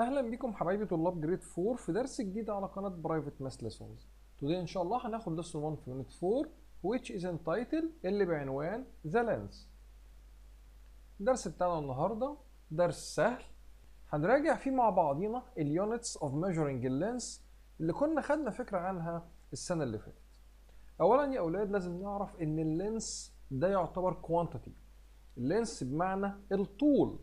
اهلا بيكم حبايبي طلاب جريد 4 في درس جديد على قناه برايفت ماس ليسونز today ان شاء الله هناخد درس 1 في يونت 4 which is entitled اللي بعنوان ذا لينس الدرس بتاعنا النهارده درس سهل هنراجع فيه مع بعضينا اليونتس اوف ميجرنج اللينس اللي كنا خدنا فكره عنها السنه اللي فاتت اولا يا اولاد لازم نعرف ان اللينس ده يعتبر كوانتيتي اللينس بمعنى الطول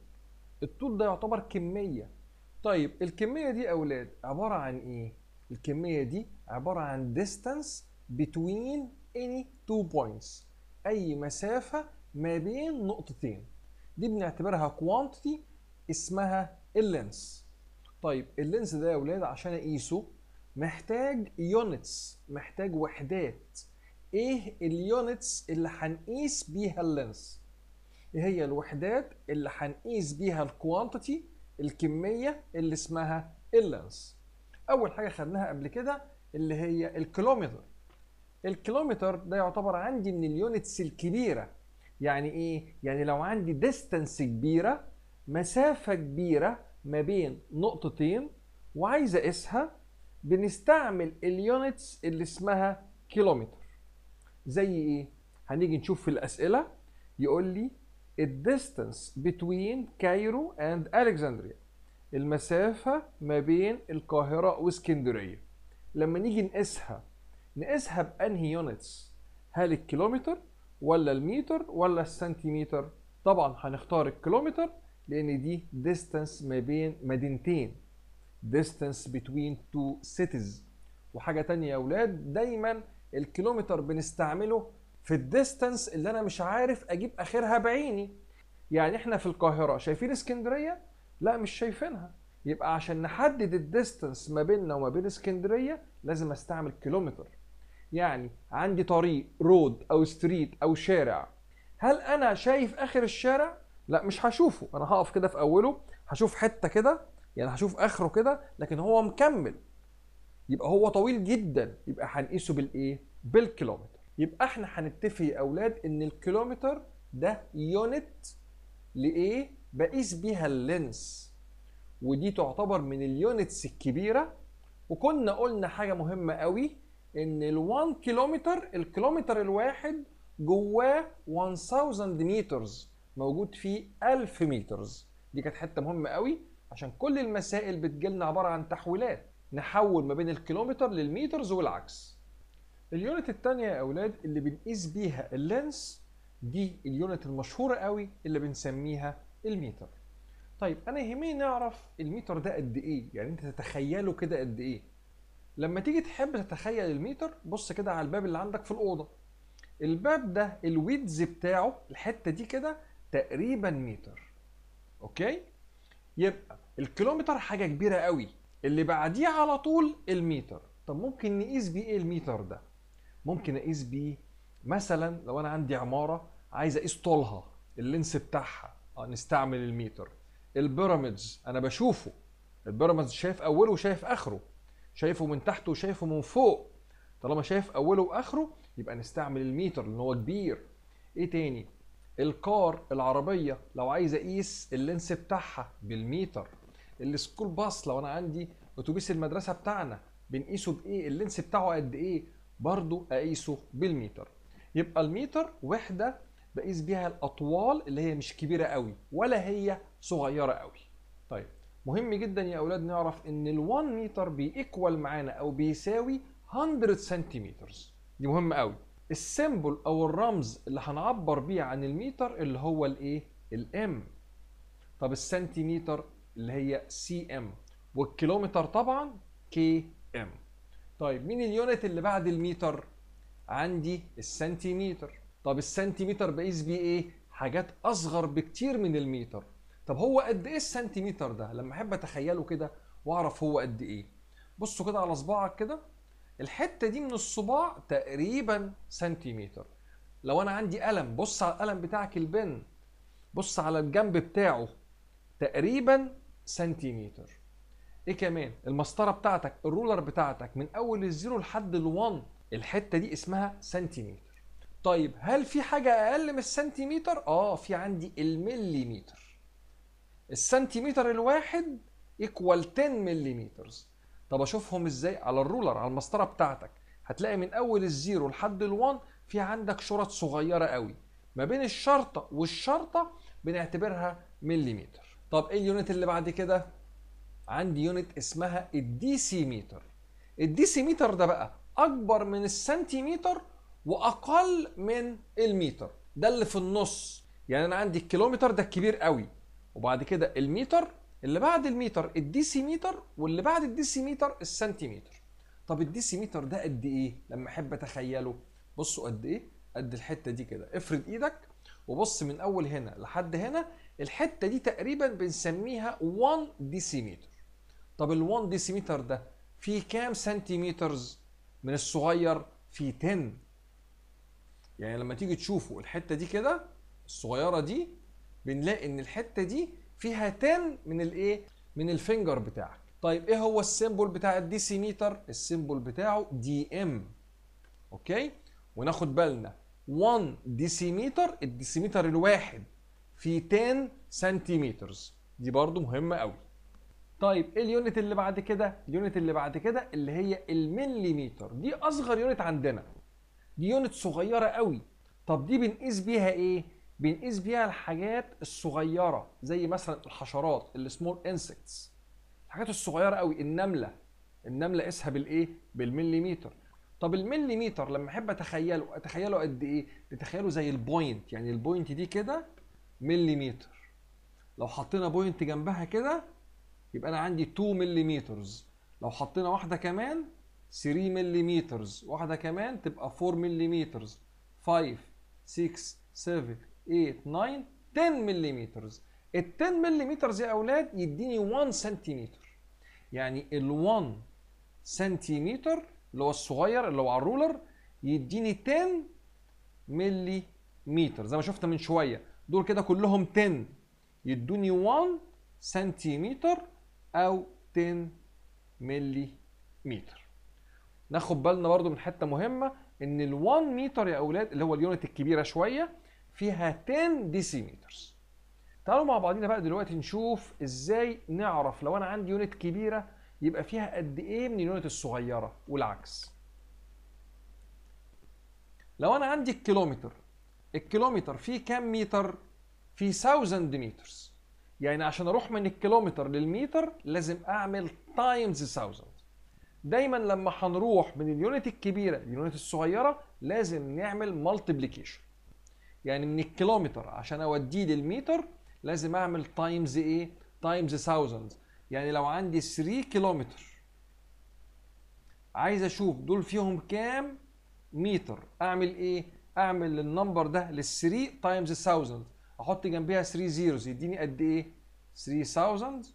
الطول ده يعتبر كميه طيب الكميه دي اولاد عباره عن ايه الكميه دي عباره عن distance between any two points اي مسافه ما بين نقطتين دي بنعتبرها quantity اسمها اللينس طيب اللينس ده يا اولاد عشان اقيسه محتاج يونتس محتاج وحدات ايه اليونتس اللي هنقيس بيها اللينس ايه هي الوحدات اللي هنقيس بيها الكوانتيتي الكميه اللي اسمها اللينس اول حاجه خدناها قبل كده اللي هي الكيلومتر الكيلومتر ده يعتبر عندي من اليونتس الكبيره يعني ايه يعني لو عندي ديستانس كبيره مسافه كبيره ما بين نقطتين وعايز اقيسها بنستعمل اليونتس اللي اسمها كيلومتر زي ايه هنيجي نشوف في الاسئله يقول لي الديستنس بتوين كايرو اند الكسندريا المسافه ما بين القاهره واسكندريه لما نيجي نقيسها نقيسها بانهي يونتس هل الكيلومتر ولا المتر ولا السنتيمتر طبعا هنختار الكيلومتر لان دي ديستنس ما بين مدينتين distance between two cities وحاجة تانية يا أولاد دايما الكيلومتر بنستعمله في الديستانس اللي انا مش عارف اجيب اخرها بعيني يعني احنا في القاهره شايفين اسكندريه لا مش شايفينها يبقى عشان نحدد الديستانس ما بيننا وما بين اسكندريه لازم استعمل كيلومتر يعني عندي طريق رود او ستريت او شارع هل انا شايف اخر الشارع لا مش هشوفه انا هقف كده في اوله هشوف حته كده يعني هشوف اخره كده لكن هو مكمل يبقى هو طويل جدا يبقى هنقيسه بالايه بالكيلومتر يبقى احنا هنتفق يا اولاد ان الكيلومتر ده يونت لايه بقيس بيها اللينس ودي تعتبر من اليونتس الكبيره وكنا قلنا حاجه مهمه قوي ان ال1 كيلومتر الكيلومتر الواحد جواه 1000 مترز موجود فيه 1000 مترز دي كانت حته مهمه قوي عشان كل المسائل بتجيلنا عباره عن تحويلات نحول ما بين الكيلومتر للمترز والعكس اليونت الثانيه يا اولاد اللي بنقيس بيها اللينس دي اليونت المشهوره قوي اللي بنسميها الميتر طيب انا يهمني نعرف الميتر ده قد ايه يعني انت تتخيله كده قد ايه لما تيجي تحب تتخيل الميتر بص كده على الباب اللي عندك في الاوضه الباب ده الويدز بتاعه الحته دي كده تقريبا متر اوكي يبقى الكيلومتر حاجه كبيره قوي اللي بعديه على طول الميتر طب ممكن نقيس بيه ايه الميتر ده ممكن اقيس بيه مثلا لو انا عندي عماره عايز اقيس طولها اللينس بتاعها آه، نستعمل الميتر البيراميدز انا بشوفه البيراميدز شايف اوله وشايف اخره شايفه من تحت وشايفه من فوق طالما شايف اوله واخره يبقى نستعمل الميتر لان هو كبير ايه تاني الكار العربيه لو عايز اقيس اللينس بتاعها بالميتر السكول باص لو انا عندي اتوبيس المدرسه بتاعنا بنقيسه بايه اللينس بتاعه قد ايه برضو اقيسه بالميتر يبقى الميتر وحده بقيس بيها الاطوال اللي هي مش كبيره قوي ولا هي صغيره قوي طيب مهم جدا يا اولاد نعرف ان ال1 متر بيكوال معانا او بيساوي 100 سنتيمتر دي مهمه قوي السيمبل او الرمز اللي هنعبر بيه عن المتر اللي هو الايه الام طب السنتيمتر اللي هي سي ام والكيلومتر طبعا كي ام طيب مين اليونت اللي بعد الميتر عندي السنتيمتر طب السنتيمتر بقيس بيه ايه حاجات اصغر بكتير من المتر طب هو قد ايه السنتيمتر ده لما احب اتخيله كده واعرف هو قد ايه بصوا كده على صباعك كده الحته دي من الصباع تقريبا سنتيمتر لو انا عندي قلم بص على القلم بتاعك البن بص على الجنب بتاعه تقريبا سنتيمتر ايه كمان المسطره بتاعتك الرولر بتاعتك من اول الزيرو لحد ال1 الحته دي اسمها سنتيمتر طيب هل في حاجه اقل من السنتيمتر اه في عندي المليمتر السنتيمتر الواحد ايكوال 10 مليمتر طب اشوفهم ازاي على الرولر على المسطره بتاعتك هتلاقي من اول الزيرو لحد ال1 في عندك شرط صغيره قوي ما بين الشرطه والشرطه بنعتبرها مليمتر طب ايه اليونت اللي بعد كده عندي يونت اسمها الدي سي متر الدي سي متر ده بقى اكبر من السنتيمتر واقل من المتر ده اللي في النص يعني انا عندي الكيلومتر ده الكبير قوي وبعد كده المتر اللي بعد المتر الديسيمتر واللي بعد الديسيمتر السنتيمتر طب الديسيمتر ده قد ايه لما احب اتخيله بصوا قد ايه قد الحته دي كده افرد ايدك وبص من اول هنا لحد هنا الحته دي تقريبا بنسميها 1 ديسيمتر طب ال1 ديسيمتر ده فيه كام سنتيمترز من الصغير في 10 يعني لما تيجي تشوفوا الحته دي كده الصغيره دي بنلاقي ان الحته دي فيها 10 من الايه من الفينجر بتاعك طيب ايه هو السيمبل بتاع الديسيمتر السيمبل بتاعه دي ام اوكي وناخد بالنا 1 ديسيمتر الديسيمتر الواحد في 10 سنتيمترز دي برضو مهمه قوي طيب ايه اليونت اللي بعد كده اليونت اللي بعد كده اللي هي المليمتر دي اصغر يونت عندنا دي يونت صغيره قوي طب دي بنقيس بيها ايه بنقيس بيها الحاجات الصغيره زي مثلا الحشرات السمول انسكتس الحاجات الصغيره قوي النمله النمله قيسها بالايه بالمليمتر طب المليمتر لما احب اتخيله اتخيله قد ايه اتخيله زي البوينت يعني البوينت دي كده مليمتر لو حطينا بوينت جنبها كده يبقى انا عندي 2 ملم لو حطينا واحده كمان 3 ملم واحده كمان تبقى 4 ملم 5 6 7 8 9 10 ملم ال 10 ملم يا اولاد يديني 1 سنتيمتر يعني ال 1 سنتيمتر اللي هو الصغير اللي هو على الرولر يديني 10 ملم زي ما شفنا من شويه دول كده كلهم 10 يدوني 1 سنتيمتر أو 10 ملي متر ناخد بالنا برضو من حتة مهمة إن ال1 متر يا أولاد اللي هو اليونت الكبيرة شوية فيها 10 ديسيمترز تعالوا مع بعضينا بقى دلوقتي نشوف إزاي نعرف لو أنا عندي يونت كبيرة يبقى فيها قد إيه من اليونت الصغيرة والعكس لو أنا عندي الكيلومتر الكيلومتر فيه كام متر؟ فيه 1000 مترز يعني عشان اروح من الكيلومتر للميتر لازم اعمل تايمز 1000 دايما لما هنروح من اليونت الكبيره لليونت الصغيره لازم نعمل مالتيبليكيشن يعني من الكيلومتر عشان اوديه للميتر لازم اعمل تايمز ايه تايمز 1000 يعني لو عندي 3 كيلومتر عايز اشوف دول فيهم كام متر اعمل ايه اعمل النمبر ده لل3 تايمز 1000 احط جنبيها 3 زيروز يديني قد ايه 3000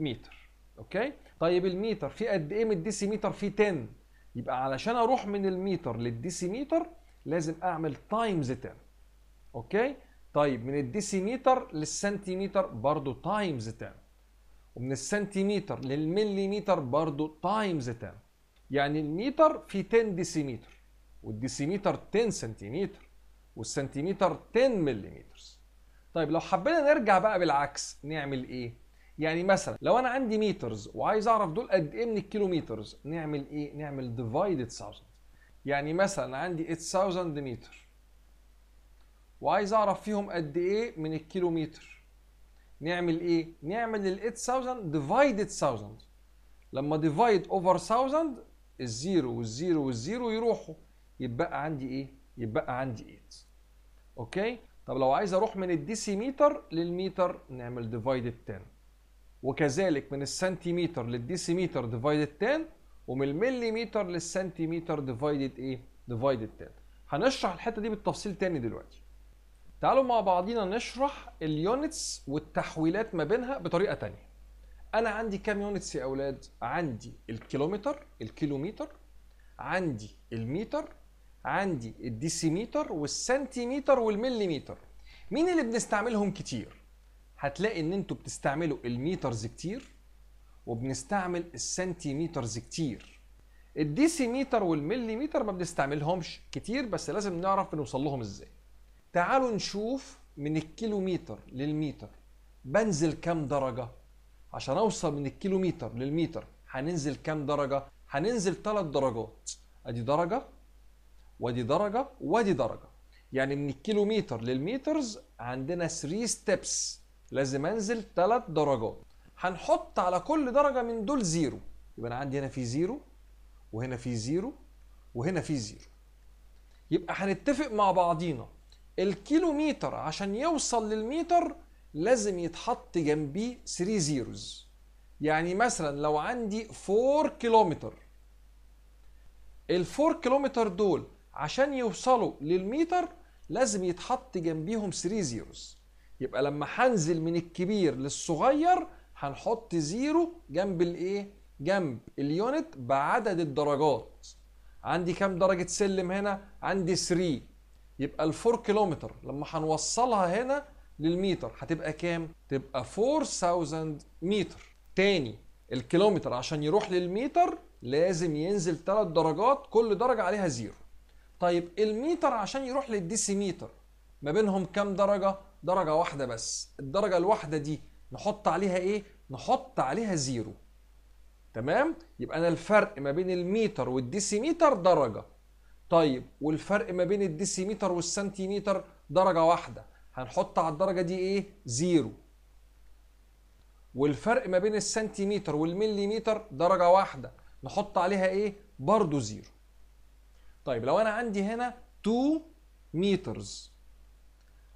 متر اوكي طيب المتر في قد ايه من الديسيمتر في 10 يبقى علشان اروح من المتر للديسيمتر لازم اعمل تايمز 10 اوكي طيب من الديسيمتر للسنتيمتر برضه تايمز 10 ومن السنتيمتر للمليمتر برضه تايمز 10 يعني المتر في 10 ديسيمتر والديسيمتر 10 سنتيمتر والسنتيمتر 10 مليمتر طيب لو حبينا نرجع بقى بالعكس نعمل ايه يعني مثلا لو انا عندي مترز وعايز اعرف دول قد ايه من الكيلومترز نعمل ايه نعمل ديفايد 1000 يعني مثلا عندي 8000 متر وعايز اعرف فيهم قد ايه من الكيلومتر نعمل ايه نعمل ال 8000 ديفايد 1000 لما ديفايد اوفر 1000 الزيرو والزيرو والزيرو يروحوا يتبقى عندي ايه يبقى عندي 8 اوكي طب لو عايز اروح من الديسيمتر للمتر نعمل ديفايدد 10 وكذلك من السنتيمتر للديسيمتر ديفايدد 10 ومن المليمتر للسنتيمتر ديفايدد ايه ديفايدد 10 هنشرح الحته دي بالتفصيل تاني دلوقتي تعالوا مع بعضينا نشرح اليونتس والتحويلات ما بينها بطريقه تانية انا عندي كام يونتس يا اولاد عندي الكيلومتر الكيلومتر عندي المتر عندي الديسيميتر والسنتيمتر والمليمتر مين اللي بنستعملهم كتير هتلاقي ان انتوا بتستعملوا الميترز كتير وبنستعمل السنتيمترز كتير الديسيميتر والمليمتر ما بنستعملهمش كتير بس لازم نعرف نوصل لهم ازاي تعالوا نشوف من الكيلومتر للميتر بنزل كام درجه عشان اوصل من الكيلومتر للميتر هننزل كام درجه هننزل ثلاث درجات ادي درجه وادي درجه وادي درجه يعني من الكيلومتر للميترز عندنا 3 ستيبس لازم انزل 3 درجات هنحط على كل درجه من دول زيرو يبقى انا عندي هنا في زيرو وهنا في زيرو وهنا في زيرو يبقى هنتفق مع بعضينا الكيلومتر عشان يوصل للميتر لازم يتحط جنبيه 3 زيروز يعني مثلا لو عندي 4 كيلومتر ال 4 كيلومتر دول عشان يوصلوا للميتر لازم يتحط جنبيهم 3 زيروز يبقى لما هنزل من الكبير للصغير هنحط زيرو جنب الايه جنب اليونت بعدد الدرجات عندي كام درجة سلم هنا عندي 3 يبقى ال 4 كيلومتر لما هنوصلها هنا للميتر هتبقى كام تبقى 4000 متر تاني الكيلومتر عشان يروح للميتر لازم ينزل ثلاث درجات كل درجة عليها زيرو طيب الميتر عشان يروح للديسيميتر ما بينهم كام درجة؟ درجة واحدة بس الدرجة الواحدة دي نحط عليها ايه؟ نحط عليها زيرو تمام؟ يبقى أنا الفرق ما بين الميتر والديسيميتر درجة طيب والفرق ما بين الديسيميتر والسنتيمتر درجة واحدة هنحط على الدرجة دي ايه؟ زيرو والفرق ما بين السنتيمتر والمليمتر درجة واحدة نحط عليها ايه؟ برضو زيرو طيب لو انا عندي هنا 2 مترز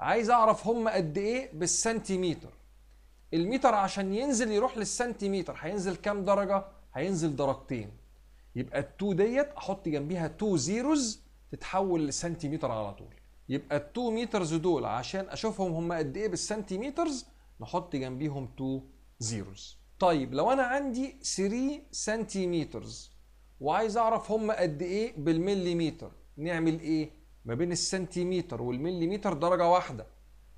عايز اعرف هم قد ايه بالسنتيمتر المتر عشان ينزل يروح للسنتيمتر هينزل كام درجه هينزل درجتين يبقى ال2 ديت احط جنبيها 2 زيروز تتحول لسنتيمتر على طول يبقى ال2 مترز دول عشان اشوفهم هم قد ايه بالسنتيمترز نحط جنبيهم 2 زيروز طيب لو انا عندي 3 سنتيمترز وعايز اعرف هم قد ايه بالمليمتر نعمل ايه ما بين السنتيمتر والمليمتر درجه واحده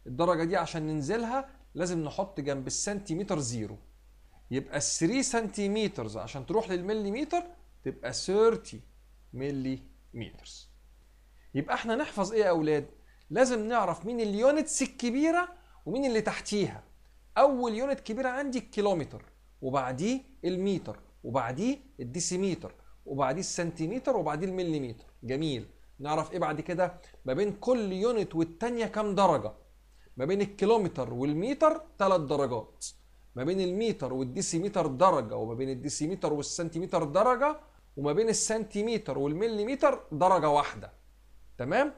الدرجه دي عشان ننزلها لازم نحط جنب السنتيمتر زيرو يبقى ال 3 سنتيمترز عشان تروح للمليمتر تبقى 30 مليمتر يبقى احنا نحفظ ايه يا اولاد لازم نعرف مين اليونتس الكبيره ومين اللي تحتيها اول يونت كبيره عندي الكيلومتر وبعديه الميتر وبعديه الديسيمتر وبعديه السنتيمتر وبعديه المليمتر جميل نعرف ايه بعد كده ما بين كل يونت والتانية كام درجة ما بين الكيلومتر والميتر ثلاث درجات ما بين الميتر والديسيمتر درجة وما بين الديسيمتر والسنتيمتر درجة وما بين السنتيمتر والمليمتر درجة واحدة تمام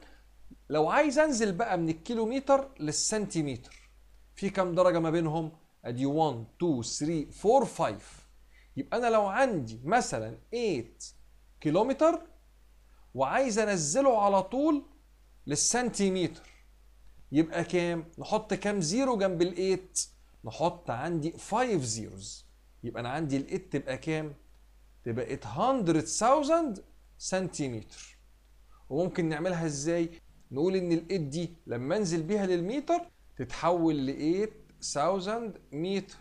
لو عايز انزل بقى من الكيلومتر للسنتيمتر في كام درجة ما بينهم ادي 1 2 3 4 5 يبقى انا لو عندي مثلا 8 كيلومتر وعايز انزله على طول للسنتيمتر يبقى كام نحط كام زيرو جنب ال8 نحط عندي 5 زيروز يبقى انا عندي ال8 تبقى كام تبقى 800000 سنتيمتر وممكن نعملها ازاي نقول ان ال8 دي لما انزل بيها للمتر تتحول ل 8000 متر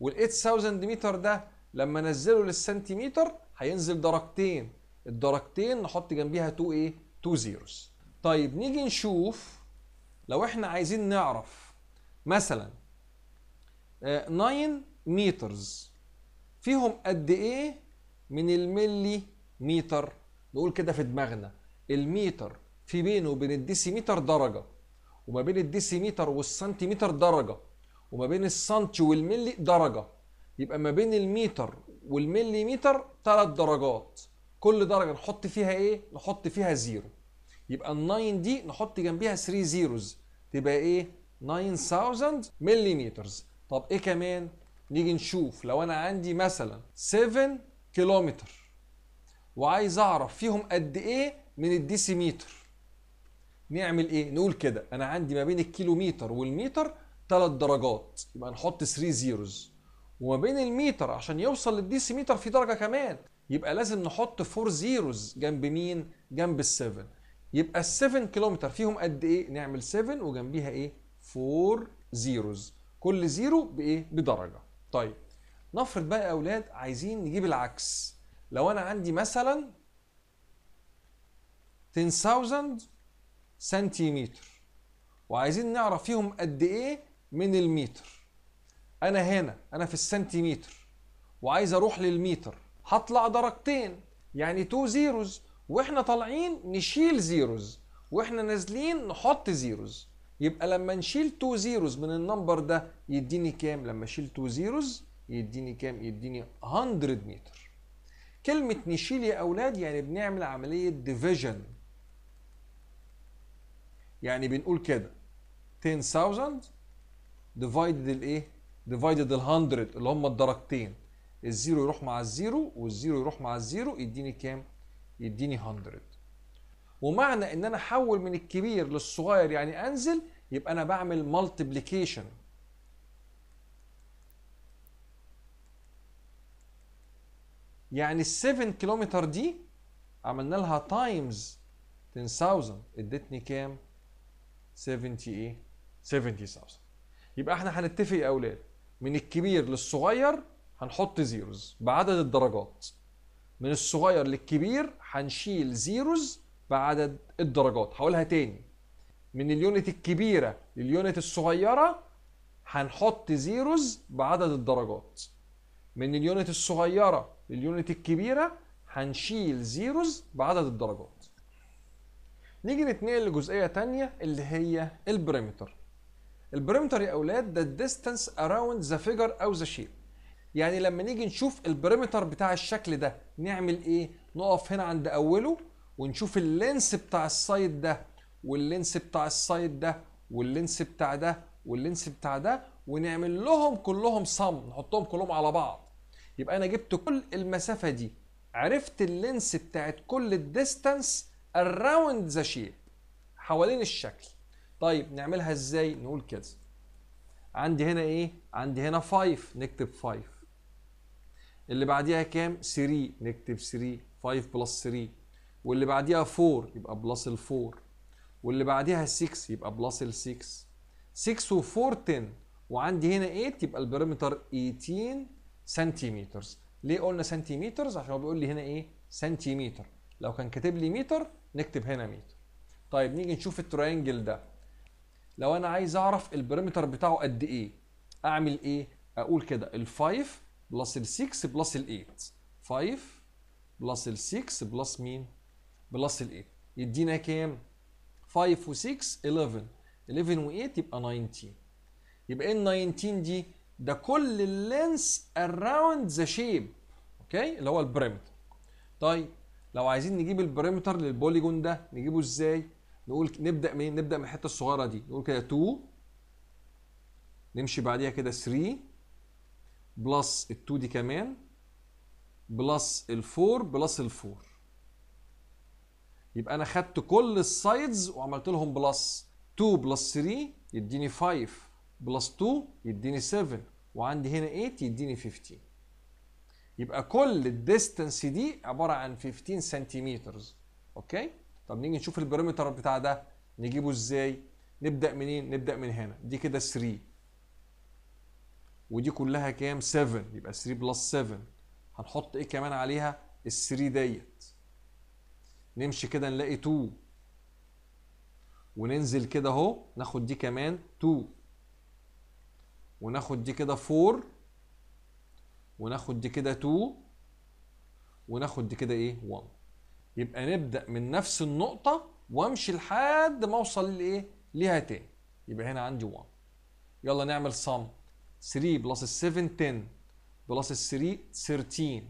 وال 8000 متر ده لما انزله للسنتيمتر هينزل درجتين الدرجتين نحط جنبيها 2 ايه 2 زيروز طيب نيجي نشوف لو احنا عايزين نعرف مثلا 9 آه، مترز فيهم قد ايه من الملي متر نقول كده في دماغنا المتر في بينه وبين الديسيمتر درجه وما بين الديسيمتر والسنتيمتر درجه وما بين السنتي والملي درجه يبقى ما بين الميتر والمليمتر ثلاث درجات كل درجه نحط فيها ايه نحط فيها زيرو يبقى ال9 دي نحط جنبيها 3 زيروز تبقى ايه 9000 مليمتر طب ايه كمان نيجي نشوف لو انا عندي مثلا 7 كيلومتر وعايز اعرف فيهم قد ايه من الديسيمتر نعمل ايه نقول كده انا عندي ما بين الكيلومتر والمتر ثلاث درجات يبقى نحط 3 زيروز وما بين الميتر عشان يوصل ميتر في درجه كمان يبقى لازم نحط فور زيروز جنب مين جنب السفن يبقى ال7 كيلومتر فيهم قد ايه نعمل 7 وجنبيها ايه 4 زيروز كل زيرو بايه بدرجه طيب نفرض بقى يا اولاد عايزين نجيب العكس لو انا عندي مثلا 10000 سنتيمتر وعايزين نعرف فيهم قد ايه من المتر انا هنا انا في السنتيمتر وعايز اروح للمتر هطلع درجتين يعني تو زيروز واحنا طالعين نشيل زيروز واحنا نازلين نحط زيروز يبقى لما نشيل تو زيروز من النمبر ده يديني كام لما اشيل تو زيروز يديني كام يديني 100 متر كلمة نشيل يا أولاد يعني بنعمل عملية ديفيجن يعني بنقول كده 10000 ديفايدد الايه ديفايدد ال 100 اللي هم الدرجتين الزيرو يروح مع الزيرو والزيرو يروح مع الزيرو يديني كام؟ يديني 100 ومعنى ان انا احول من الكبير للصغير يعني انزل يبقى انا بعمل مالتبليكيشن يعني ال 7 كيلومتر دي عملنا لها تايمز 10000 ادتني كام؟ 70 ايه؟ 70000 يبقى احنا هنتفق يا اولاد من الكبير للصغير هنحط زيروز بعدد الدرجات من الصغير للكبير هنشيل زيروز بعدد الدرجات هقولها تاني من اليونت الكبيرة لليونت الصغيرة هنحط زيروز بعدد الدرجات من اليونت الصغيرة لليونت الكبيرة هنشيل زيروز بعدد الدرجات نيجي نتنقل لجزئية تانية اللي هي البريمتر البريمتر يا اولاد ده الديستانس اراوند ذا فيجر او ذا شيب يعني لما نيجي نشوف البريمتر بتاع الشكل ده نعمل ايه نقف هنا عند اوله ونشوف اللينس بتاع السايد ده واللينس بتاع السايد ده واللينس بتاع ده واللينس بتاع ده ونعمل لهم كلهم صم نحطهم كلهم على بعض يبقى انا جبت كل المسافه دي عرفت اللينس بتاعت كل الديستانس اراوند ذا شيب حوالين الشكل طيب نعملها ازاي نقول كذا عندي هنا ايه عندي هنا 5 نكتب 5 اللي بعديها كام 3 نكتب 3 5 بلس 3 واللي بعديها 4 يبقى بلس ال 4 واللي بعديها 6 يبقى بلس ال 6 6 و4 10 وعندي هنا 8 يبقى البريمتر 18 سنتيمتر ليه قلنا سنتيمتر عشان هو بيقول لي هنا ايه سنتيمتر لو كان كاتب لي متر نكتب هنا متر طيب نيجي نشوف التراينجل ده لو انا عايز اعرف البريمتر بتاعه قد ايه اعمل ايه اقول كده ال5 بلس ال6 بلس ال8 5 بلس ال6 بلس مين بلس ال8 يدينا كام 5 و6 11 11 و8 يبقى 19 يبقى ايه ال19 دي ده كل اللينس اراوند ذا شيب اوكي اللي هو البريمتر طيب لو عايزين نجيب البريمتر للبوليجون ده نجيبه ازاي نقول نبدا منين إيه؟ نبدا من الحته الصغيره دي نقول كده 2 نمشي بعديها كده 3 بلس ال 2 دي كمان بلس ال 4 بلس ال 4 يبقى انا خدت كل السايدز وعملت لهم بلس 2 بلس 3 يديني 5 بلس 2 يديني 7 وعندي هنا 8 يديني 15 يبقى كل الديستنس دي عباره عن 15 سنتيمترز اوكي طب نيجي نشوف البريمتر بتاع ده نجيبه ازاي نبدا منين نبدا من هنا دي كده 3 ودي كلها كام 7 يبقى 3 بلس 7 هنحط ايه كمان عليها ال 3 ديت نمشي كده نلاقي 2 وننزل كده اهو ناخد دي كمان 2 وناخد دي كده 4 وناخد دي كده 2 وناخد دي كده ايه 1 يبقى نبدا من نفس النقطه وامشي لحد ما اوصل لايه ليها تاني يبقى هنا عندي 1 يلا نعمل صم 3 بلس 7 10 بلس 3 13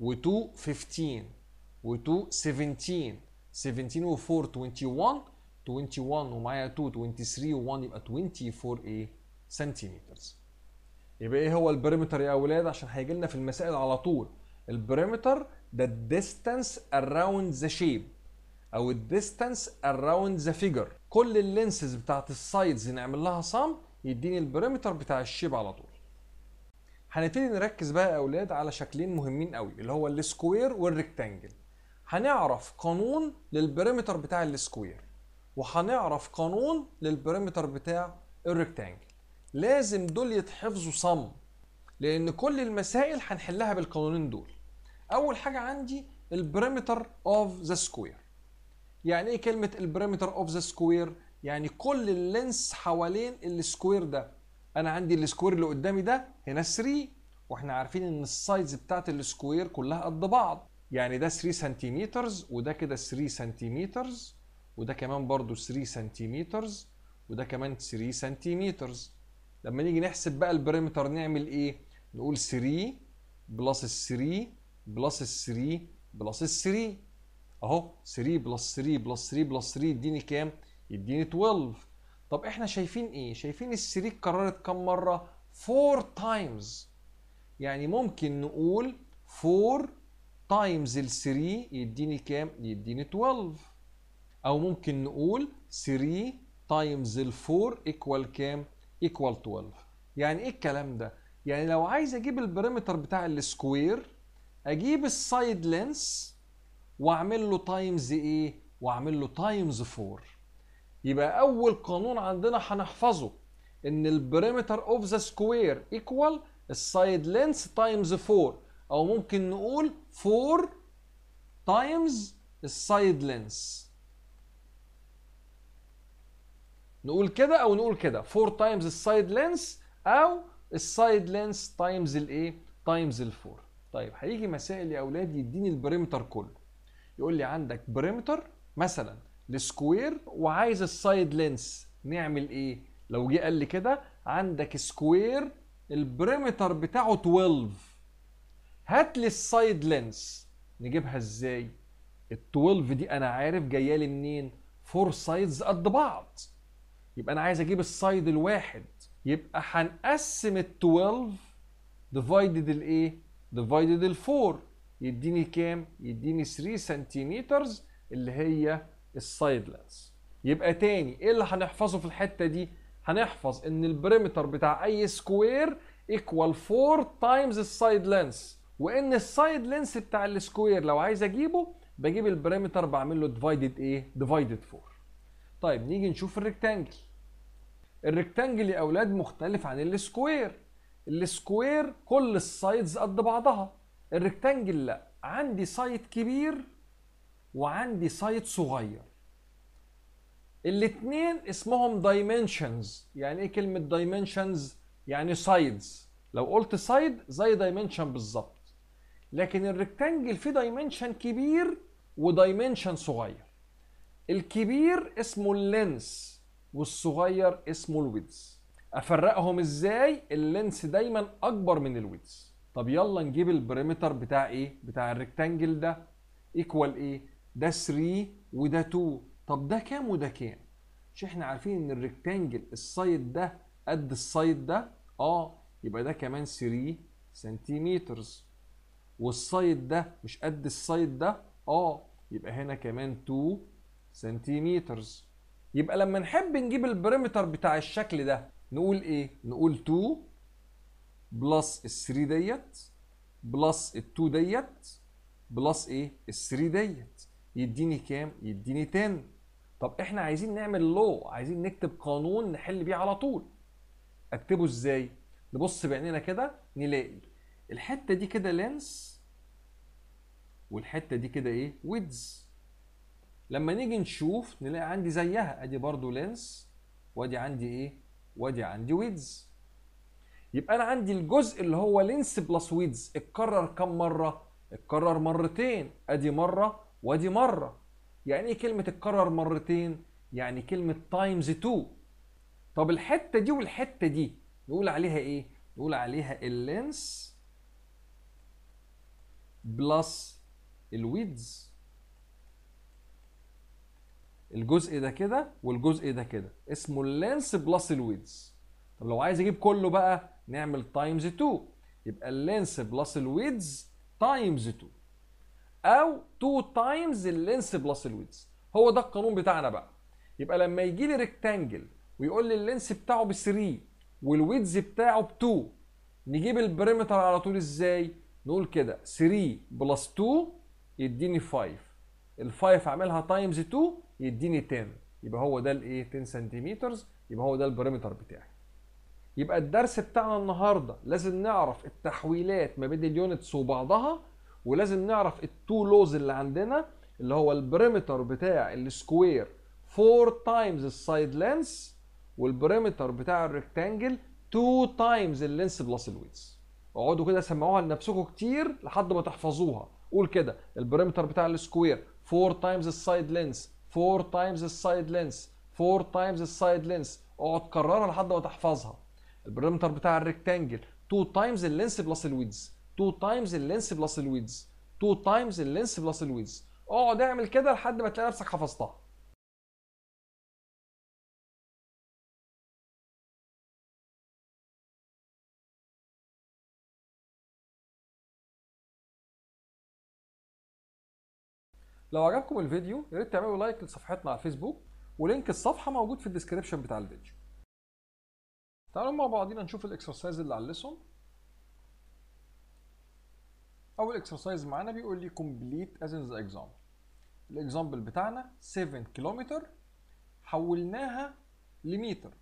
و2 15 و2 17 17 و4 21 21 ومعايا 2 23 و1 يبقى 24 ايه سنتيمتر يبقى ايه هو البريمتر يا اولاد عشان هيجي لنا في المسائل على طول البريمتر the distance around the shape او الديستانس اراوند ذا فيجر كل اللينسز بتاعت السايدز نعمل لها صم يديني البريمتر بتاع الشيب على طول هنبتدي نركز بقى يا اولاد على شكلين مهمين قوي اللي هو السكوير والريكتانجل هنعرف قانون للبريمتر بتاع السكوير وهنعرف قانون للبريمتر بتاع الريكتانجل لازم دول يتحفظوا صم لان كل المسائل هنحلها بالقانونين دول اول حاجه عندي البريمتر اوف ذا سكوير يعني ايه كلمه البريمتر اوف ذا سكوير يعني كل اللينس حوالين السكوير ده انا عندي السكوير اللي قدامي ده هنا 3 واحنا عارفين ان السايز بتاعت السكوير كلها قد بعض يعني ده 3 سنتيمتر وده كده 3 سنتيمتر وده كمان برضو 3 سنتيمتر وده كمان 3 سنتيمتر لما نيجي نحسب بقى البريمتر نعمل ايه نقول 3 بلس 3 بلس 3 بلس 3 اهو 3 بلس 3 بلس 3 بلس 3 يديني كام؟ يديني 12 طب احنا شايفين ايه؟ شايفين ال 3 اتكررت كام مره؟ 4 تايمز يعني ممكن نقول 4 تايمز ال 3 يديني كام؟ يديني 12 او ممكن نقول 3 تايمز ال 4 ايكوال كام؟ ايكوال 12 يعني ايه الكلام ده؟ يعني لو عايز اجيب البريمتر بتاع السكوير اجيب السايد لينس واعمل له تايمز ايه واعمل له تايمز 4 يبقى اول قانون عندنا هنحفظه ان البريمتر اوف ذا سكوير ايكوال السايد لينس تايمز 4 او ممكن نقول 4 تايمز السايد لينس نقول كده او نقول كده 4 تايمز السايد لينس او السايد لينس تايمز الايه تايمز الفور طيب هيجي مسائل يا اولاد يديني البريمتر كله يقول لي عندك بريمتر مثلا السكوير وعايز السايد لينس نعمل ايه لو جه قال لي كده عندك سكوير البريمتر بتاعه 12 هات لي السايد لينس نجيبها ازاي ال 12 دي انا عارف جايه لي منين فور سايدز قد بعض يبقى انا عايز اجيب السايد الواحد يبقى هنقسم ال 12 ديفايدد الايه ديفايدد 4 يديني كام؟ يديني 3 سنتيمترز اللي هي السايد لينس. يبقى تاني ايه اللي هنحفظه في الحته دي؟ هنحفظ ان البريمتر بتاع اي سكوير ايكوال 4 تايمز السايد لينس وان السايد لينس بتاع السكوير لو عايز اجيبه بجيب البريمتر بعمل له ديفايدد ايه؟ ديفايدد 4 طيب نيجي نشوف الريكتانجل الريكتانجل يا اولاد مختلف عن السكوير السكوير كل السايدز قد بعضها الريكتانجل لا عندي سايد كبير وعندي سايد صغير الاثنين اسمهم دايمنشنز يعني ايه كلمه دايمنشنز يعني سايدز لو قلت سايد زي دايمنشن بالظبط لكن الريكتانجل فيه دايمنشن كبير ودايمنشن صغير الكبير اسمه اللينس والصغير اسمه الويدز افرقهم ازاي اللينس دايما اكبر من الويدز طب يلا نجيب البريمتر بتاع ايه بتاع الريكتانجل ده ايكوال ايه ده 3 وده 2 طب ده كام وده كام مش احنا عارفين ان الريكتانجل السايد ده قد السايد ده اه يبقى ده كمان 3 سنتيمتر والسايد ده مش قد السايد ده اه يبقى هنا كمان 2 سنتيمتر يبقى لما نحب نجيب البريمتر بتاع الشكل ده نقول ايه نقول 2 بلس ال 3 ديت بلس ال 2 ديت بلس ايه ال 3 ديت يديني كام يديني 10 طب احنا عايزين نعمل لو عايزين نكتب قانون نحل بيه على طول اكتبه ازاي نبص بعينينا كده نلاقي الحته دي كده لينس والحته دي كده ايه ويدز لما نيجي نشوف نلاقي عندي زيها ادي برضو لينس وادي عندي ايه وادي عندي ويدز يبقى انا عندي الجزء اللي هو لينس بلس ويدز اتكرر كم مره اتكرر مرتين ادي مره وادي مره يعني ايه كلمه اتكرر مرتين يعني كلمه تايمز 2 طب الحته دي والحته دي نقول عليها ايه نقول عليها اللينس بلس الويدز الجزء ده كده والجزء ده كده اسمه اللينس بلس الويدز طب لو عايز اجيب كله بقى نعمل تايمز 2 يبقى اللينس بلس الويدز تايمز 2 او 2 تايمز اللينس بلس الويدز هو ده القانون بتاعنا بقى يبقى لما يجي لي ريكتانجل ويقول لي اللينس بتاعه ب 3 والويدز بتاعه ب 2 نجيب البريمتر على طول ازاي نقول كده 3 بلس 2 يديني 5 ال5 اعملها تايمز 2 يديني 10 يبقى هو ده الايه 10 سنتيمترز يبقى هو ده البريمتر بتاعي يبقى الدرس بتاعنا النهارده لازم نعرف التحويلات ما بين اليونتس وبعضها ولازم نعرف التو لوز اللي عندنا اللي هو البريمتر بتاع السكوير 4 تايمز السايد لينس والبريمتر بتاع الريكتانجل 2 تايمز اللينس بلس الويتس اقعدوا كده سمعوها لنفسكم كتير لحد ما تحفظوها قول كده البريمتر بتاع السكوير 4 تايمز السايد لينس 4 تايمز السايد لينس 4 تايمز السايد لينس اقعد كررها لحد ما تحفظها البريمتر بتاع الريكتانجل 2 تايمز اللينس بلس الويدز 2 تايمز اللينس بلس الويدز 2 تايمز اللينس بلس الويدز اقعد اعمل كده لحد ما تلاقي نفسك حفظتها لو عجبكم الفيديو يا ريت تعملوا لايك لصفحتنا على الفيسبوك ولينك الصفحه موجود في الديسكربشن بتاع الفيديو تعالوا مع بعضينا نشوف الاكسرسايز اللي على الليسون اول اكسرسايز معانا بيقول لي complete as in the example الاكزامبل بتاعنا 7 كيلومتر حولناها لمتر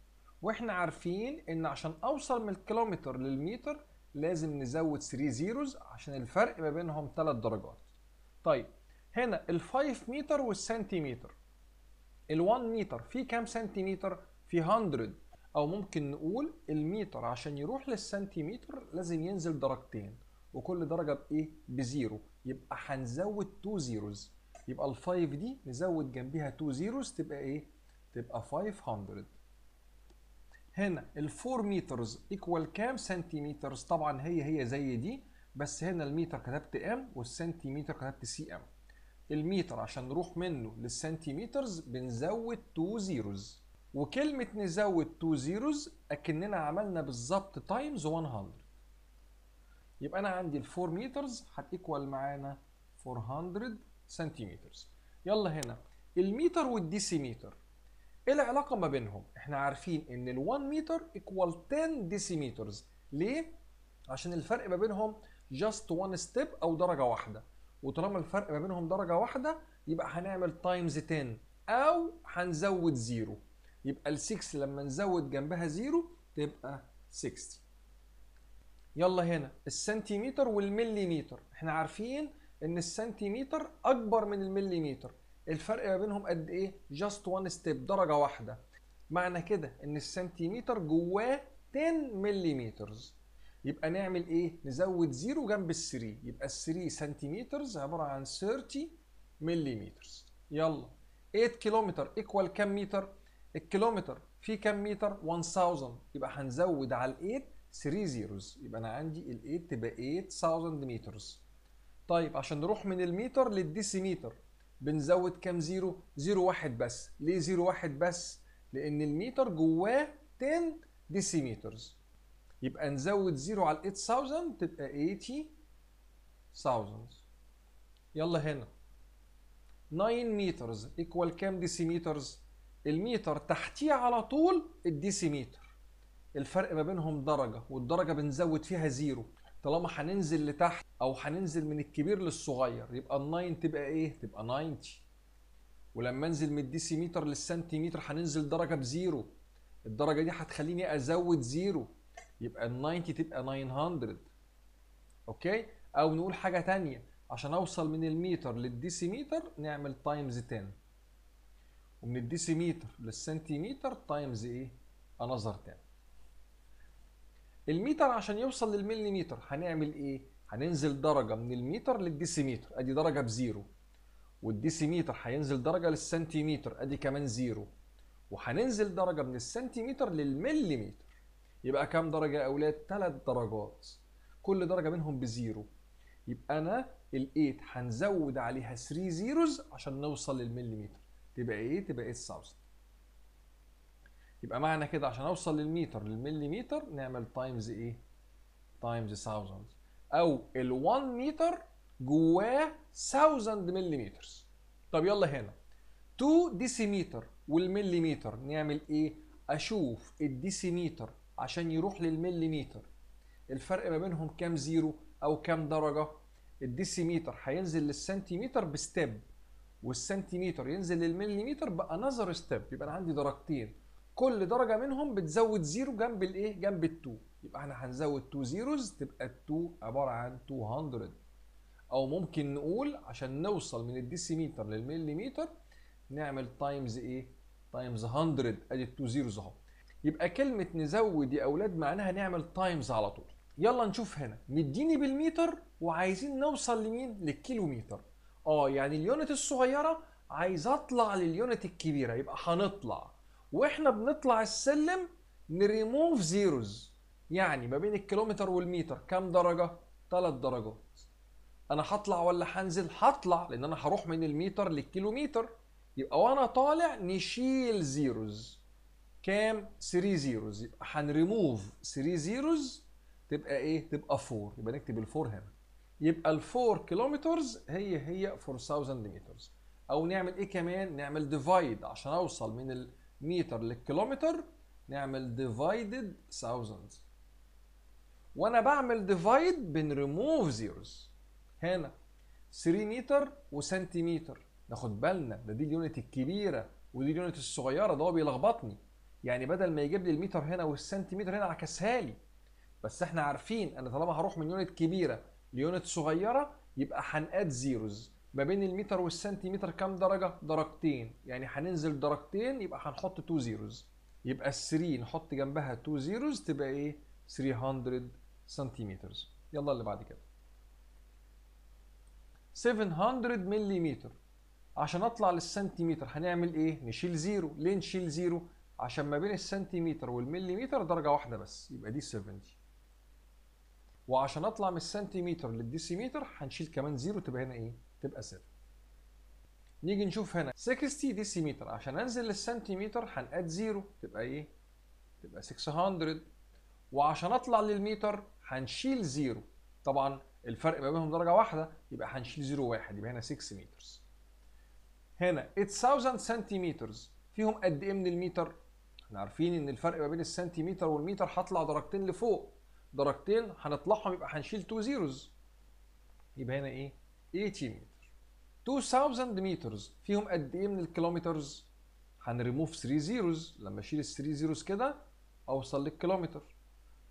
واحنا عارفين ان عشان اوصل من الكيلومتر للمتر لازم نزود 3 زيروز عشان الفرق ما بينهم 3 درجات طيب هنا ال5 متر والسنتيمتر ال1 متر في كام سنتيمتر؟ في 100 او ممكن نقول المتر عشان يروح للسنتيمتر لازم ينزل درجتين وكل درجه بايه؟ بزيرو يبقى هنزود 2 زيروز يبقى ال5 دي نزود جنبيها 2 زيروز تبقى ايه؟ تبقى 500 هنا ال 4 متر ايكوال كام سنتيمترز طبعا هي هي زي دي بس هنا المتر كتبت ام والسنتيمتر كتبت سي ام المتر عشان نروح منه للسنتيمترز بنزود 2 زيروز وكلمة نزود 2 زيروز أكننا عملنا بالظبط تايمز 100 يبقى أنا عندي ال 4 مترز هتيكوال معانا 400 سنتيمترز يلا هنا المتر والديسيمتر ايه العلاقة ما بينهم؟ احنا عارفين ان ال 1 متر ايكوال 10 ديسيمترز ليه؟ عشان الفرق ما بينهم جاست 1 ستيب او درجة واحدة وطالما الفرق ما بينهم درجه واحده يبقى هنعمل تايمز 10 او هنزود زيرو يبقى ال 6 لما نزود جنبها زيرو تبقى 60 يلا هنا السنتيمتر والمليمتر احنا عارفين ان السنتيمتر اكبر من المليمتر الفرق ما بينهم قد ايه جاست وان ستيب درجه واحده معنى كده ان السنتيمتر جواه 10 مليمترز يبقى نعمل ايه؟ نزود زيرو جنب ال 3 يبقى ال 3 سنتيمترز عباره عن 30 ملم يلا 8 كيلومتر ايكوال كام متر؟ الكيلومتر فيه كام متر؟ 1000 يبقى هنزود على ال 8 3 زيروز يبقى انا عندي ال 8 تبقى 8000 مترز طيب عشان نروح من المتر للديسيمتر بنزود كام زيرو؟ زيرو واحد بس ليه زيرو واحد بس؟ لأن المتر جواه 10 ديسيمترز يبقى نزود زيرو على ال 8000 تبقى 80000 يلا هنا 9 مترز ايكوال كام ديسيمترز؟ الميتر تحتيه على طول الديسيمتر الفرق ما بينهم درجة والدرجة بنزود فيها زيرو طالما هننزل لتحت او هننزل من الكبير للصغير يبقى ال ال9 تبقى ايه؟ تبقى 90 ولما انزل من الديسيمتر للسنتيمتر هننزل درجة بزيرو الدرجة دي هتخليني ازود زيرو يبقى ال 90 تبقى 900 اوكي او نقول حاجه تانية عشان اوصل من الميتر للديسيمتر نعمل تايمز 10 ومن الديسيمتر للسنتيمتر تايمز ايه انظر 10 الميتر عشان يوصل للمليمتر هنعمل ايه هننزل درجه من الميتر للديسيمتر ادي درجه بزيرو والديسيمتر هينزل درجه للسنتيمتر ادي كمان زيرو وهننزل درجه من السنتيمتر للمليمتر يبقى كام درجه يا اولاد ثلاث درجات كل درجه منهم بزيرو يبقى انا الـ 8 هنزود عليها 3 زيروز عشان نوصل للمليمتر تبقى ايه تبقى 8000 يبقى معنى كده عشان اوصل للمتر للمليمتر نعمل تايمز ايه تايمز 1000 او الـ 1 متر جواه 1000 مليمتر طب يلا هنا 2 ديسيمتر والمليمتر نعمل ايه اشوف الديسيمتر عشان يروح للمليمتر الفرق ما بينهم كام زيرو او كام درجه الديسيمتر هينزل للسنتيمتر بستيب والسنتيمتر ينزل للمليمتر بانذر ستيب يبقى انا عندي درجتين كل درجه منهم بتزود زيرو جنب الايه جنب ال2 يبقى احنا هنزود 2 زيروز تبقى ال2 عباره عن 200 او ممكن نقول عشان نوصل من الديسيمتر للمليمتر نعمل تايمز ايه تايمز 100 ادي 2 زيروز اهو يبقى كلمة نزود يا أولاد معناها نعمل تايمز على طول يلا نشوف هنا مديني بالمتر وعايزين نوصل لمين للكيلومتر اه يعني اليونت الصغيرة عايز اطلع لليونت الكبيرة يبقى هنطلع واحنا بنطلع السلم نريموف زيروز يعني ما بين الكيلومتر والمتر كام درجة؟ ثلاث درجات انا هطلع ولا هنزل؟ هطلع لان انا هروح من المتر للكيلومتر يبقى وانا طالع نشيل زيروز كام 3 زيروز يبقى هنريموف 3 زيروز تبقى ايه تبقى 4 يبقى نكتب ال 4 هنا يبقى ال 4 كيلومترز هي هي 4000 مترز او نعمل ايه كمان نعمل ديفايد عشان اوصل من المتر للكيلومتر نعمل ديفايدد 1000 وانا بعمل ديفايد بنريموف زيروز هنا 3 متر وسنتيمتر ناخد بالنا ده دي اليونت الكبيره ودي اليونت الصغيره ده هو بيلخبطني يعني بدل ما يجيب لي المتر هنا والسنتيمتر هنا عكسها لي بس احنا عارفين ان طالما هروح من يونت كبيره ليونت صغيره يبقى هنقاد زيروز ما بين المتر والسنتيمتر كام درجه درجتين يعني هننزل درجتين يبقى هنحط 2 زيروز يبقى ال 3 نحط جنبها 2 زيروز تبقى ايه 300 سنتيمتر يلا اللي بعد كده 700 ملم عشان اطلع للسنتيمتر هنعمل ايه نشيل زيرو ليه نشيل زيرو عشان ما بين السنتيمتر والمليمتر درجه واحده بس يبقى دي 70 وعشان اطلع من السنتيمتر للديسيمتر هنشيل كمان زيرو تبقى هنا ايه تبقى 7 نيجي نشوف هنا 60 ديسيمتر عشان انزل للسنتيمتر هنقاد زيرو تبقى ايه تبقى 600 وعشان اطلع للمتر هنشيل زيرو طبعا الفرق ما بينهم درجه واحده يبقى هنشيل زيرو واحد يبقى هنا 6 متر هنا 8000 سنتيمترز فيهم قد ايه من المتر احنا عارفين ان الفرق ما بين السنتيمتر والمتر هطلع درجتين لفوق درجتين هنطلعهم يبقى هنشيل تو زيروز يبقى هنا ايه 80 متر 2000 مترز فيهم قد ايه من الكيلومترز هنريموف 3 زيروز لما اشيل ال 3 زيروز كده اوصل للكيلومتر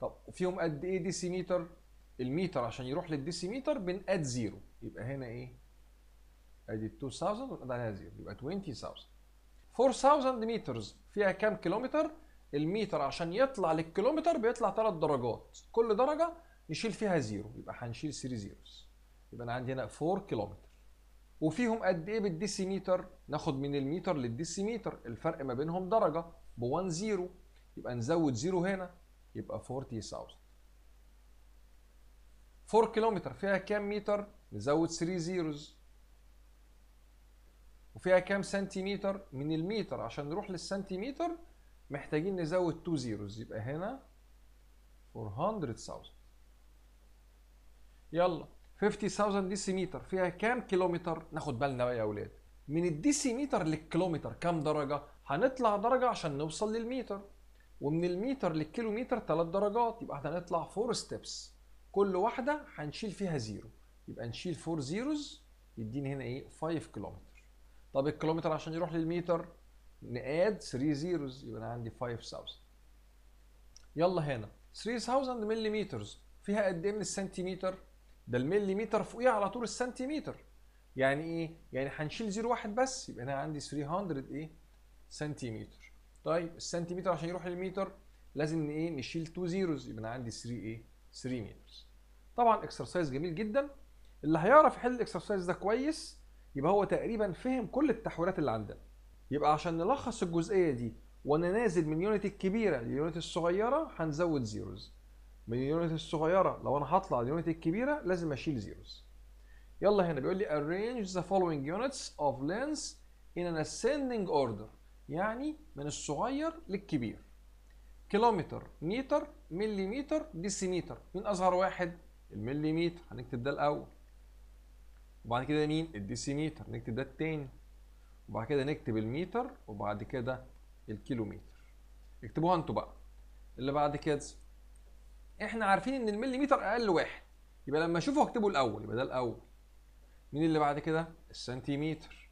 طب فيهم قد ايه ديسيمتر المتر عشان يروح للديسيمتر بنقاد زيرو يبقى هنا ايه ادي 2000 ونقاد عليها زيرو يبقى 20000 4000 متر فيها كام كيلومتر المتر عشان يطلع للكيلومتر بيطلع ثلاث درجات كل درجه نشيل فيها زيرو يبقى هنشيل 3 زيروز يبقى انا عندي هنا 4 كيلومتر وفيهم قد ايه بالديسيمتر ناخد من المتر للديسيمتر الفرق ما بينهم درجه ب 1 زيرو يبقى نزود زيرو هنا يبقى 40000 4 كيلومتر فيها كام متر نزود 3 زيروز وفيها كام سنتيمتر من المتر عشان نروح للسنتيمتر محتاجين نزود 2 زيروز يبقى هنا 400000 يلا 50000 ديسيمتر فيها كام كيلومتر ناخد بالنا بقى يا اولاد من الديسيمتر للكيلومتر كام درجه هنطلع درجه عشان نوصل للمتر ومن المتر للكيلومتر ثلاث درجات يبقى هنطلع 4 ستيبس كل واحده هنشيل فيها زيرو يبقى نشيل 4 زيروز يديني هنا ايه 5 كيلومتر طب الكيلومتر عشان يروح للميتر نقاد 3 زيروز يبقى انا عندي 5000 يلا هنا 3000 ملم فيها قد ايه من السنتيمتر ده المليمتر فوقيه على طول السنتيمتر يعني ايه يعني هنشيل زيرو واحد بس يبقى انا عندي 300 ايه سنتيمتر طيب السنتيمتر عشان يروح للميتر لازم ايه نشيل 2 زيروز يبقى انا عندي 3 ايه 3 متر طبعا اكسرسايز جميل جدا اللي هيعرف يحل الاكسرسايز ده كويس يبقى هو تقريبا فهم كل التحويلات اللي عندنا يبقى عشان نلخص الجزئيه دي وانا نازل من يونت الكبيره لليونت الصغيره هنزود زيروز من اليونت الصغيره لو انا هطلع لليونت الكبيره لازم اشيل زيروز يلا هنا بيقول لي arrange the following units of length in an ascending order يعني من الصغير للكبير كيلومتر متر مليمتر ديسيمتر مين اصغر واحد المليمتر هنكتب ده الاول وبعد كده مين الديسيميتر نكتب ده التاني وبعد كده نكتب الميتر وبعد كده الكيلومتر اكتبوها انتوا بقى اللي بعد كده احنا عارفين ان المليمتر اقل واحد يبقى لما اشوفه اكتبه الاول يبقى ده الاول مين اللي بعد كده السنتيمتر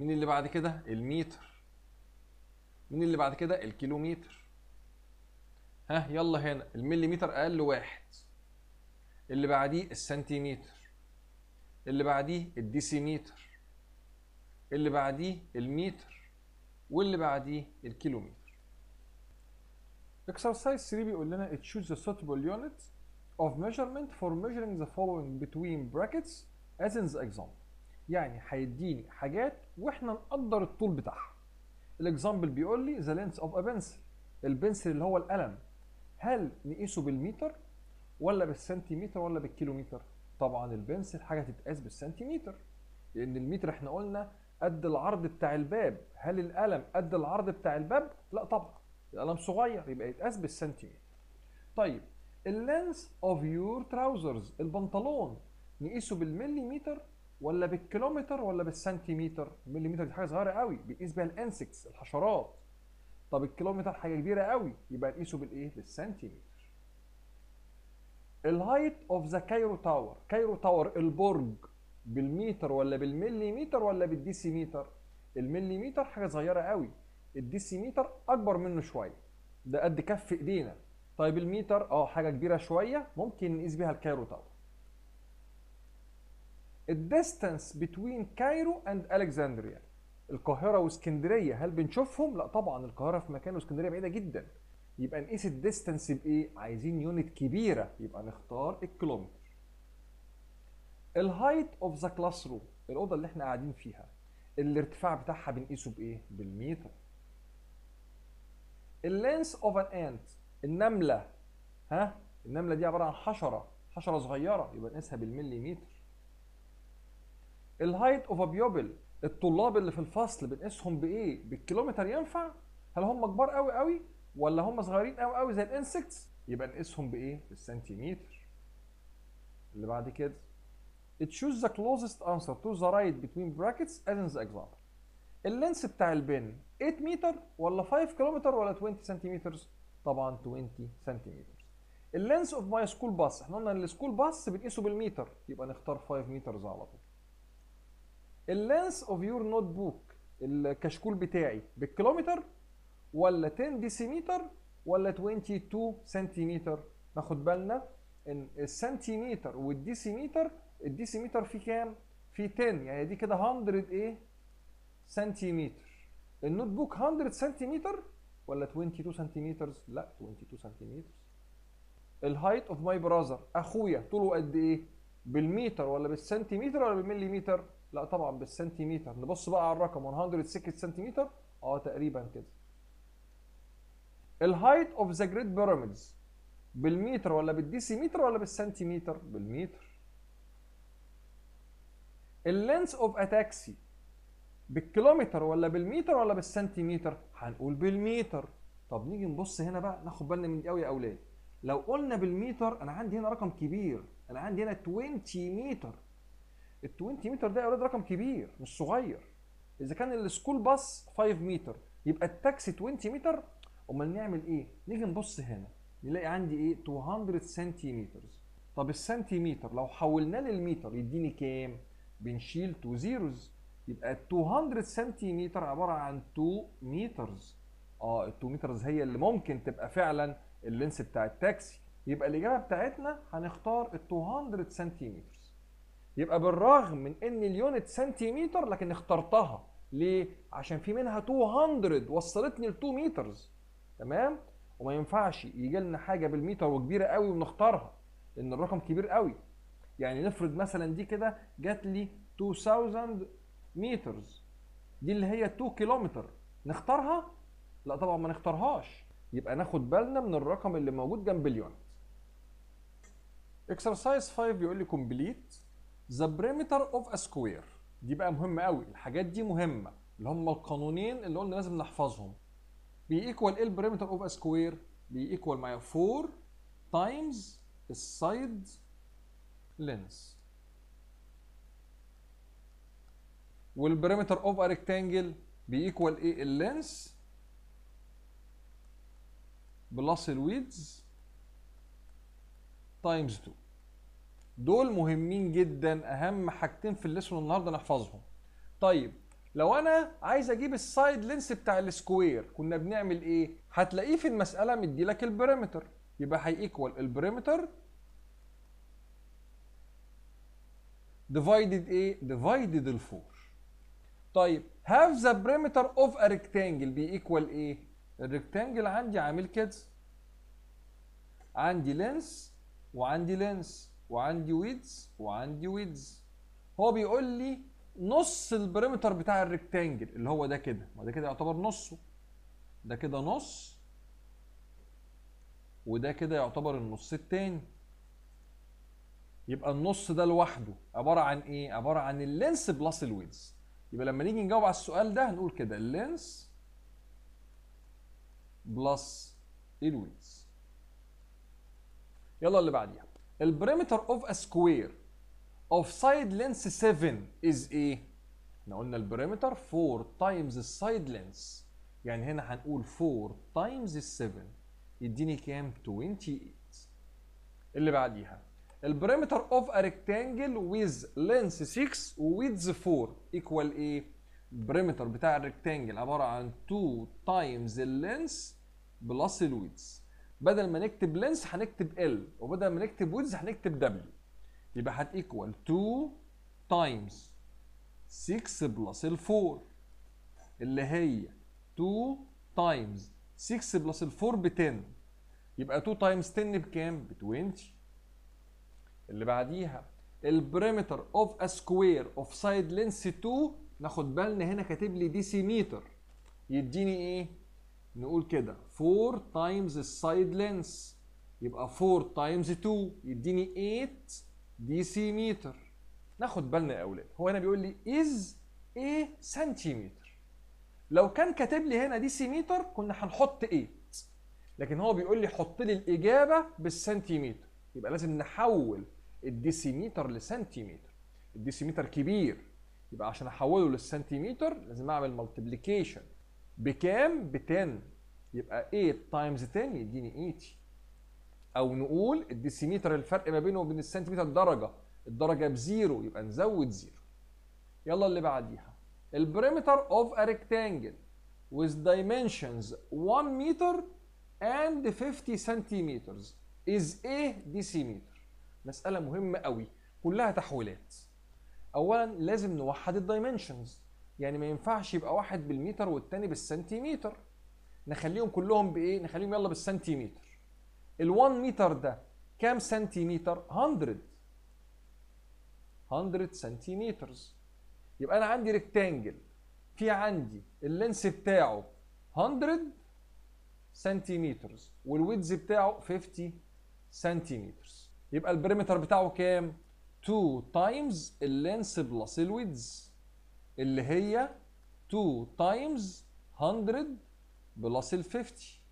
مين اللي بعد كده المتر مين اللي بعد كده الكيلومتر ها يلا هنا المليمتر اقل واحد اللي بعديه السنتيمتر اللي بعديه الديسيمتر اللي بعديه المتر واللي بعديه الكيلومتر exercise 3 بيقول لنا choose a suitable unit of measurement for measuring the following between brackets as in the example يعني هيديني حاجات واحنا نقدر الطول بتاعها الاكزامبل بيقول لي the length of a pencil البنسل اللي هو القلم هل نقيسه بالمتر ولا بالسنتيمتر ولا بالكيلومتر طبعا البنسل حاجه تتقاس بالسنتيمتر لان المتر احنا قلنا قد العرض بتاع الباب هل القلم قد العرض بتاع الباب لا طبعا القلم صغير يبقى يتقاس بالسنتيمتر طيب اللينس اوف يور تراوزرز البنطلون نقيسه بالمليمتر ولا بالكيلومتر ولا بالسنتيمتر المليمتر دي حاجه صغيره قوي بيقيس بيها الانسكتس الحشرات طب الكيلومتر حاجه كبيره قوي يبقى نقيسه بالايه بالسنتيمتر الهايت اوف ذا كايرو تاور كايرو تاور البرج بالمتر ولا بالمليمتر ولا بالديسيمتر المليمتر حاجه صغيره قوي الديسيمتر اكبر منه شويه ده قد كف ايدينا طيب المتر اه حاجه كبيره شويه ممكن نقيس بيها الكايرو تاور الديستانس بتوين كايرو اند الكسندريا القاهره واسكندريه هل بنشوفهم لا طبعا القاهره في مكان واسكندريه بعيده جدا يبقى نقيس الديستانس بايه؟ عايزين يونت كبيره يبقى نختار الكيلومتر. الهايت اوف ذا كلاس روم الاوضه اللي احنا قاعدين فيها الارتفاع بتاعها بنقيسه بايه؟ بالميتر. اللينس اوف ان انت النمله ها النمله دي عباره عن حشره حشره صغيره يبقى نقيسها بالمليمتر. الهايت اوف بيوبل الطلاب اللي في الفصل بنقيسهم بايه؟ بالكيلومتر ينفع؟ هل هم كبار قوي قوي ولا هم صغيرين قوي قوي زي الانسكتس يبقى نقيسهم بايه؟ بالسنتيمتر اللي بعد كده choose ذا closest انسر تو ذا رايت between براكتس از ان ذا اكزامبل اللينس بتاع البن 8 متر ولا 5 كيلومتر ولا 20 سنتيمتر طبعا 20 سنتيمتر اللينس اوف ماي سكول باس احنا قلنا ان السكول باس بنقيسه بالمتر يبقى نختار 5 مترز على طول اللينس اوف يور نوت بوك الكشكول بتاعي بالكيلومتر ولا 10 ديسيمتر ولا 22 سنتيمتر ناخد بالنا ان السنتيمتر والديسيمتر الديسيمتر فيه كام فيه 10 يعني دي كده 100 ايه سنتيمتر النوت بوك 100 سنتيمتر ولا 22 سنتيمتر لا 22 سنتيمتر الهايت اوف ماي براذر اخويا طوله قد ايه بالمتر ولا بالسنتيمتر ولا بالمليمتر لا طبعا بالسنتيمتر نبص بقى على الرقم 106 سنتيمتر اه تقريبا كده الهايت اوف ذا جريت بيراميدز بالمتر ولا بالديسيمتر ولا بالسنتيمتر بالمتر اللينث اوف اتاكسي بالكيلومتر ولا بالمتر ولا بالسنتيمتر هنقول بالمتر طب نيجي نبص هنا بقى ناخد بالنا من دي قوي يا اولاد لو قلنا بالمتر انا عندي هنا رقم كبير انا عندي هنا 20 متر ال 20 متر ده يا اولاد رقم كبير مش صغير اذا كان السكول باص 5 متر يبقى التاكسي 20 متر امال نعمل ايه نيجي نبص هنا نلاقي عندي ايه 200 سنتيمتر طب السنتيمتر لو حولناه للمتر يديني كام بنشيل 2 زيروز يبقى 200 سنتيمتر عباره عن 2 مترز اه ال 2 مترز هي اللي ممكن تبقى فعلا اللينس بتاع التاكسي يبقى الاجابه بتاعتنا هنختار ال 200 سنتيمتر يبقى بالرغم من ان اليونت سنتيمتر لكن اخترتها ليه عشان في منها 200 وصلتني ل 2 مترز تمام وما ينفعش يجي لنا حاجه بالميتر وكبيره قوي ونختارها لان الرقم كبير قوي يعني نفرض مثلا دي كده جات لي 2000 مترز دي اللي هي 2 كيلومتر نختارها لا طبعا ما نختارهاش يبقى ناخد بالنا من الرقم اللي موجود جنب اليونت اكسرسايز 5 بيقول لي كومبليت ذا بريمتر اوف ا سكوير دي بقى مهمه قوي الحاجات دي مهمه اللي هم القانونين اللي قلنا لازم نحفظهم بيكوال ايه البريمتر اوف ا سكوير بيكوال معايا 4 تايمز السايد لينس والبريمتر اوف ا ريكتانجل بيكوال ايه اللينس بلس الويدز تايمز 2 دول مهمين جدا اهم حاجتين في الليسون النهارده نحفظهم طيب لو انا عايز اجيب السايد لينس بتاع السكوير كنا بنعمل ايه هتلاقيه في المساله مديلك البريمتر يبقى هيكوال البريمتر ديفايدد ايه ديفايدد الفور طيب هاف ذا بريمتر اوف ا ريكتانجل بيكوال ايه الريكتانجل عندي عامل كده عندي لينس وعندي لينس وعندي ويدز وعندي ويدز هو بيقول لي نص البريمتر بتاع الريكتانجل اللي هو ده كده ما ده كده يعتبر نصه ده كده نص وده كده يعتبر النص التاني يبقى النص ده لوحده عباره عن ايه عباره عن اللينس بلس الويدز يبقى لما نيجي نجاوب على السؤال ده هنقول كده اللينس بلس الويدز يلا اللي بعديها البريمتر اوف ا سكوير اوف سايد لينس 7 از ايه؟ احنا قلنا البريمتر 4 تايمز السايد لينس يعني هنا هنقول 4 تايمز 7 يديني كام؟ 28 اللي بعديها البريمتر اوف ا ريكتانجل ويز لينس 6 وويدز 4 ايكوال ايه؟ البريمتر بتاع الريكتانجل عباره عن 2 تايمز اللينس بلس الويدز بدل ما نكتب لينس هنكتب ال وبدل ما نكتب ويدز هنكتب دبليو يبقى هتيكوال 2 تايمز 6 بلس 4 اللي هي 2 تايمز 6 بلس 4 ب 10 يبقى 2 تايمز 10 بكام؟ ب 20 اللي بعديها البريمتر اوف ا سكوير اوف سايد لينس 2 ناخد بالنا هنا كاتب لي ديسيمتر يديني ايه؟ نقول كده 4 تايمز السايد لينس يبقى 4 تايمز 2 يديني 8 دي سي متر ناخد بالنا يا اولاد هو هنا بيقول لي از ايه سنتيمتر لو كان كاتب لي هنا دي سي متر كنا هنحط ايه لكن هو بيقول لي حط لي الاجابه بالسنتيمتر يبقى لازم نحول الديسيمتر لسنتيمتر الديسيمتر كبير يبقى عشان احوله للسنتيمتر لازم اعمل ملتبليكيشن بكام ب 10 يبقى 8 تايمز 10 يديني 80 او نقول الديسيمتر الفرق ما بينه وبين السنتيمتر درجه الدرجه بزيرو يبقى نزود زيرو يلا اللي بعديها البريمتر اوف ا ريكتانجل with dimensions 1 meter and 50 centimeters is a decimeter مسألة مهمة قوي كلها تحويلات أولا لازم نوحد الدايمنشنز يعني ما ينفعش يبقى واحد بالمتر والتاني بالسنتيمتر نخليهم كلهم بإيه؟ نخليهم يلا بالسنتيمتر ال1 متر ده كام سنتيمتر 100 100 سنتيمتر يبقى انا عندي ريكتانجل في عندي اللينس بتاعه 100 سنتيمتر والويدز بتاعه 50 سنتيمتر يبقى البريمتر بتاعه كام 2 تايمز اللينس بلس الويدز اللي هي 2 تايمز 100 بلس ال 50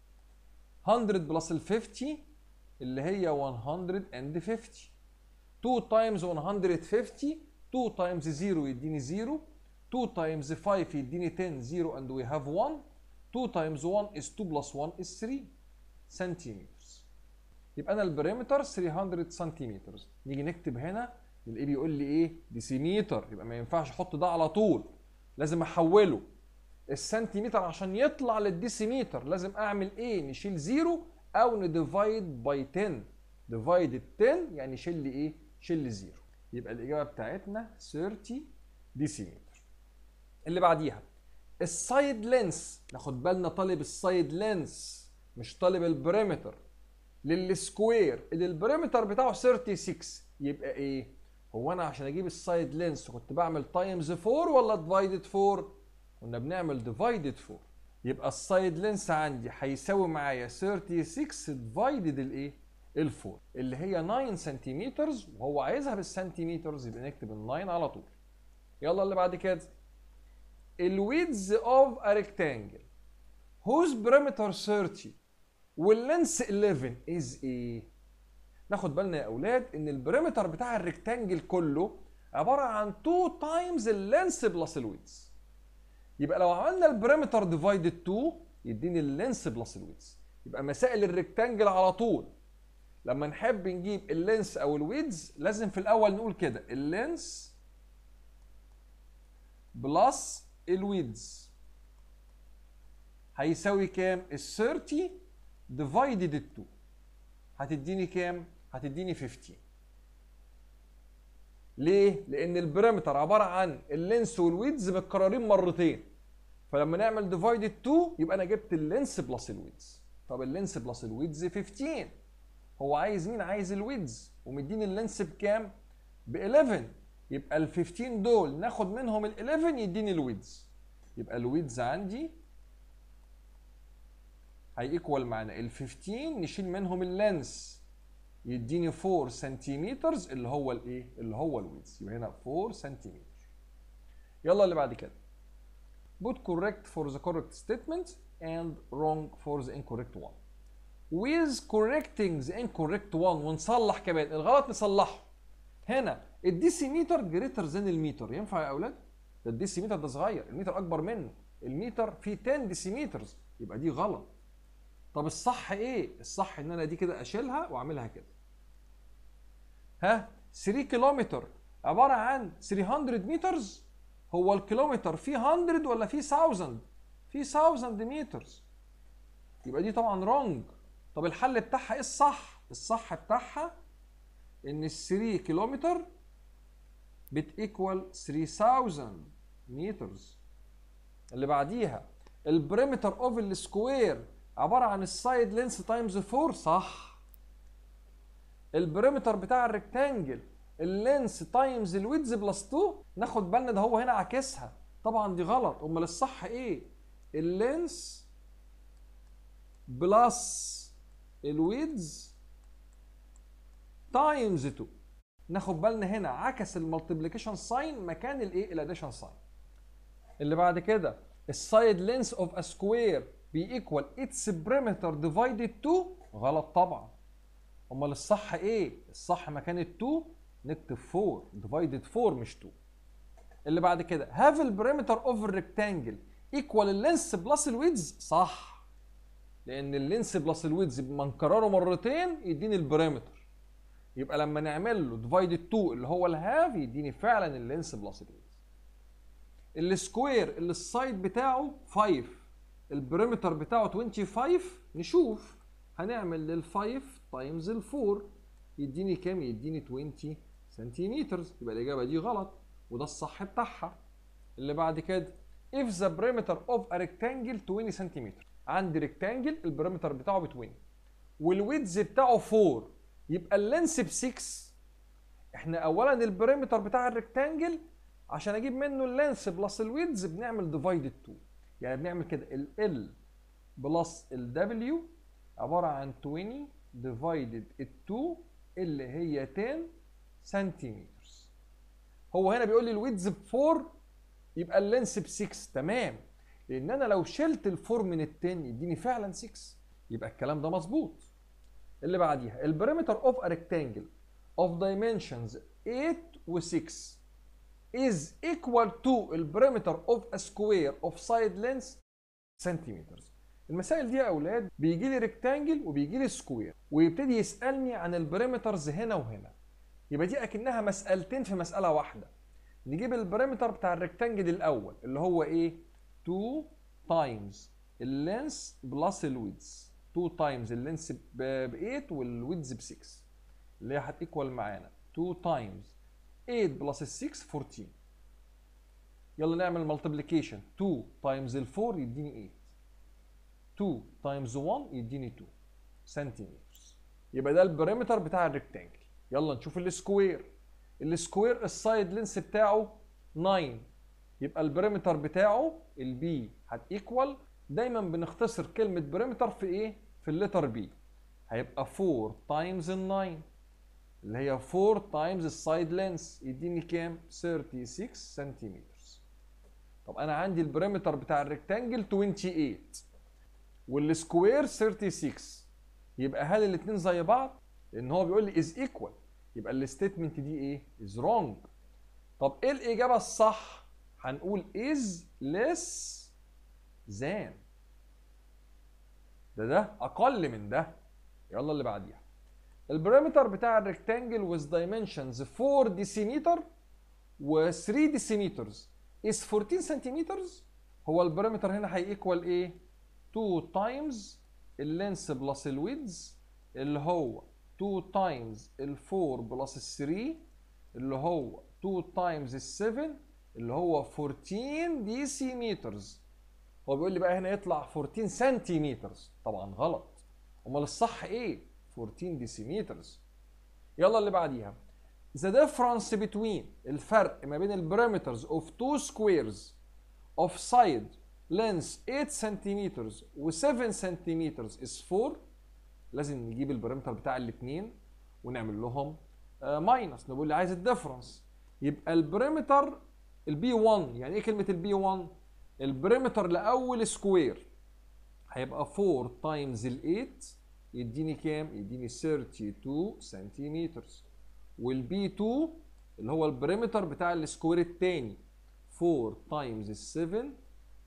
100 بلس ال 50 اللي هي 150 2 تايمز 150 2 تايمز 0 يديني 0 2 تايمز 5 يديني 10 0 اند وي هاف 1 2 تايمز 1 is 2 بلس 1 is 3 سنتيمترز يبقى انا البريمتر 300 سنتيمترز نيجي نكتب هنا الاي بيقول لي ايه ديسيمتر يبقى ما ينفعش احط ده على طول لازم احوله السنتيمتر عشان يطلع للديسيمتر لازم اعمل ايه نشيل زيرو او نديفايد باي 10 ديفايد 10 يعني شيل لي ايه شيل لي زيرو يبقى الاجابه بتاعتنا 30 ديسيمتر اللي بعديها السايد لينس ناخد بالنا طالب السايد لينس مش طالب البريمتر للسكوير اللي البريمتر بتاعه 36 يبقى ايه هو انا عشان اجيب السايد لينس كنت بعمل تايمز 4 ولا ديفايد 4 كنا بنعمل ديفايدد 4 يبقى السايد لينس عندي هيساوي معايا 36 ديفايدد الايه؟ ال 4 إيه؟ اللي هي 9 سنتيمتر وهو عايزها بالسنتيمترز يبقى نكتب ال 9 على طول. يلا اللي بعد كده الويدز اوف ا ريكتانجل whose perimeter 30 واللينس 11 از ايه؟ ناخد بالنا يا اولاد ان البريمتر بتاع الريكتانجل كله عباره عن 2 تايمز اللينس بلس الويدز يبقى لو عملنا البريمتر ديفايدد 2 يديني اللينس بلس الويدز يبقى مسائل الريكتانجل على طول لما نحب نجيب اللينس او الويدز لازم في الاول نقول كده اللينس بلس الويدز هيساوي كام ال 30 ديفايدد 2 هتديني كام هتديني 15 ليه؟ لأن البريمتر عبارة عن اللينس والويدز متكررين مرتين فلما نعمل ديفايد 2 يبقى أنا جبت اللينس بلس الويدز طب اللينس بلس الويدز 15 هو عايز مين؟ عايز الويدز ومديني اللينس بكام؟ ب 11 يبقى ال 15 دول ناخد منهم ال 11 يديني الويدز يبقى الويدز عندي هيكوال معانا ال 15 نشيل منهم اللينس يديني 4 سنتيمترز اللي هو الايه؟ اللي هو الويدز يبقى هنا 4 سنتيمتر. يلا اللي بعد كده. Put correct for the correct statement and wrong for the incorrect one. With correcting the incorrect one ونصلح كمان الغلط نصلحه. هنا الديسيمتر جريتر ذان الميتر ينفع يا اولاد؟ ده الديسيمتر ده صغير الميتر اكبر منه الميتر فيه 10 ديسيمترز يبقى دي غلط. طب الصح ايه؟ الصح ان انا دي كده اشيلها واعملها كده. ها 3 كيلومتر عباره عن 300 مترز هو الكيلومتر فيه 100 ولا فيه 1000 فيه 1000 مترز يبقى دي طبعا رونج طب الحل بتاعها ايه الصح الصح بتاعها ان ال 3 كيلومتر بتيكوال 3000 مترز اللي بعديها البريمتر اوف السكوير عباره عن السايد لينس تايمز 4 صح البريمتر بتاع الريكتانجل اللينس تايمز الويدز بلس 2 ناخد بالنا ده هو هنا عاكسها طبعا دي غلط امال الصح ايه اللينس بلس الويدز تايمز 2 ناخد بالنا هنا عكس المالتيبليكيشن ساين مكان الايه الاديشن ساين اللي بعد كده السايد لينس اوف ا سكوير بيكوال اتس بريمتر ديفايدد 2 غلط طبعا امال الصح ايه الصح مكان ال2 نكتب 4 ديفايدد 4 مش 2 اللي بعد كده هاف البريمتر اوف ريكتانجل ايكوال اللينس بلس الويدز صح لان اللينس بلس الويدز نكرره مرتين يديني البريمتر يبقى لما نعمل له ديفايدد 2 اللي هو الهاف يديني فعلا اللينس بلس الويدز السكوير اللي السايد بتاعه 5 البريمتر بتاعه 25 نشوف هنعمل لل5 تايمز الفور يديني كام يديني 20 سنتيمترز يبقى الاجابه دي غلط وده الصح بتاعها اللي بعد كده if the perimeter of a rectangle 20 سنتيمتر عندي ريكتانجل البريمتر بتاعه ب 20 والويدز بتاعه 4 يبقى اللينس ب 6 احنا اولا البريمتر بتاع الريكتانجل عشان اجيب منه اللينس بلس الويدز بنعمل ديفايد 2 يعني بنعمل كده ال L بلس ال W عباره عن 20 ديفايدد التو 2 اللي هي 10 سنتيمتر هو هنا بيقول لي الويدز ب 4 يبقى اللينس ب 6 تمام لان انا لو شلت ال 4 من ال 10 يديني فعلا 6 يبقى الكلام ده مظبوط اللي بعديها البريمتر اوف ا ريكتانجل اوف دايمنشنز 8 و6 is equal to البريمتر اوف a square of side لينس سنتيمترز المسائل دي يا اولاد بيجي لي ريكتانجل وبيجي لي سكوير ويبتدي يسالني عن البريمترز هنا وهنا يبقى دي اكنها مسالتين في مساله واحده نجيب البريمتر بتاع الريكتانجل الاول اللي هو ايه 2 تايمز اللينس بلس الويدز 2 تايمز اللينس ب 8 والويدز ب 6 اللي هي هتيكوال معانا 2 تايمز 8 بلس 6 14 يلا نعمل ملتبليكيشن 2 تايمز ال 4 يديني 8 2 تايمز 1 يديني 2 سنتيمتر يبقى ده البريمتر بتاع الريكتانجل يلا نشوف السكوير السكوير السايد لينس بتاعه 9 يبقى البريمتر بتاعه البي هتيكوال دايما بنختصر كلمه بريمتر في ايه في اللتر بي هيبقى 4 تايمز 9 اللي هي 4 تايمز السايد لينس يديني كام 36 سنتيمتر طب انا عندي البريمتر بتاع الريكتانجل 28 والسكوير 36 يبقى هل الاثنين زي بعض؟ لان هو بيقول لي از ايكوال يبقى الستيتمنت دي ايه؟ از رونج طب ايه الاجابه الصح؟ هنقول از ليس ذان ده ده اقل من ده يلا اللي بعديها البريمتر بتاع الريكتانجل وذ دايمنشنز 4 ديسيمتر و 3 ديسيمترز از 14 سنتيمترز هو البريمتر هنا هيكوال ايه؟ 2 تايمز اللينس بلس الويدز اللي هو 2 تايمز ال 4 بلس ال 3 اللي هو 2 تايمز ال 7 اللي هو 14 دي سي مترز هو بيقول لي بقى هنا يطلع 14 سنتيمترز طبعا غلط امال الصح ايه 14 ديسيمترز يلا اللي بعديها the difference between الفرق ما بين البريمترز of two squares of side لينس 8 سنتيمترز و7 سنتيمترز از 4 لازم نجيب البريمتر بتاع الاثنين ونعمل لهم ماينس آه, نقول لي عايز الديفرنس يبقى البريمتر البي 1 يعني ايه كلمه البي 1 البريمتر لاول سكوير هيبقى 4 تايمز ال 8 يديني كام يديني 32 سنتيمتر والبي 2 اللي هو البريمتر بتاع السكوير الثاني 4 تايمز ال 7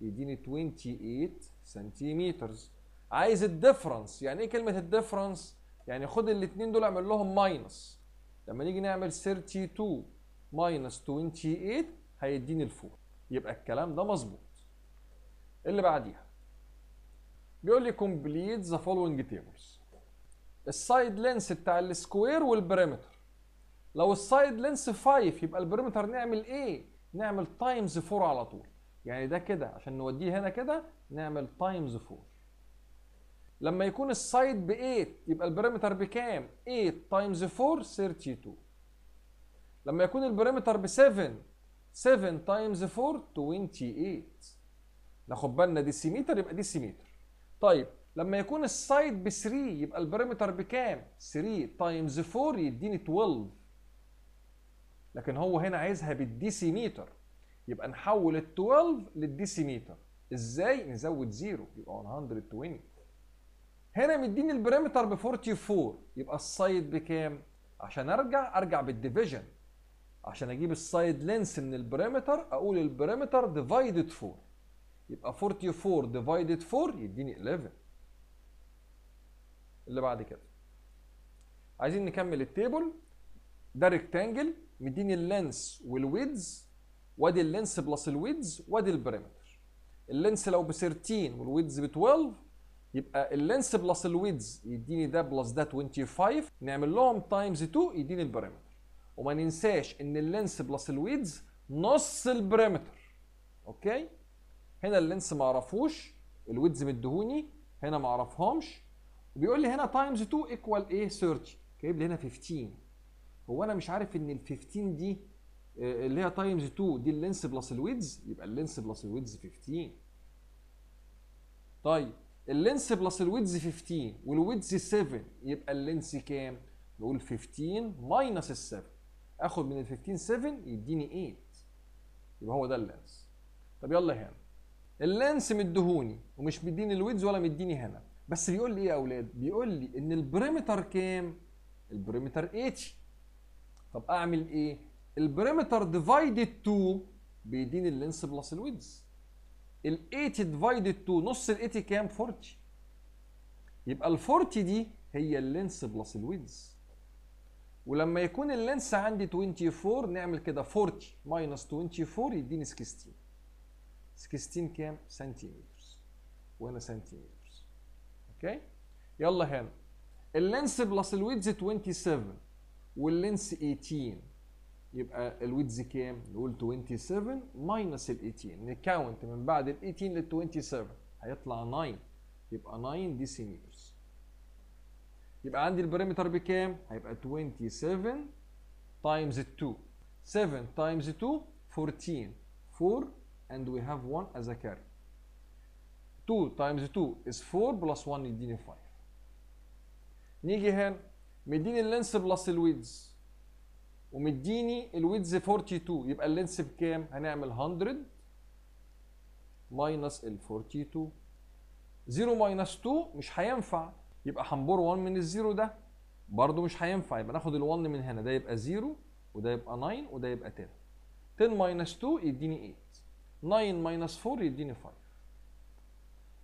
يديني 28 سنتيمتر عايز الديفرنس يعني ايه كلمه الديفرنس يعني خد الاثنين دول اعمل لهم ماينس لما نيجي نعمل 32 ماينس 28 هيديني الفور يبقى الكلام ده مظبوط اللي بعديها بيقول لي كومبليت ذا فولوينج تيبلز السايد لينس بتاع السكوير والبريمتر لو السايد لينس 5 يبقى البريمتر نعمل ايه نعمل تايمز 4 على طول يعني ده كده عشان نوديه هنا كده نعمل تايمز 4 لما يكون السايد ب 8 يبقى البريمتر بكام 8 تايمز 4 32 لما يكون البريمتر ب 7 7 تايمز 4 28 ناخد بالنا دي يبقى دي طيب لما يكون السايد ب 3 يبقى البريمتر بكام 3 تايمز 4 يديني 12 لكن هو هنا عايزها بالديسيمتر يبقى نحول ال 12 للديسيميتر ازاي نزود زيرو يبقى 120 هنا مديني البريمتر ب 44 يبقى السايد بكام عشان ارجع ارجع بالديفيجن عشان اجيب السايد لينس من البريمتر اقول البريمتر ديفايدد 4 يبقى 44 ديفايدد 4 يديني 11 اللي بعد كده عايزين نكمل التيبل ده ريكتانجل مديني اللينس والويدز وادي اللينس بلس الويدز وادي البريمتر اللينس لو ب 13 والويدز ب 12 يبقى اللينس بلس الويدز يديني ده بلس ده 25 نعمل لهم تايمز 2 يديني البريمتر وما ننساش ان اللينس بلس الويدز نص البريمتر اوكي هنا اللينس ما اعرفوش الويدز مدهوني هنا ما اعرفهمش بيقول لي هنا تايمز 2 ايكوال ايه 30 جايب لي هنا 15 هو انا مش عارف ان ال 15 دي آه، اللي هي تايمز 2 دي اللينس بلس الويدز يبقى اللينس بلس الويدز 15 طيب اللينس بلس الويدز 15 والويدز 7 يبقى اللينس كام؟ نقول 15 ماينس ال 7 اخد من ال 15 7 يديني 8 يبقى هو ده اللينس طب يلا هنا اللينس مديهوني ومش مديني الويدز ولا مديني هنا بس بيقول لي ايه يا اولاد؟ بيقول لي ان البريمتر كام؟ البريمتر 80 طب اعمل ايه؟ البريمتر ديفايدد 2 بيديني اللينس بلس الويدز ال 80 ديفايدد 2 نص ال 80 كام 40 يبقى ال 40 دي هي اللينس بلس الويدز ولما يكون اللينس عندي 24 نعمل كده 40 ماينس 24 يديني 16 16 كام سنتيمتر وهنا سنتيمتر اوكي يلا هنا اللينس بلس الويدز 27 واللينس 18 يبقى الويدز كام؟ نقول 27 ماينس ال 18 نكاونت من بعد ال 18 لل 27 هيطلع 9 يبقى 9 ديسيميترز يبقى عندي البريمتر بكام؟ هيبقى 27 تايمز 2 7 تايمز 2 14 4 and we have 1 as a carry 2 times 2 is 4 plus 1 يديني 5 نيجي هنا مديني اللينس بلس الويدز ومديني الويدز 42 يبقى اللينس بكام؟ هنعمل 100 ماينس ال 42 0 ماينس 2 مش هينفع يبقى هنبور 1 من الزيرو ده برضه مش هينفع يبقى ناخد ال 1 من هنا ده يبقى 0 وده يبقى 9 وده يبقى 10 10 ماينس 2 يديني 8 9 ماينس 4 يديني 5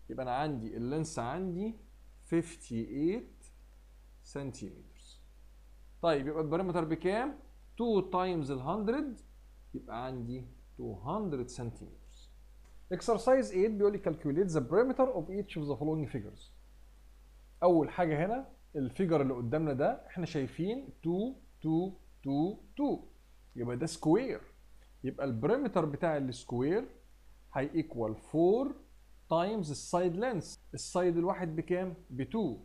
يبقى انا عندي اللينس عندي 58 سنتيمتر طيب يبقى البريمتر بكام؟ 2 تايمز ال 100 يبقى عندي 200 سنتيمتر. اكسرسايز 8 بيقول لي كالكوليت ذا بريمتر اوف ايتش اوف ذا فولوينج فيجرز. اول حاجه هنا الفيجر اللي قدامنا ده احنا شايفين 2 2 2 2 يبقى ده سكوير يبقى البريمتر بتاع السكوير هيكوال 4 تايمز السايد لينس السايد الواحد بكام؟ ب 2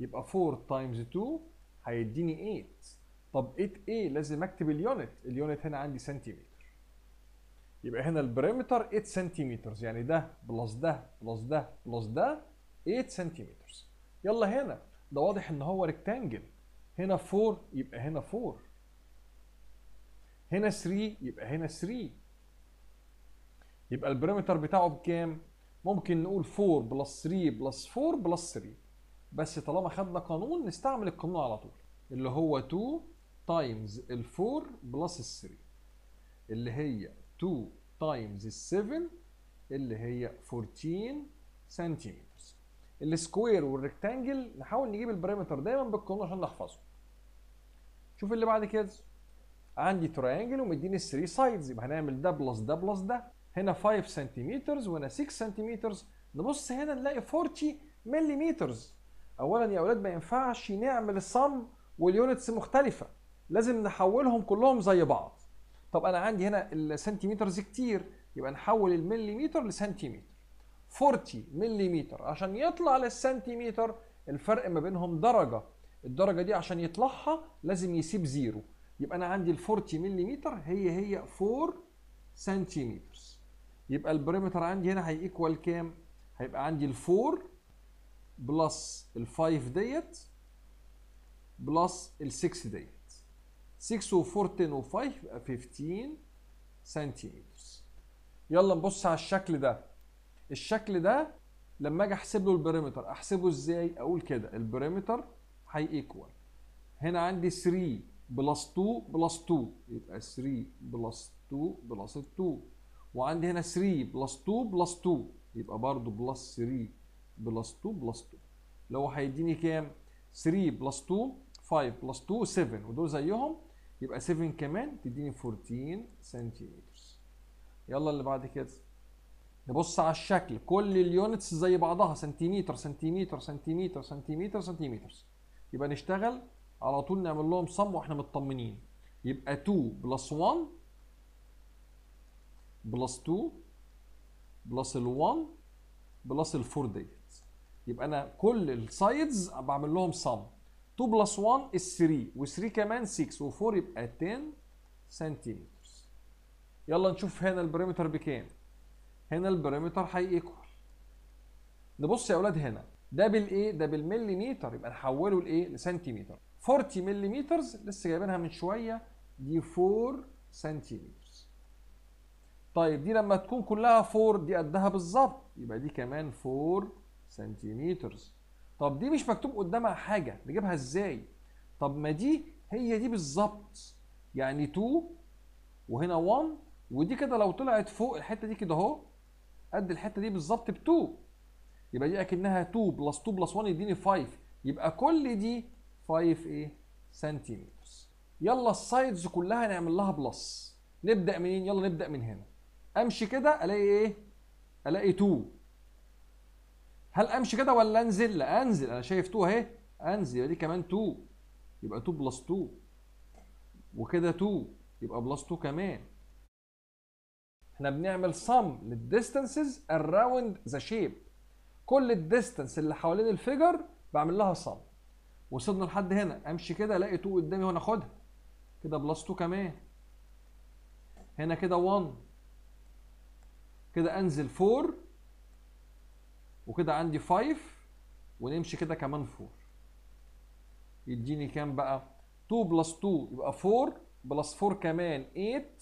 يبقى 4 تايمز 2 هيديني 8 طب ايه ايه لازم اكتب اليونت اليونت هنا عندي سنتيمتر يبقى هنا البريمتر 8 سنتيمتر يعني ده بلس ده بلس ده بلس ده 8 سنتيمتر يلا هنا ده واضح ان هو ريكتانجل هنا 4 يبقى هنا 4 هنا 3 يبقى هنا 3 يبقى البريمتر بتاعه بكام ممكن نقول 4 بلس 3 بلس 4 بلس 3 بس طالما خدنا قانون نستعمل القانون على طول اللي هو 2 تايمز ال 4 بلس ال 3 اللي هي 2 تايمز ال 7 اللي هي 14 سنتيمترز السكوير والريكتانجل نحاول نجيب البريمتر دايما بالقانون عشان نحفظه شوف اللي بعد كده عندي تراينجل ومديني 3 سايدز يبقى هنعمل ده بلس ده بلس ده هنا 5 سنتيمترز وهنا 6 سنتيمترز نبص هنا نلاقي 40 مليمترز اولا يا اولاد ما ينفعش نعمل الصم واليونتس مختلفه لازم نحولهم كلهم زي بعض طب انا عندي هنا السنتيمترز كتير يبقى نحول المليمتر لسنتيمتر 40 مليمتر عشان يطلع للسنتيمتر الفرق ما بينهم درجه الدرجه دي عشان يطلعها لازم يسيب زيرو يبقى انا عندي ال 40 مليمتر هي هي 4 سنتيمتر يبقى البريمتر عندي هنا هيكوال كام هيبقى عندي ال 4 بلس ال 5 ديت بلس ال 6 ديت 6 و14 و5 يبقى 15 سنتيمتر يلا نبص على الشكل ده الشكل ده لما اجي احسب له البريمتر احسبه ازاي اقول كده البريمتر هيكوال هنا عندي 3 بلس 2 بلس 2 يبقى 3 بلس 2 بلس 2 وعندي هنا 3 بلس 2 بلس 2 يبقى برضو بلس 3 بلس 2 بلس 2 لو هيديني كام 3 بلس 2 5 بلس 2 7 ودول زيهم يبقى 7 كمان تديني 14 سنتيمتر يلا اللي بعد كده نبص على الشكل كل اليونتس زي بعضها سنتيمتر سنتيمتر سنتيمتر سنتيمتر سنتيمتر يبقى نشتغل على طول نعمل لهم صم واحنا مطمنين يبقى 2 بلس 1 بلس 2 بلس ال 1 بلس ال 4 ديت يبقى انا كل السايدز بعمل لهم صم 2 بلس 1 is 3 و3 كمان 6 و4 يبقى 10 سنتيمتر يلا نشوف هنا البريمتر بكام هنا البريمتر هيكوال نبص يا اولاد هنا ده بالايه ده بالمليمتر يبقى نحوله لايه لسنتيمتر 40 مليمتر لسه جايبينها من شويه دي 4 سنتيمتر طيب دي لما تكون كلها 4 دي قدها بالظبط يبقى دي كمان 4 سنتيمترز طب دي مش مكتوب قدامها حاجه نجيبها ازاي طب ما دي هي دي بالظبط يعني 2 وهنا 1 ودي كده لو طلعت فوق الحته دي كده اهو قد الحته دي بالظبط ب 2 يبقى دي اكنها 2 بلس 2 بلس 1 يديني 5 يبقى كل دي 5 ايه سنتيمتر يلا السايدز كلها نعمل لها بلس نبدا منين يلا نبدا من هنا امشي كده الاقي ايه الاقي 2 هل امشي كده ولا انزل؟ لا انزل انا شايف 2 اهي انزل دي كمان 2 يبقى 2 بلس 2 وكده 2 يبقى بلس 2 كمان احنا بنعمل صم للديستانسز اراوند ذا شيب كل الديستانس اللي حوالين الفيجر بعمل لها صم وصلنا لحد هنا امشي كده الاقي 2 قدامي وانا اخدها كده بلس 2 كمان هنا كده 1 كده انزل 4 وكده عندي 5 ونمشي كده كمان 4 يديني كام بقى 2 بلس 2 يبقى 4 بلس 4 كمان 8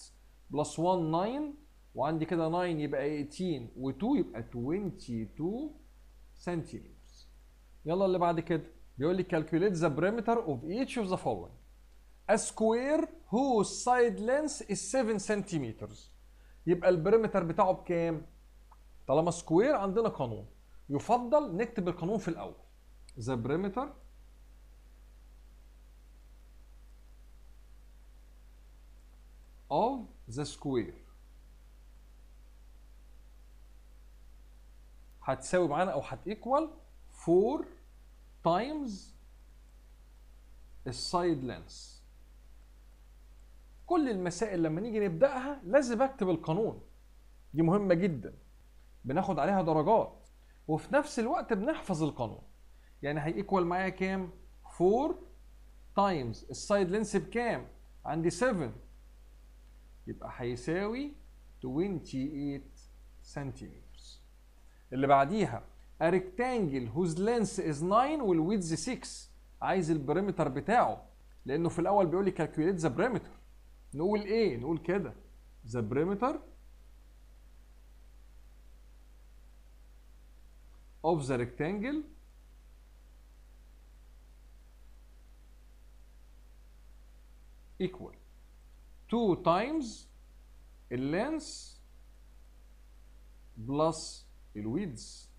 بلس 1 9 وعندي كده 9 يبقى 18 و2 يبقى 22 سنتيمتر يلا اللي بعد كده بيقول لي كالكوليت ذا بريمتر اوف ايتش اوف ذا فولوينج a square whose side length is 7 سنتيمتر يبقى البريمتر بتاعه بكام طالما سكوير عندنا قانون يفضل نكتب القانون في الاول ذا بريمتر of the square هتساوي معانا او هتيكوال 4 times السايد لينس كل المسائل لما نيجي نبداها لازم اكتب القانون دي مهمه جدا بناخد عليها درجات وفي نفس الوقت بنحفظ القانون يعني هيكوال معايا كام 4 تايمز السايد لينس بكام عندي 7 يبقى هيساوي 28 سنتيمتر اللي بعديها a هوز whose length is 9 والويدز 6 عايز البريمتر بتاعه لانه في الاول بيقول لي كالكوليت ذا بريمتر نقول ايه نقول كده ذا بريمتر of the rectangle equal 2 times اللينس بلس الويدز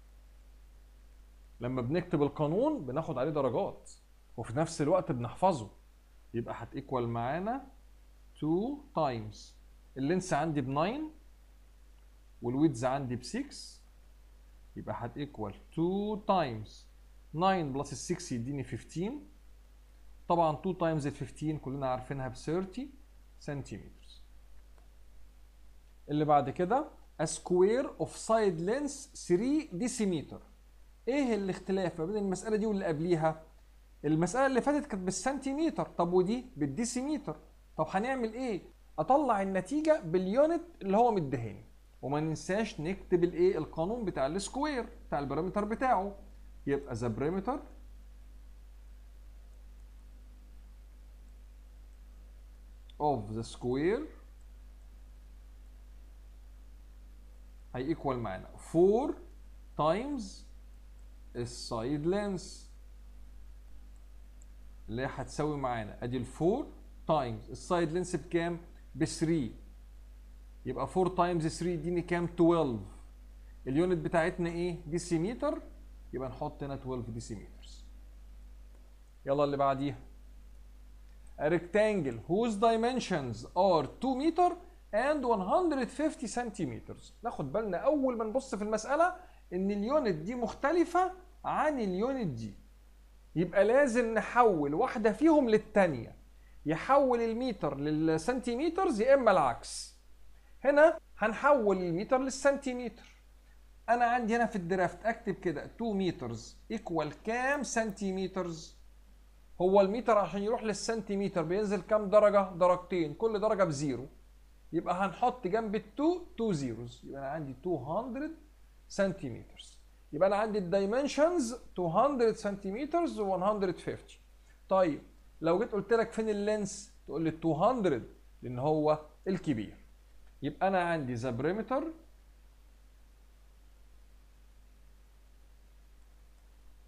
لما بنكتب القانون بناخد عليه درجات وفي نفس الوقت بنحفظه يبقى هتيكوال معانا 2 تايمز اللينس عندي ب 9 والويدز عندي ب 6 يبقى هتيكوال 2 تايمز 9 بلس 6 يديني 15 طبعا 2 تايمز ال 15 كلنا عارفينها ب 30 سنتيمترز اللي بعد كده a square of side length 3 decimeter ايه الاختلاف ما بين المساله دي واللي قبليها المساله اللي فاتت كانت بالسنتيمتر طب ودي بالديسيمتر طب هنعمل ايه اطلع النتيجه باليونت اللي هو مدهاني وما ننساش نكتب الايه القانون بتاع السكوير بتاع البريمتر بتاعه يبقى ذا بريمتر of the square هيكوال معانا 4 تايمز السايد لينس اللي هتساوي معانا ادي ال 4 تايمز السايد لينس بكام؟ ب 3 يبقى 4 تايمز 3 يديني كام 12 اليونت بتاعتنا ايه ديسيمتر يبقى نحط هنا 12 ديسيمترز يلا اللي بعديها ريكتانجل هوز whose dimensions are 2 متر and 150 سنتيمتر ناخد بالنا اول ما نبص في المساله ان اليونت دي مختلفه عن اليونت دي يبقى لازم نحول واحده فيهم للثانيه يحول المتر للسنتيمترز يا اما العكس هنا هنحول المتر للسنتيمتر انا عندي هنا في الدرافت اكتب كده 2 مترز ايكوال كام سنتيمترز هو المتر عشان يروح للسنتيمتر بينزل كام درجه درجتين كل درجه بزيرو يبقى هنحط جنب ال 2 2 زيروز يبقى انا عندي 200 سنتيمترز يبقى انا عندي الدايمنشنز 200 سنتيمترز و150 طيب لو جيت قلت لك فين اللينس تقول لي 200 لان هو الكبير يبقى انا عندي ذا بريمتر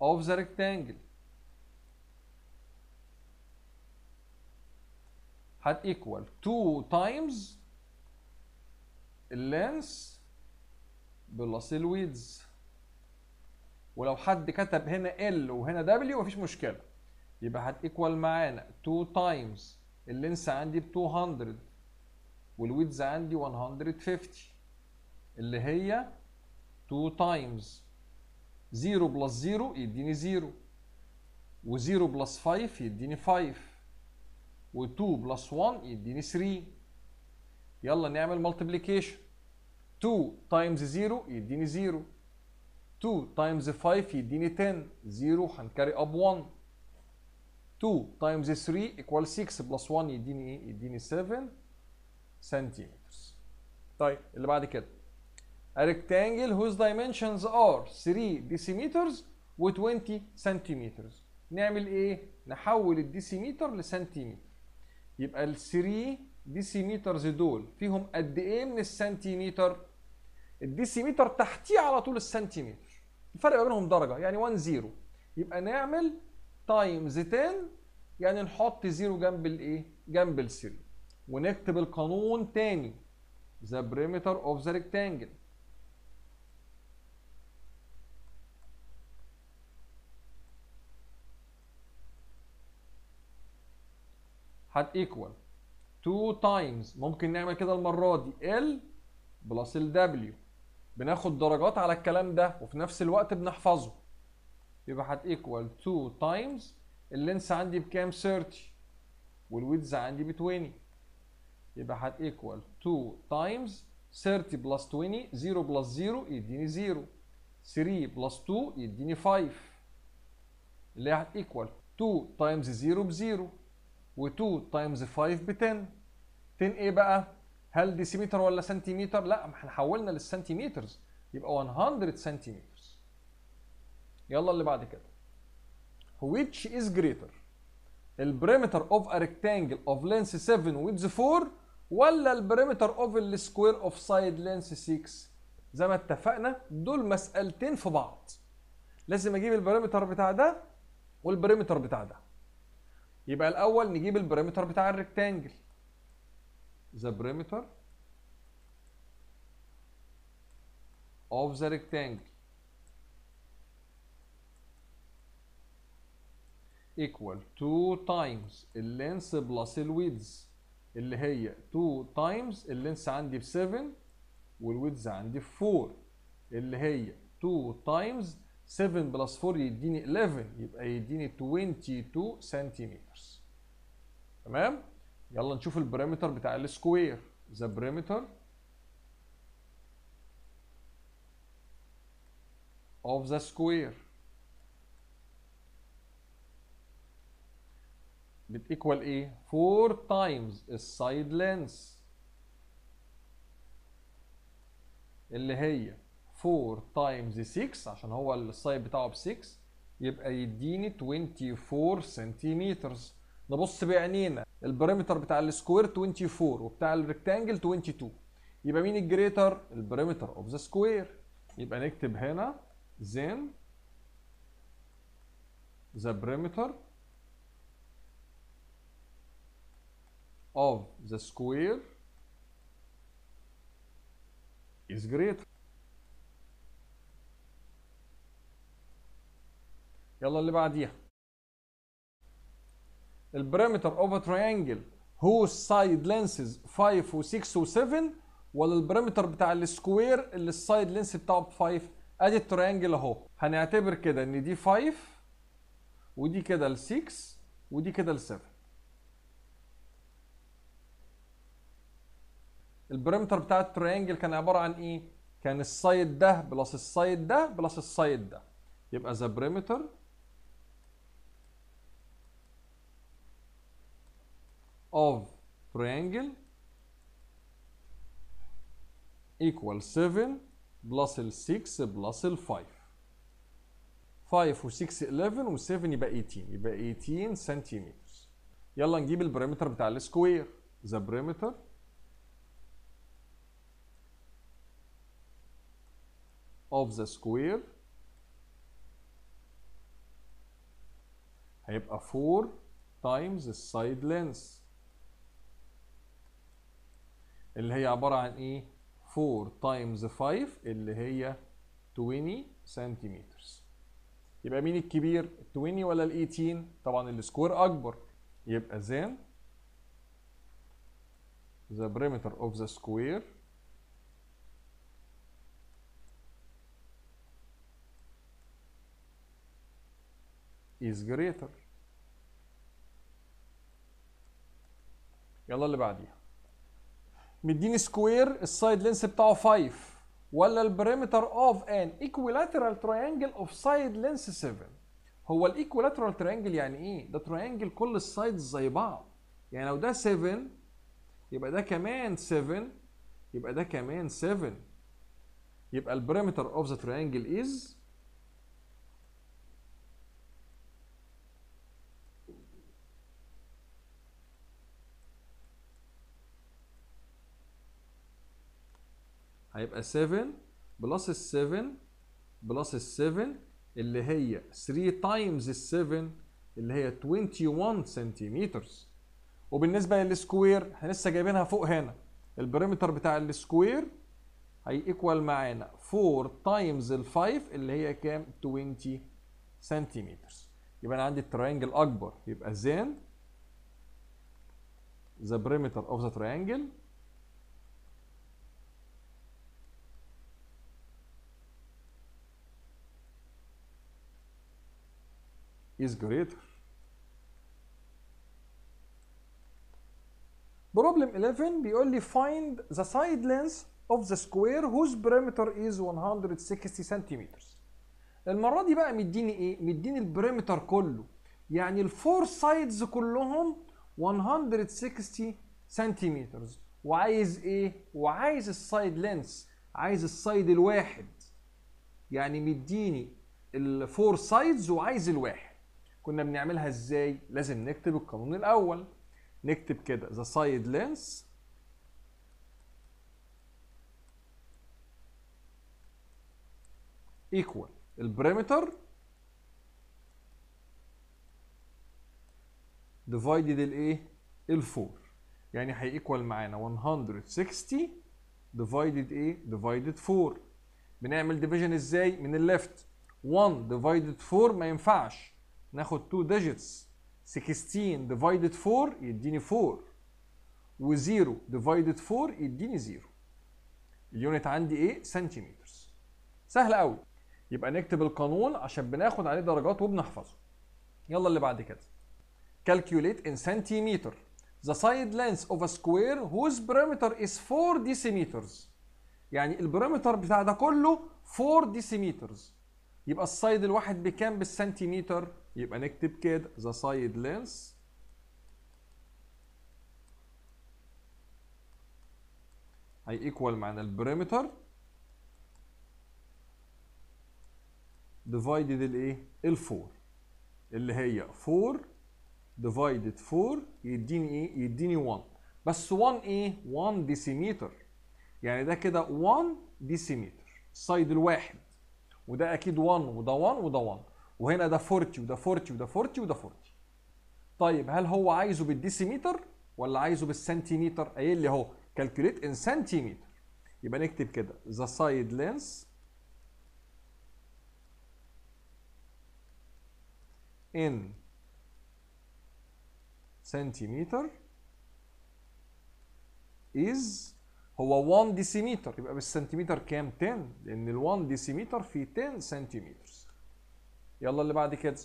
of the rectangle هت equal 2 times اللينس بلس الويدز ولو حد كتب هنا ال وهنا دبليو مفيش مشكله يبقى هت equal معانا 2 times اللينس عندي ب 200 والويدز عندي 150 اللي هي 2 تايمز 0 بلس 0 يديني 0 و0 بلس 5 يديني 5 و2 بلس 1 يديني 3 يلا نعمل ملتبليكيشن 2 تايمز 0 يديني 0 2 تايمز 5 يديني 10 0 هنكاري اب 1 2 تايمز 3 ايكوال 6 بلس 1 يديني ايه؟ يديني 7 سنتيمتر طيب اللي بعد كده A rectangle whose dimensions are 3 decimeters و 20 سنتيمترز نعمل ايه؟ نحول الديسيمتر لسنتيمتر يبقى ال 3 ديسيمترز دول فيهم قد ايه من السنتيمتر؟ الديسيمتر تحتيه على طول السنتيمتر الفرق ما بينهم درجه يعني 1 0 يبقى نعمل تايمز 10 يعني نحط 0 جنب الايه؟ جنب ال 3 إيه؟ ونكتب القانون تاني the perimeter of the rectangle هت equal 2 times ممكن نعمل كده المرة دي L plus ال W بناخد درجات على الكلام ده وفي نفس الوقت بنحفظه يبقى هت equal 2 times اللينس عندي بكام 30 والويدز عندي ب 20 يبقى هتيكوال 2 تايمز 30 بلس 20 0 بلس 0 يديني 0 3 بلس 2 يديني 5 اللي هي هتيكوال 2 تايمز 0 ب 0 و2 تايمز 5 ب 10 10 ايه بقى؟ هل ديسيمتر ولا سنتيمتر؟ لا ما احنا حولنا للسنتيمترز يبقى 100 سنتيمترز يلا اللي بعد كده which is greater البريمتر of a rectangle of length 7 width 4 ولا البريمتر اوف السكوير اوف سايد لينس 6 زي ما اتفقنا دول مسألتين في بعض لازم اجيب البريمتر بتاع ده والبريمتر بتاع ده يبقى الاول نجيب البريمتر بتاع الريكتانجل ذا بريمتر اوف ذا ريكتانجل equal 2 times اللينس بلس الويدز اللي هي 2 تايمز اللينس عندي ب 7 والويدز عندي ب 4 اللي هي 2 تايمز 7 بلس 4 يديني 11 يبقى يديني 22 سنتيمتر تمام يلا نشوف البريمتر بتاع السكوير ذا بريمتر اوف ذا سكوير بتيكوال ايه 4 تايمز السايد لينس اللي هي 4 تايمز 6 عشان هو السايد بتاعه ب 6 يبقى يديني 24 سنتيمتر نبص بعينينا البريمتر بتاع السكوير 24 وبتاع الريكتانجل 22 يبقى مين الجريتر البريمتر اوف ذا سكوير يبقى نكتب هنا زين ذا بريمتر of the square is greater يلا اللي بعديها البريمتر اوف تريانجل هو side lenses 5 و6 و7 ولا البريمتر بتاع السكوير اللي السايد لينس بتاعه ب 5 ادي التريانجل اهو هنعتبر كده ان دي 5 ودي كده ال 6 ودي كده ال 7 البريمتر بتاع التريانجل كان عباره عن ايه؟ كان السايد ده بلس السايد ده بلس السايد ده يبقى ذا بريمتر of triangle equal 7 بلس ال 6 بلس ال 5 5 و 6 11 و 7 يبقى 18 يبقى 18 سنتيمتر يلا نجيب البريمتر بتاع السكوير ذا بريمتر of the square هيبقى 4 times السايد length اللي هي عبارة عن ايه 4 times 5 اللي هي 20 سنتيمتر يبقى مين الكبير 20 ولا ال 18 طبعا السكوير اكبر يبقى then the perimeter of the square is greater يلا اللي بعديها مديني سكوير السايد لينس بتاعه 5 ولا البريمتر اوف ان ايكويلاترال تريانجل اوف سايد لينس 7 هو الايكويلاترال تريانجل يعني ايه ده تريانجل كل السايدز زي بعض يعني لو ده 7 يبقى ده كمان 7 يبقى ده كمان 7 يبقى البريمتر اوف ذا تريانجل از هيبقى 7 بلس 7 بلس 7 اللي هي 3 تايمز 7 اللي هي 21 سنتيمتر وبالنسبه للسكوير احنا لسه جايبينها فوق هنا البريمتر بتاع السكوير هيكوال معانا 4 تايمز ال 5 اللي هي كام 20 سنتيمتر يبقى انا عندي التراينجل اكبر يبقى زين ذا بريمتر اوف ذا تراينجل is greater. Problem 11 بيقول لي find the side length of the square whose perimeter is 160 centimeters. المرة دي بقى مديني ايه؟ مديني البريمتر كله يعني الفور سايدز كلهم 160 سنتيمترز وعايز ايه؟ وعايز السايد لينس عايز السايد الواحد يعني مديني الفور سايدز وعايز الواحد كنا بنعملها ازاي لازم نكتب القانون الاول نكتب كده the side lens equal البريمتر divided الايه الفور يعني هييكوال معانا 160 divided ايه divided 4 بنعمل division ازاي من الليفت 1 divided 4 ما ينفعش ناخد 2 digits 16 ديفايدد 4 يديني 4 و0 ديفايدد 4 يديني 0 اليونت عندي ايه سنتيمتر سهل قوي يبقى نكتب القانون عشان بناخد عليه درجات وبنحفظه يلا اللي بعد كده calculate in centimeter the side length of a square whose perimeter is 4 decimeters يعني البريمتر بتاع ده كله 4 decimeters يبقى السايد الواحد بكام بالسنتيمتر يبقى نكتب كده ذا سايد لينس هيكوال معنا البريمتر ديفايدد الايه الفور اللي هي 4 ديفايدد 4 يديني ايه يديني 1 بس 1 ايه 1 ديسيمتر يعني ده كده 1 ديسيمتر السايد الواحد وده اكيد 1 وده 1 وده 1 وهنا ده 40 وده 40 وده 40 وده 40 طيب هل هو عايزه بالديسيمتر ولا عايزه بالسنتيمتر قايل لي اهو كالكوليت ان سنتيمتر يبقى نكتب كده ذا سايد لينس ان سنتيمتر is هو 1 ديسيمتر يبقى بالسنتيمتر كام 10 لان ال 1 ديسيمتر فيه 10 سنتيمتر يلا اللي بعد كده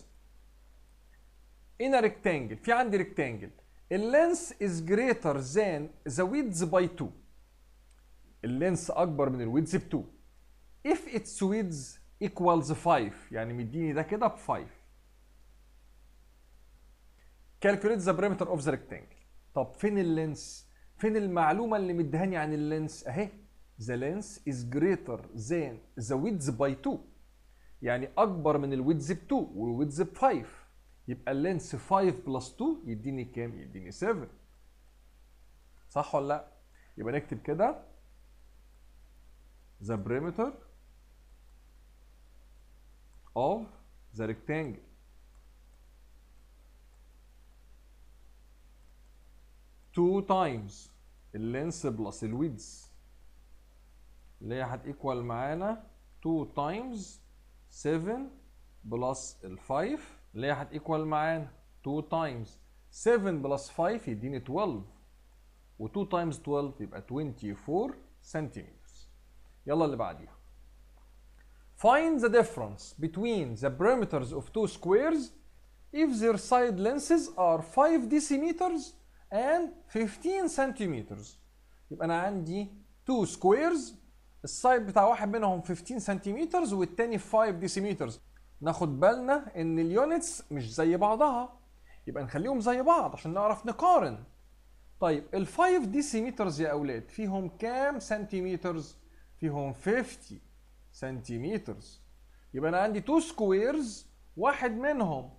in a rectangle في عندي rectangle اللينس is greater than the width by 2 اللينس اكبر من الويدز ب 2 if its width equals 5 يعني مديني ده كده ب 5 calculate the بريمتر of the rectangle طب فين اللينس فين المعلومه اللي مدهاني عن اللينس اهي ذا لينس از جريتر ذان ذا ويدز باي 2 يعني اكبر من الويدز ب 2 والويدز ب 5 يبقى اللينس 5 بلس 2 يديني كام يديني 7 صح ولا لا يبقى نكتب كده the perimeter of the rectangle 2 تايمز اللينس بلس الويدز اللي هي هتيكوال معانا 2 تايمز 7 بلس ال 5 اللي هي هتيكوال معانا 2 تايمز 7 بلس 5 يديني 12 و2 تايمز 12 يبقى 24 سنتيمتر يلا اللي بعديها Find the difference between the perimeters of two squares if their side lengths are 5 decimeters and 15 centimeters يبقى انا عندي 2 squares السايد بتاع واحد منهم 15 سنتيمترز والتاني 5 ديسيمترز ناخد بالنا ان اليونتس مش زي بعضها يبقى نخليهم زي بعض عشان نعرف نقارن طيب ال 5 ديسيمترز يا اولاد فيهم كام سنتيمترز فيهم 50 سنتيمترز يبقى انا عندي 2 سكويرز واحد منهم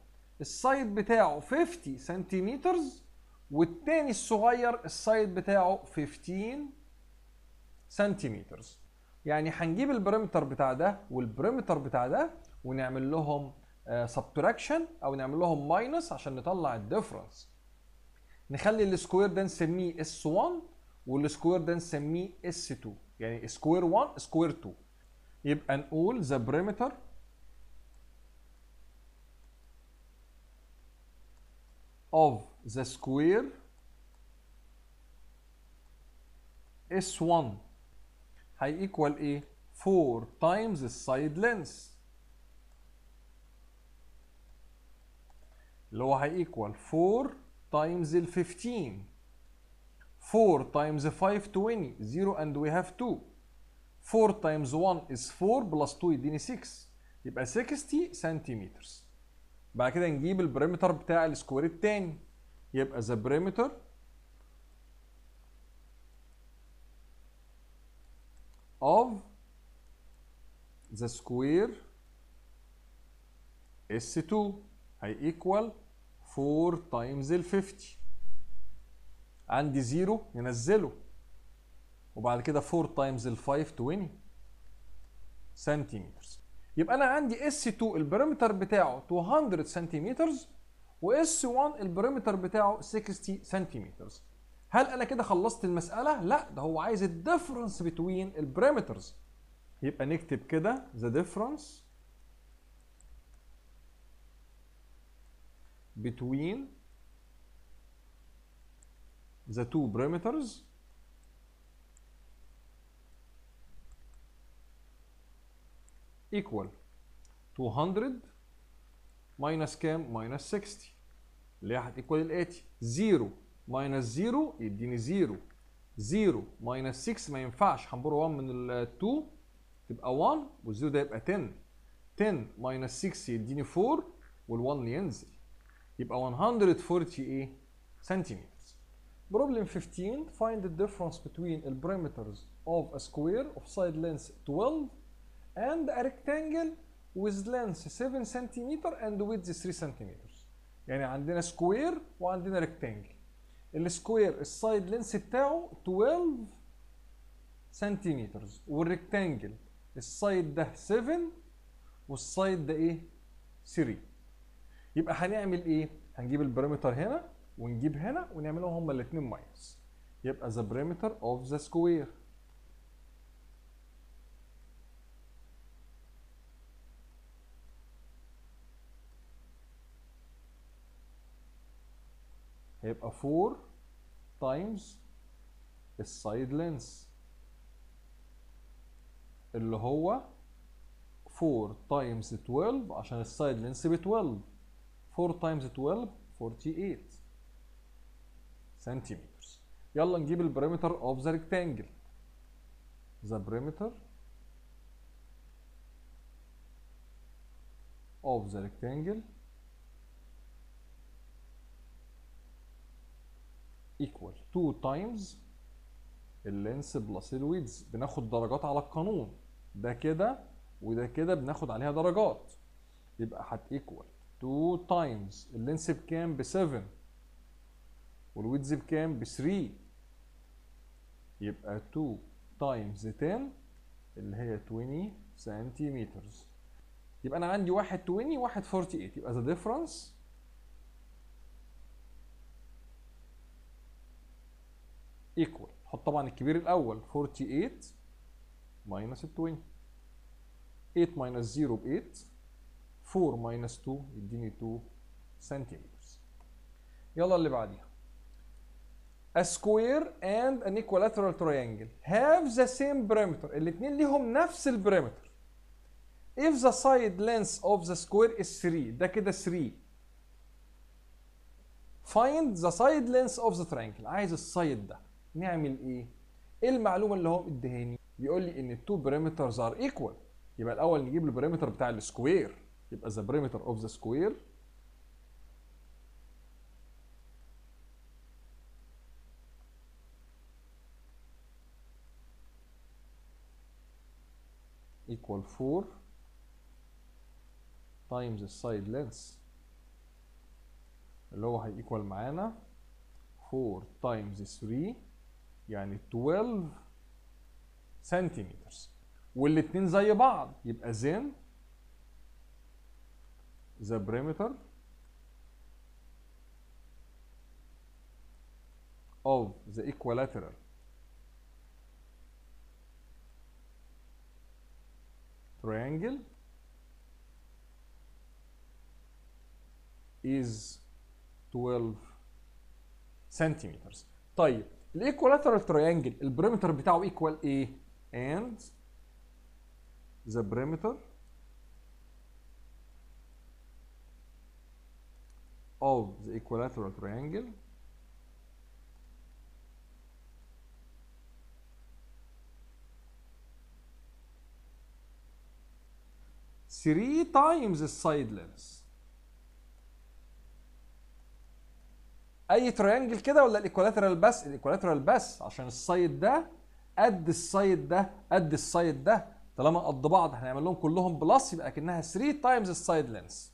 السايد بتاعه 50 سنتيمترز والتاني الصغير السايد بتاعه 15 سنتيمتر يعني هنجيب البريمتر بتاع ده والبريمتر بتاع ده ونعمل لهم سبتراكشن آه, او نعمل لهم ماينس عشان نطلع الديفرنس نخلي السكوير ده نسميه اس 1 والسكوير ده نسميه اس 2 يعني سكوير 1 سكوير 2 يبقى نقول ذا بريمتر of the square S1 هي equal A 4 times the side length اللي هو هي equal 4 times the 15 4 times the 5 20 0 and we have 2 4 times 1 is 4 plus 2 يديني 6 يبقى 60 centimeters. سنتيمترز بعد كده نجيب البريمتر بتاع السكوير التاني يبقى the perimeter of the square S2 هي equal 4 times ال 50 عندي 0 ينزله وبعد كده 4 times ال 5 20 سنتيمتر يبقى انا عندي S2 البريمتر بتاعه 200 سنتيمتر واس 1 البريمتر بتاعه 60 سنتيمتر هل انا كده خلصت المساله لا ده هو عايز الديفرنس بتوين البريمترز يبقى نكتب كده ذا ديفرنس between the two بريمترز equal 200 ماينس كام؟ ماينس 60 اللي هي هتيكوال الآتي 0 ماينس 0 يديني 0 0 ماينس 6 ما ينفعش هنبر 1 من ال 2 تبقى 1 والزيرو ده يبقى 10 10 ماينس 6 يديني 4 وال1 ينزل يبقى 140 ايه؟ سنتيمتر Problem 15 find the difference between the perimeters of a square of side length 12 and a rectangle with length 7 cm and width 3 cm يعني عندنا سكوير وعندنا ريكتانجل السكوير السايد لينس بتاعه 12 سم والريكتانجل السايد ده 7 والسايد ده ايه 3 يبقى هنعمل ايه هنجيب البارامتر هنا ونجيب هنا ونعملهم هما الاثنين ماينس يبقى the بريمتر of the square هيبقى 4 تايمز السايد لينس اللي هو 4 تايمز 12 عشان السايد لينس ب 12 4 تايمز 12 48 سنتيمتر يلا نجيب البريمتر اوف ذا ريكتانجل ذا بريمتر of the rectangle ايكوال 2 تايمز اللينس بلس الويدز بناخد درجات على القانون ده كده وده كده بناخد عليها درجات يبقى هت ايكوال 2 تايمز اللينس بكام ب 7 والويدز بكام ب 3 يبقى 2 تايمز 10 اللي هي 20 سنتيمترز يبقى انا عندي 120 20 148 48 يبقى ذا ديفرنس ايكوال حط طبعا الكبير الاول 48 20 8 ماينس 0 ب 8 4 ماينس 2 يديني 2 سنتيمتر يلا اللي بعديها A square and an equilateral triangle have the same perimeter الاثنين ليهم نفس البريمتر If the side length of the square is 3 ده كده 3 Find the side length of the triangle عايز السايد ده نعمل ايه ايه المعلومه اللي هو مديهاني بيقول لي ان التو بريمترز ار ايكوال يبقى الاول نجيب البريمتر بتاع السكوير يبقى ذا بريمتر اوف ذا سكوير equal 4 times the side length اللي هو هيكوال معانا 4 times 3 يعني 12 سنتيمتر والاتنين زي بعض يبقى زين ذا بريمتر of the equilateral triangle is 12 سنتيمتر طيب الايكولاترال تريانجل البريمتر بتاعه ايكوال ايه؟ and the perimeter of the equilateral triangle three times the side length اي تريانجل كده ولا الايكولاترال بس الايكولاترال بس عشان السايد ده قد السايد ده قد السايد ده طالما قد بعض هنعمل لهم كلهم بلس يبقى اكنها 3 تايمز السايد لينس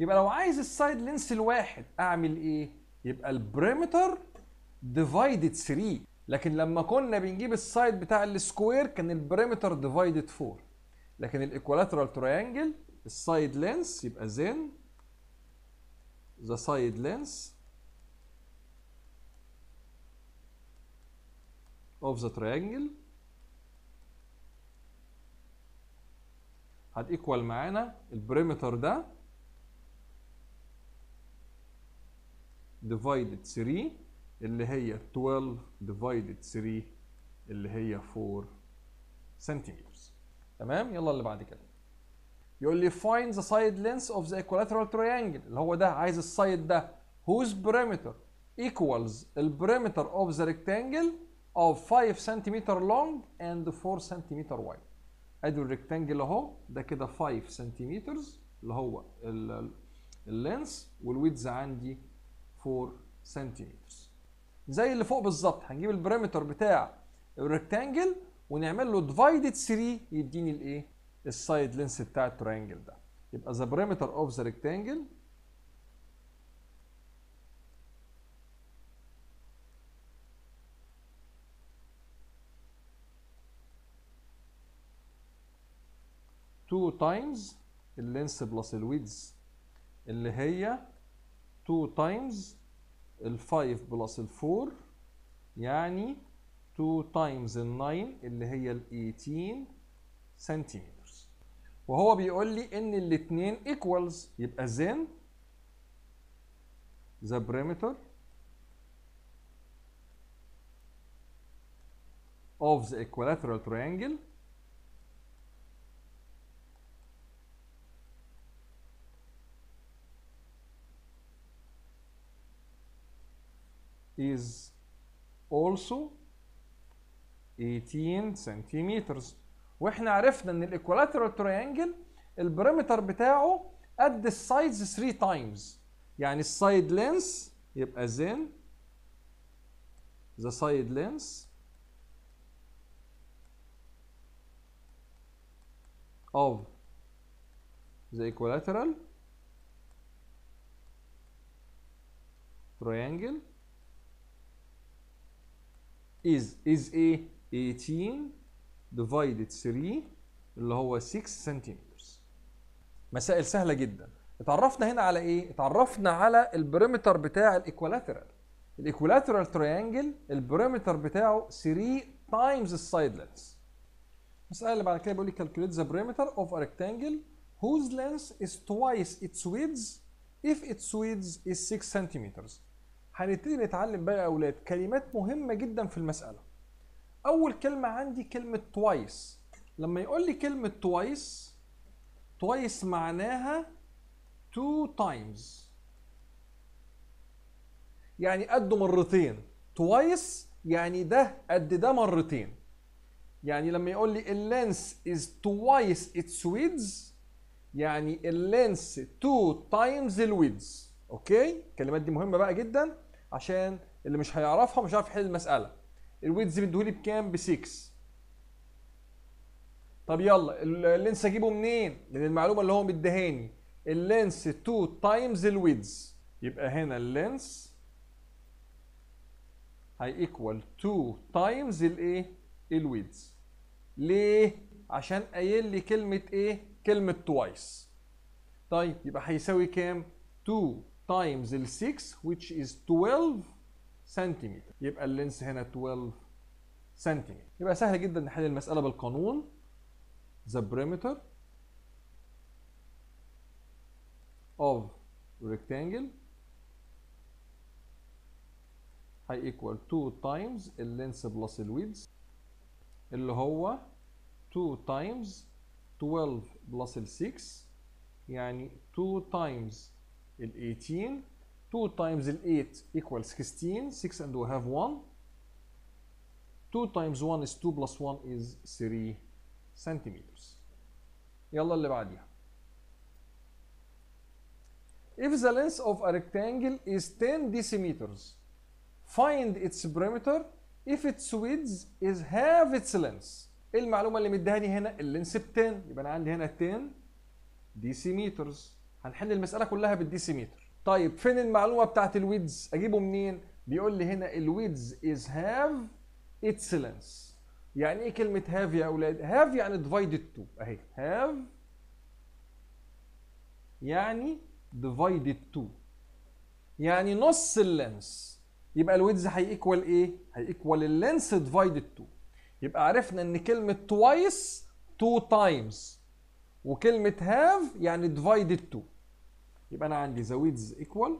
يبقى لو عايز السايد لينس الواحد اعمل ايه يبقى البريمتر ديفايدد 3 لكن لما كنا بنجيب السايد بتاع السكوير كان البريمتر ديفايدد 4 لكن الايكولاترال تريانجل السايد لينس يبقى زين ذا سايد لينس of the triangle هتيكوال معانا البريمتر ده divided 3 اللي هي 12 divided 3 اللي هي 4 centimeters تمام يلا اللي بعد كده يقول لي find the side length of the equilateral triangle اللي هو ده عايز السايد ده whose perimeter equals perimeter of the rectangle of 5 cm long and 4 cm wide ادي الريكتانجل اهو ده كده 5 cm اللي هو اللينس والويدز عندي 4 cm زي اللي فوق بالظبط هنجيب البريمتر بتاع الريكتانجل ونعمل له ديفايدد 3 يديني الايه السايد لينس بتاع الترينجل ده يبقى ذا بريمتر اوف ذا ريكتانجل 2 تايمز اللينس بلس الويدز اللي هي 2 تايمز ال 5 بلس ال 4 يعني 2 تايمز ال 9 اللي هي ال 18 سنتيمتر وهو بيقول لي ان الاثنين ايكوالز يبقى زين ذا بريمتر of the equilateral triangle is also 18 centimeters واحنا عرفنا ان الايكوالاترال تريانجل البريمتر بتاعه قد السايدز 3 تايمز يعني السايد لينس يبقى زين ذا سايد لينس of the equilateral triangle is is ايه 18 divided 3 اللي هو 6 سنتيمترز مسائل سهله جدا اتعرفنا هنا على ايه اتعرفنا على البريمتر بتاع الايكولاترال الايكولاترال تريانجل البريمتر بتاعه 3 تايمز السايد لينس المساله اللي بعد كده بيقول لي calculate the perimeter of a rectangle whose length is twice its width if its width is 6 centimeters هنبتدي نتعلم بقى يا اولاد كلمات مهمه جدا في المساله اول كلمه عندي كلمه توايس لما يقول لي كلمه توايس توايس معناها تو تايمز يعني قد مرتين توايس يعني ده قد ده مرتين يعني لما يقول لي اللينس از توايس اتس ويدز يعني اللينس تو تايمز الويدز اوكي الكلمات دي مهمه بقى جدا عشان اللي مش هيعرفها مش عارف يحل المساله الويدز مديهولي بكام ب 6 طب يلا اللينس اجيبه منين من المعلومه اللي هو مديهاني اللينس 2 تايمز الويدز يبقى هنا اللينس هيكوال 2 تايمز الايه الويدز ليه عشان قايل لي كلمه ايه كلمه توايس طيب يبقى هيساوي كام 2 تايمز ال 6 which is 12 سنتيمتر يبقى اللينس هنا 12 سنتيمتر يبقى سهل جدا نحل المسألة بالقانون the perimeter of rectangle هيكوال 2 تايمز اللينس بلس الويدز اللي هو 2 تايمز 12 بلس ال 6 يعني 2 تايمز ال 18 2 times ال 8 equals 16 6 and we have 1 2 times 1 is 2 plus 1 is 3 centimeters يلا اللي بعديها If the length of a rectangle is 10 decimeters find its perimeter if its width is half its length المعلومة اللي مديها لي هنا اللينس ب 10 يبقى أنا عندي هنا 10 decimeters هنحل المساله كلها بالديسيمتر طيب فين المعلومه بتاعت الويدز اجيبه منين بيقول لي هنا الويدز از هاف اكسلنس يعني ايه كلمه هاف يا اولاد هاف يعني ديفايدد تو اهي هاف يعني ديفايدد تو يعني نص اللينس يبقى الويدز هيكوال ايه هيكوال اللينس ديفايدد تو يبقى عرفنا ان كلمه توايس تو تايمز وكلمه هاف يعني divided تو يبقى انا عندي the width equal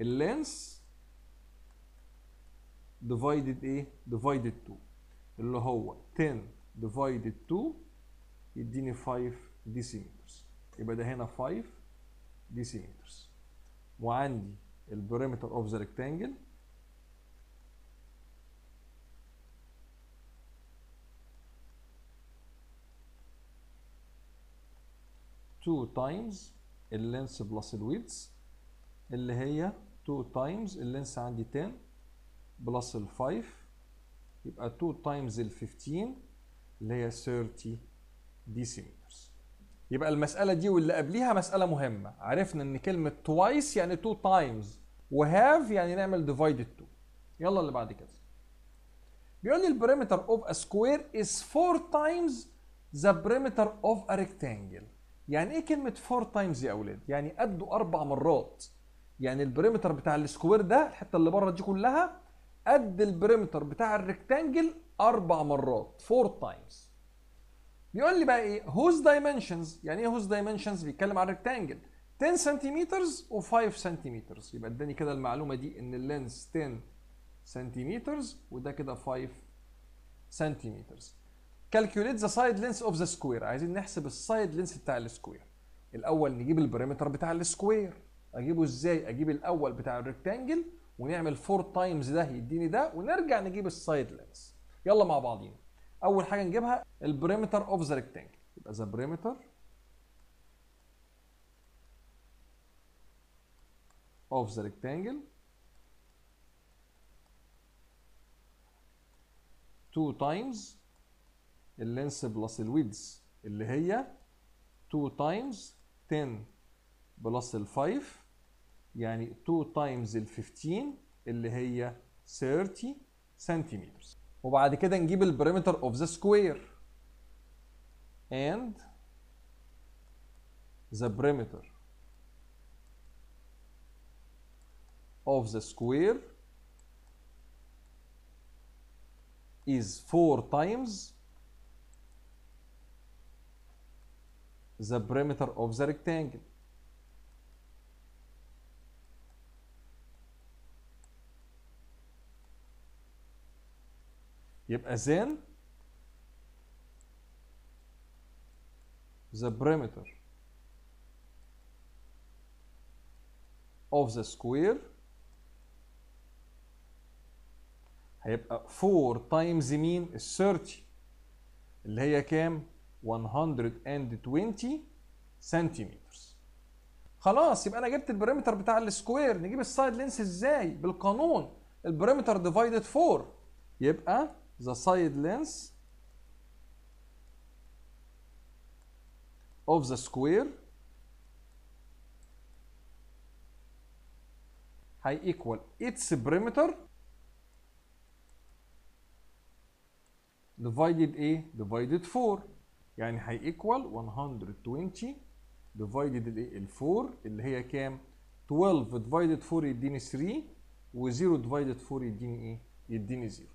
اللينس divided ايه divided تو اللي هو 10 divided تو يديني 5 decimeters يبقى ده هنا 5 decimeters وعندي البريمتر اوف ذا ريكتانجل 2 تايمز اللينس بلس الويدز اللي هي 2 تايمز اللينس عندي 10 بلس ال 5 يبقى 2 تايمز ال 15 اللي هي 30 ديسيمترز يبقى المسألة دي واللي قبليها مسألة مهمة عرفنا ان كلمة twice يعني 2 تايمز وهاف يعني نعمل divided 2 يلا اللي بعد كده بيقول لي البريمتر اوف a square از 4 times the بريمتر اوف ا rectangle يعني ايه كلمه فور تايمز يا اولاد يعني قده اربع مرات يعني البريمتر بتاع السكوير ده الحته اللي بره دي كلها قد البريمتر بتاع الريكتانجل اربع مرات فور تايمز بيقول لي بقى ايه هوز دايمنشنز يعني ايه هوز دايمنشنز بيتكلم عن الريكتانجل 10 سنتيمتر و5 سنتيمتر يبقى اداني كده المعلومه دي ان اللينس 10 سنتيمتر وده كده 5 سنتيمتر كالكوليت ذا سايد لينس اوف ذا سكوير عايزين نحسب السايد لينس بتاع السكوير الاول نجيب البريمتر بتاع السكوير اجيبه ازاي اجيب الاول بتاع الريكتانجل ونعمل 4 تايمز ده يديني ده ونرجع نجيب السايد لينس يلا مع بعضينا اول حاجه نجيبها البريمتر اوف ذا ريكتانجل يبقى ذا بريمتر of the rectangle 2 times اللينس بلس الويدز اللي هي 2 تايمز 10 بلس ال 5 يعني 2 تايمز ال 15 اللي هي 30 سنتيمتر وبعد كده نجيب البريمتر اوف ذا سكوير and the perimeter of the square is 4 times the perimeter of the rectangle يبقى then the perimeter of the square هيبقى 4 times مين ال 30 اللي هي كام 120 سنتيمترز خلاص يبقى انا جبت البريمتر بتاع السكوير نجيب السايد لينس ازاي بالقانون البريمتر ديفايدد 4 يبقى ذا سايد لينس of the square ايكوال its بريمتر ديفايدد ايه divided 4 يعني equal 120 divided الايه ال 4 اللي هي كام 12 ديفايدد 4 يديني 3 و0 ديفايدد 4 يديني 0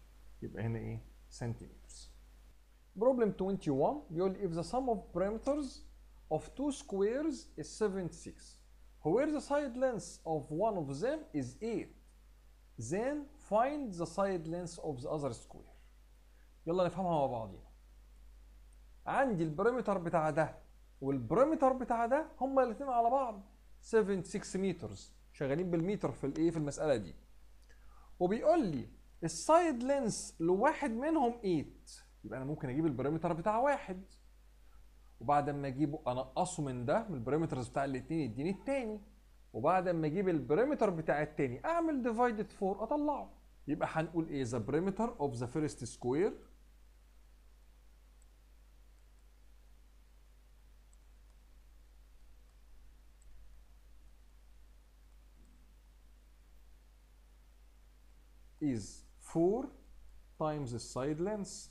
يبقى هنا ايه problem 21 بيقول if the sum of parameters of two squares is 76 where the side length of one of them is 8 then find the side length of the other square يلا نفهمها مع بعضينا عندي البريمتر بتاع ده والبريمتر بتاع ده هما الاثنين على بعض 7 6 مترز شغالين بالمتر في الايه في المساله دي وبيقول لي السايد لينس لواحد منهم 8 يبقى انا ممكن اجيب البريمتر بتاع واحد وبعد ما اجيبه انقصه من ده من البريمترز بتاع الاثنين يديني الثاني وبعد ما اجيب البريمتر بتاع الثاني اعمل ديفايدد 4 اطلعه يبقى هنقول ايه ذا بريمتر اوف ذا فيرست سكوير is 4 times the side length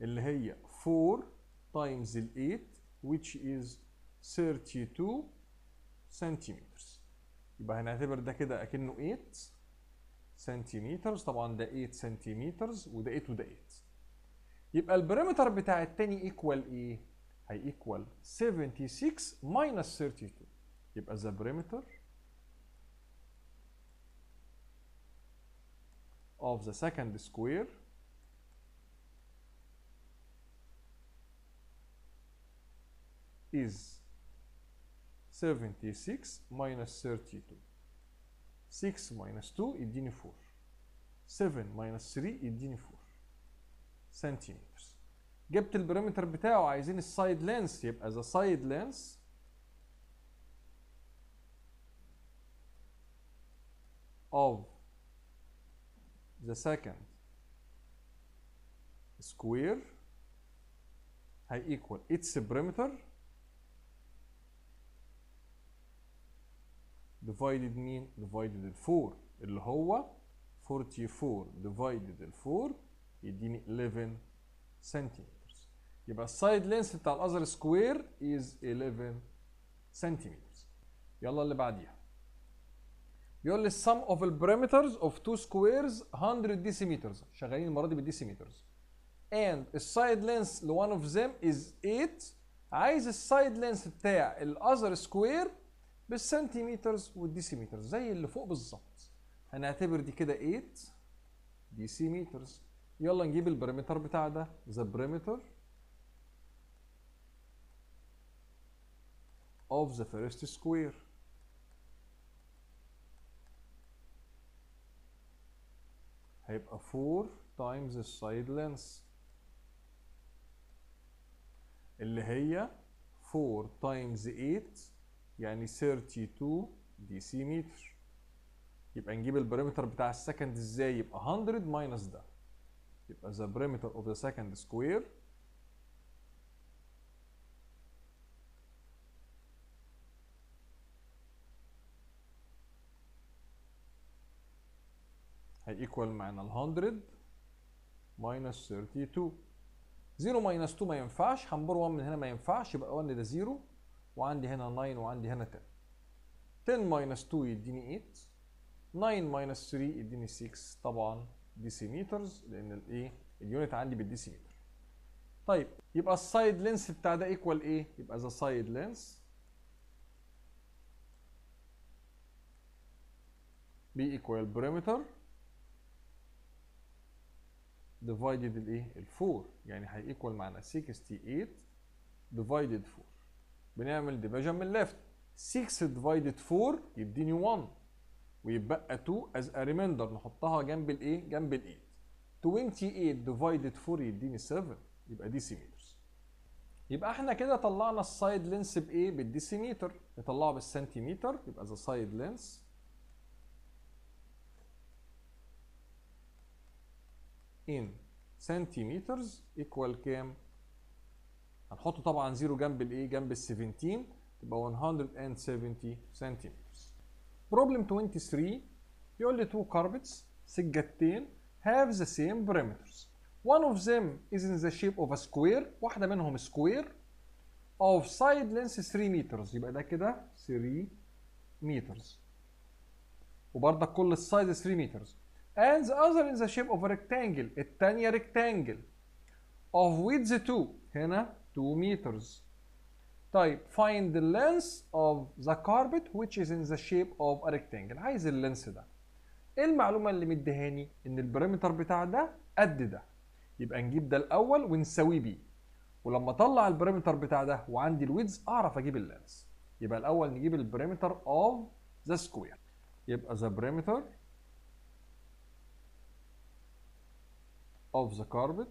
اللي هي 4 times the 8 which is 32 centimeters يبقى هنعتبر ده كده اكنه 8 centimeters طبعا ده 8 centimeters وده 8 وده 8 يبقى البريمتر بتاع التاني ايكوال ايه؟ هي ايكوال 76 minus 32 يبقى the perimeter of the second square is 76 minus 32. 6 minus 2 is 4. 7 minus 3 is 4 centimeters. جبت البرامتر بتاعه عايزين السايد لينس يبقى ذا سايد لينس of the second square I equal its perimeter divided mean divided the 4 اللي هو 44 divided the 4 يديني 11 centimeters يبقى السايد لينث بتاع other square is 11 centimeters يلا اللي بعديها بيقول لي السم اوف البريمترز اوف تو سكويرز 100 ديسيمترز شغالين المره دي بالديسيمترز and السايد لينس one اوف ذيم از 8 عايز السايد لينس بتاع الاذر سكوير بالسنتيمترز والديسيمترز زي اللي فوق بالظبط هنعتبر دي كده 8 ديسيمترز يلا نجيب البريمتر بتاع ده ذا بريمتر of the first square هيبقى 4 تايمز السايد لينس اللي هي 4 تايمز 8 يعني 32 دي سي متر يبقى نجيب البريمتر بتاع السكند ازاي يبقى 100 ماينس ده يبقى ذا بريمتر اوف ذا سكند سكوير ايكوال معانا ال 100 ماينس 32 0 ماينس 2 ما ينفعش هنبور 1 من هنا ما ينفعش يبقى 1 ده 0 وعندي هنا 9 وعندي هنا 10 10 ماينس 2 يديني 8 9 ماينس 3 يديني 6 طبعا ديسيمترز لان الايه اليونت عندي بالديسيمتر طيب يبقى السايد لينس بتاع ده ايكوال ايه يبقى ذا سايد لينس بي ايكوال بريمتر ديفايدد الايه ال 4 إيه؟ يعني هيكوال معانا 68 ديفايدد 4 بنعمل ديفيجن من ليفت 6 ديفايدد 4 يديني 1 ويبقى 2 از ا ريميندر نحطها جنب الايه جنب ال 8 28 ديفايدد 4 يديني 7 يبقى ديسيمترز يبقى احنا كده طلعنا السايد لينس بايه بالديسيمتر نطلعه بالسنتيمتر يبقى ذا سايد لينس in centimeters equal كام؟ هنحط طبعا زيرو جنب الايه؟ جنب ال 17 تبقى 170 centimeters. Problem 23 يقول لي two carpets سجادتين have the same perimeters. One of them is in the shape of a square واحدة منهم square of side length 3 meters يبقى ده كده 3 meters. وبرضك كل السايد 3 meters. and the other in the shape of a rectangle التانية rectangle of width 2 هنا 2 meters طيب find the length of the carpet which is in the shape of a rectangle عايز اللينس ده إيه المعلومة اللي مدهاني ان البريمتر بتاع ده قد ده يبقى نجيب ده الاول ونساويه بيه ولما اطلع البريمتر بتاع ده وعندي الويدز اعرف اجيب اللينس يبقى الاول نجيب البريمتر of the square يبقى the perimeter of the carpet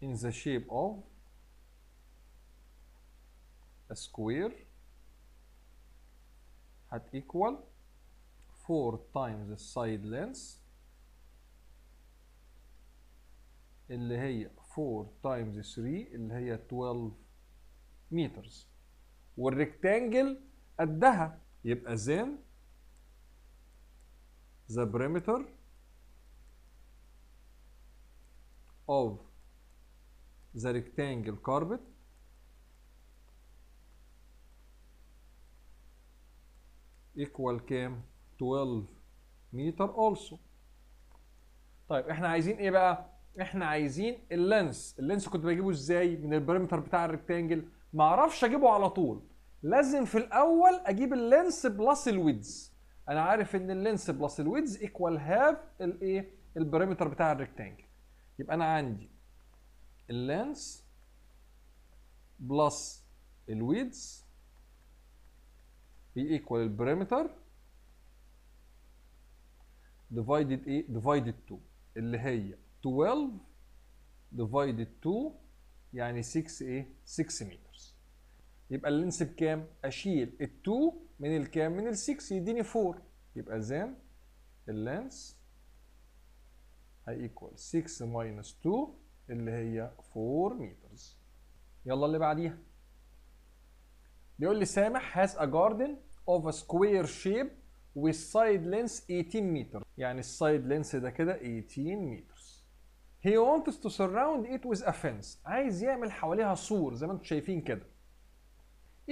in the shape of a square at equal 4 times the side length اللي هي 4 times 3 اللي هي 12 meters والريكتانجل قدها يبقى زين. the perimeter of the rectangle carpet equal كام 12 متر also طيب احنا عايزين ايه بقى احنا عايزين اللينس اللينس كنت بجيبه ازاي من البريمتر بتاع الريكتانجل ما اعرفش اجيبه على طول لازم في الاول اجيب اللينس بلس الويدز انا عارف ان اللينس بلس الويدز ايكوال هاف الايه البريمتر بتاع الريكتانجل يبقى انا عندي اللينس بلس الويدز ايكوال البريمتر ديفايدد ايه ديفايدد 2 اللي هي 12 ديفايدد 2 يعني 6 ايه 6 متر يبقى اللينس بكام اشيل ال2 من الكام من ال 6 يديني 4 يبقى زين اللينس هيكوال 6 ماينس 2 اللي هي 4 مترز يلا اللي بعديها بيقول لي سامح has a garden of a square shape with side length 18 متر يعني السايد لينس ده كده 18 متر he wants to surround it with a fence عايز يعمل حواليها سور زي ما انتم شايفين كده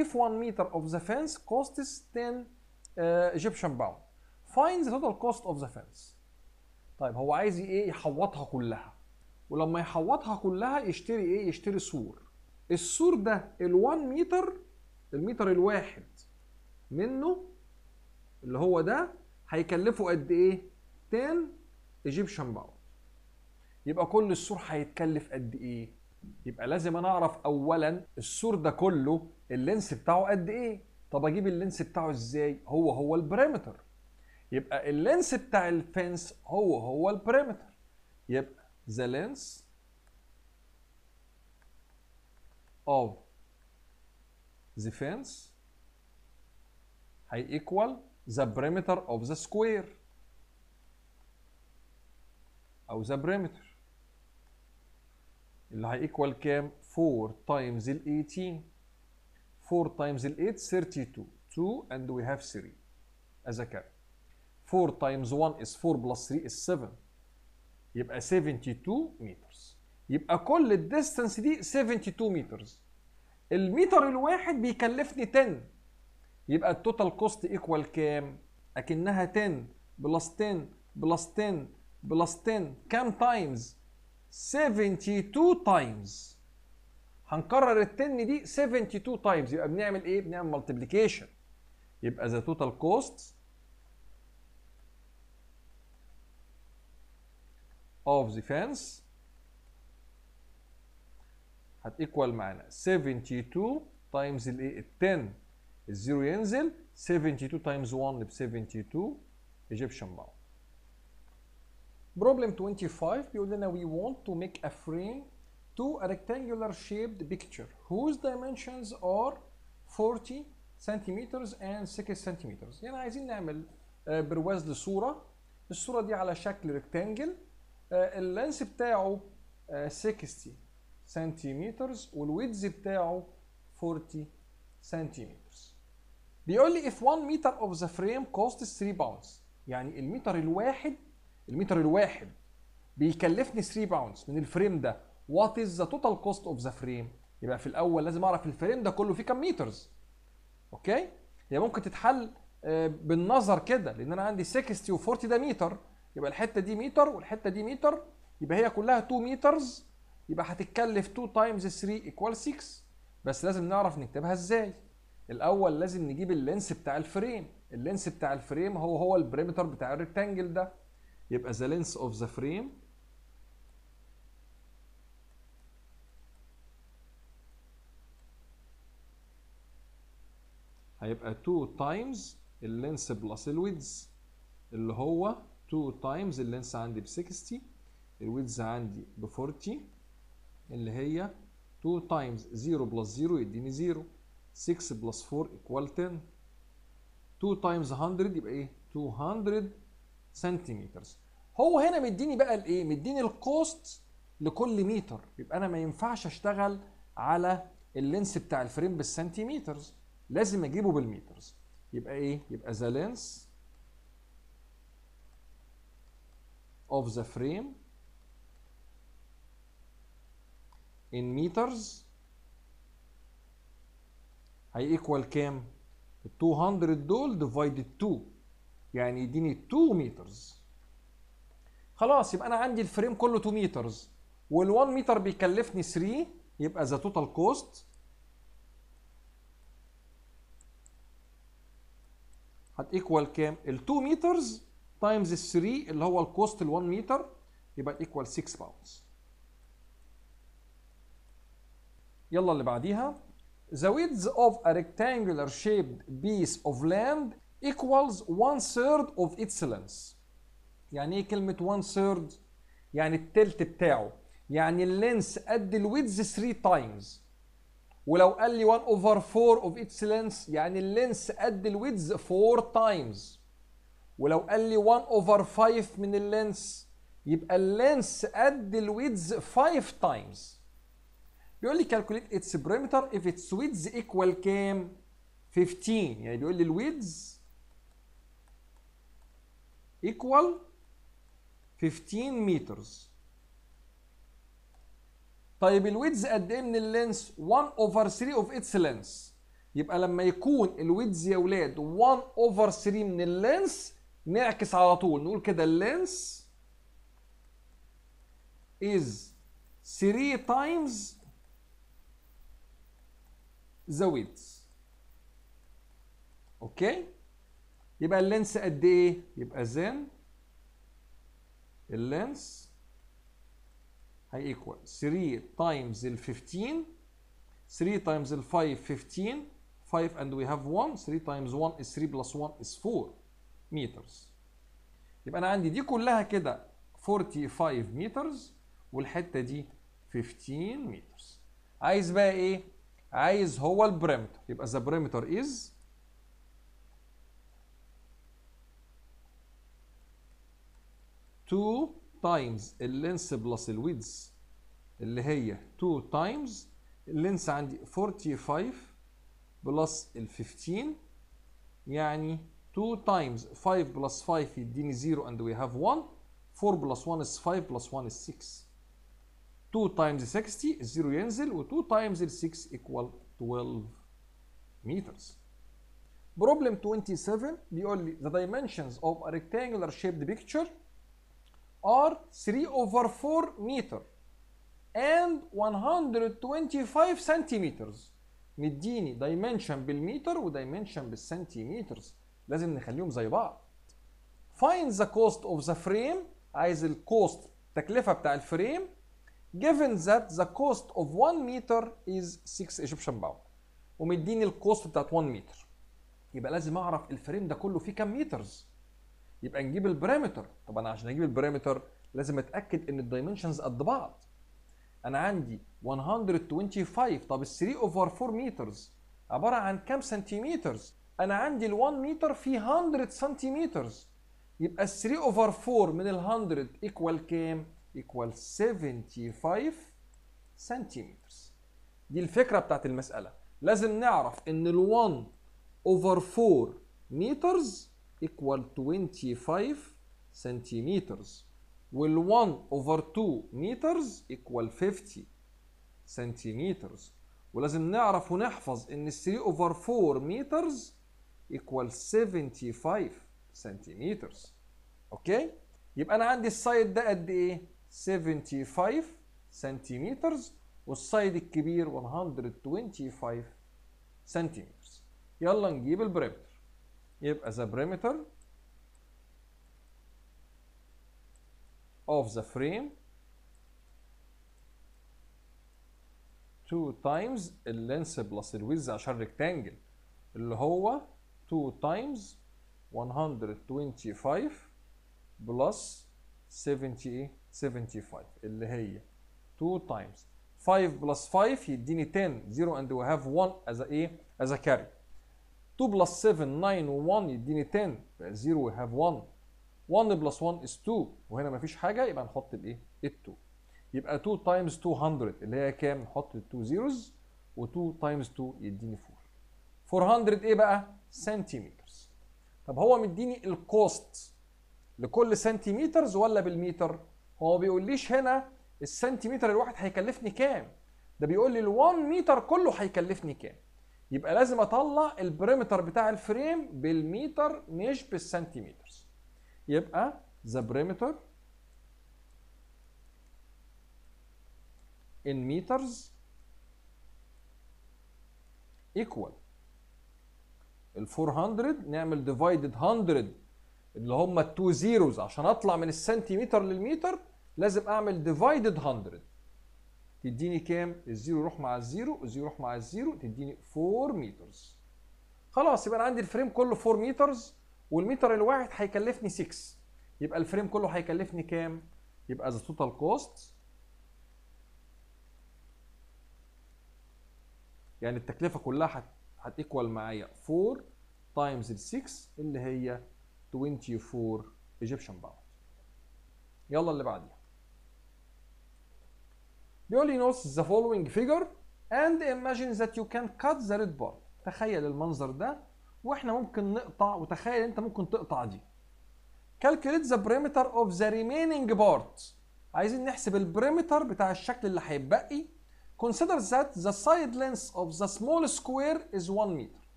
if 1 meter of the fence costs 10 uh, Egyptian pound find the total cost of the fence طيب هو عايز ايه يحوطها كلها ولما يحوطها كلها يشتري ايه يشتري سور السور ده ال1 متر المتر الواحد منه اللي هو ده هيكلفه قد ايه 10 ايجيبشن باوند يبقى كل السور هيتكلف قد ايه يبقى لازم انا اعرف اولا السور ده كله اللينس بتاعه قد ايه طب اجيب اللينس بتاعه ازاي هو هو البريمتر يبقى اللينس بتاع الفنس هو هو البريمتر يبقى the lens of the fence equal the perimeter of the square او the perimeter اللي هيكوال كام 4 تايمز ال 18 4 تايمز ال 8 32 2 and we have 3 as a cap 4 تايمز 1 is 4 plus 3 is 7 يبقى 72 meters يبقى كل الديستنس دي 72 meters المتر الواحد بيكلفني 10 يبقى التوتال كوست ايكوال كام اكنها 10 بلس 10 بلس 10 بلس 10 كام تايمز 72 times هنكرر ال 10 دي 72 times يبقى بنعمل ايه؟ بنعمل ملتبليكيشن يبقى the total cost of the fence هتيكوال معانا 72 تايمز الايه ال 10 إيه؟ الزيرو ينزل 72 تايمز 1 ب 72 ايجيبشن باوند Problem 25 بيقول لنا we want to make a frame to a rectangular shaped picture whose dimensions are 40 centimeters and 6 centimeters يعني عايزين نعمل برواز لصورة الصورة دي على شكل ريكتانجل اللانس بتاعه 60 سنتيمترز والويدز بتاعه 40 centimeters. بيقول لي if 1 meter of the frame costs 3 pounds يعني المتر الواحد المتر الواحد بيكلفني 3 باوندز من الفريم ده وات از ذا توتال كوست اوف ذا فريم يبقى في الاول لازم اعرف الفريم ده كله فيه كام مترز اوكي هي ممكن تتحل آه، بالنظر كده لان انا عندي 60 و40 ده متر يبقى الحته دي متر والحته دي متر يبقى هي كلها 2 مترز يبقى هتتكلف 2 تايمز 3 ايكوال 6 بس لازم نعرف نكتبها ازاي الاول لازم نجيب اللينس بتاع الفريم اللينس بتاع الفريم هو هو البريمتر بتاع الريكتانجل ده يبقى the length of the frame هيبقى 2 تايمز اللينس بلس الويدز اللي هو 2 تايمز اللينس عندي ب 60 الويدز عندي ب 40 اللي هي 2 times 0 بلس 0 يديني 0 6 بلس 4 equal 10 2 times 100 يبقى ايه 200 سنتيمتر هو هنا مديني بقى الايه مديني الكوست لكل متر يبقى انا ما ينفعش اشتغل على اللينس بتاع الفريم بالسنتيمترز لازم اجيبه بالمترز يبقى ايه يبقى ذا لينس of the frame in meters هيكوال كام 200 دول divided 2 يعني يديني 2 مترز خلاص يبقى انا عندي الفريم كله 2 مترز وال1 متر بيكلفني 3 يبقى ذا توتال كوست هتيكوال كام؟ ال2 مترز تايمز ال 3 اللي هو الكوست ال1 متر يبقى ايكوال 6 باوندز. يلا اللي بعديها The width of a rectangular shaped piece of land equals one third of excellence يعني ايه كلمة one third؟ يعني التلت بتاعه يعني اللينس قد الويدز 3 تايمز ولو قال لي 1 اوفر 4 اوف اكسلنس يعني اللينس قد الويدز 4 تايمز ولو قال لي 1 اوفر 5 من اللينس يبقى اللينس قد الويدز 5 تايمز بيقول لي كالكوليت اتس بريمتر اف اتس ويدز ايكوال كام 15 يعني بيقول لي الويدز equal 15 meters طيب الويدز قد ايه من اللينس 1 اوفر 3 اوف اتس لينس يبقى لما يكون الويدز يا ولاد 1 اوفر 3 من اللينس نعكس على طول نقول كده اللينس is 3 times the width اوكي okay. يبقى اللينس قد ايه يبقى زين اللينس هيكوال 3 تايمز ال 15 3 تايمز ال 5 15 5 اند وي هاف 1 3 تايمز 1 از 3 بلس 1 از 4 مترز يبقى انا عندي دي كلها كده 45 مترز والحته دي 15 مترز عايز بقى ايه عايز هو البريمتر يبقى the بريمتر is 2 times اللينس بلس الويدز اللي هي 2 times اللينس عندي 45 بلس ال 15 يعني 2 times 5 5 يديني 0 and we have 1 4 1 is 5 1 is 6 2 times 60 0 ينزل و 2 times 6 equals 12 meters Problem 27 بيقول لي the dimensions of a rectangular shaped picture are 3 over 4 meter and 125 centimeters مديني دايمنشن بالمتر ودايمنشن بالسنتيمترز لازم نخليهم زي بعض find the cost of the frame عايز الكوست التكلفه بتاع الفريم given that the cost of 1 meter is 6 Egyptian pound ومديني الكوست بتاعت 1 متر يبقى لازم اعرف الفريم ده كله فيه كام مترز يبقى نجيب البارامتر انا عشان اجيب البارامتر لازم اتاكد ان الدايمنشنز قد بعض انا عندي 125 طب ال 3 اوفر 4 مترز عباره عن كام سنتيمتر انا عندي ال 1 متر فيه 100 سنتيمتر يبقى ال 3 اوفر 4 من ال 100 ايكوال كام ايكوال 75 سنتيمتر دي الفكره بتاعت المساله لازم نعرف ان ال 1 اوفر 4 مترز equal 25 centimeters وال 1 over 2 meters equal 50 centimeters ولازم نعرف ونحفظ ان 3 over 4 meters equal 75 centimeters اوكي يبقى انا عندي السايد ده قد ايه 75 centimeters والسايد الكبير 125 centimeters يلا نجيب البريم as a perimeter of the frame 2 times اللينس بلس الويز عشان rectangle, اللي هو 2 times 125 70 75 اللي هي 2 times 5 plus 5 يديني 10 0 and we have 1 as A as a carry 2 plus 7 9 و1 يديني 10 يبقى 0 وي هاف 1 1 plus 1 is 2 وهنا مفيش حاجه يبقى نحط الايه؟ ال 2 إيه؟ يبقى 2 times 200 اللي هي كام؟ نحط ال 2 زيروز و2 times 2 يديني 4 400 ايه بقى؟ سنتيمترز طب هو مديني الكوست لكل سنتيمترز ولا بالمتر؟ هو ما بيقوليش هنا السنتيمتر الواحد هيكلفني كام؟ ده بيقول لي ال 1 متر كله هيكلفني كام؟ يبقى لازم اطلع البريمتر بتاع الفريم بالميتر مش بالسنتيمتر يبقى ذا بريمتر in meters equal ال 400 نعمل divided 100 اللي هم التو زيروز عشان اطلع من السنتيمتر للمتر لازم اعمل divided 100 تديني كام؟ الزيرو يروح مع الزيرو والزيرو يروح مع الزيرو تديني 4 مترز. خلاص يبقى انا عندي الفريم كله 4 مترز والمتر الواحد هيكلفني 6 يبقى الفريم كله هيكلفني كام؟ يبقى ذا توتال كوست يعني التكلفه كلها هتيكوال معايا 4 تايمز ال 6 اللي هي 24 ايجيبشن باوند. يلا اللي بعديها. you only know the following figure and imagine that you can cut the red part تخيل المنظر ده واحنا ممكن نقطع وتخيل انت ممكن تقطع دي calculate the perimeter of the remaining part عايزين نحسب البريمتر بتاع الشكل اللي هيتبقي consider that the side length of the small square is 1 meter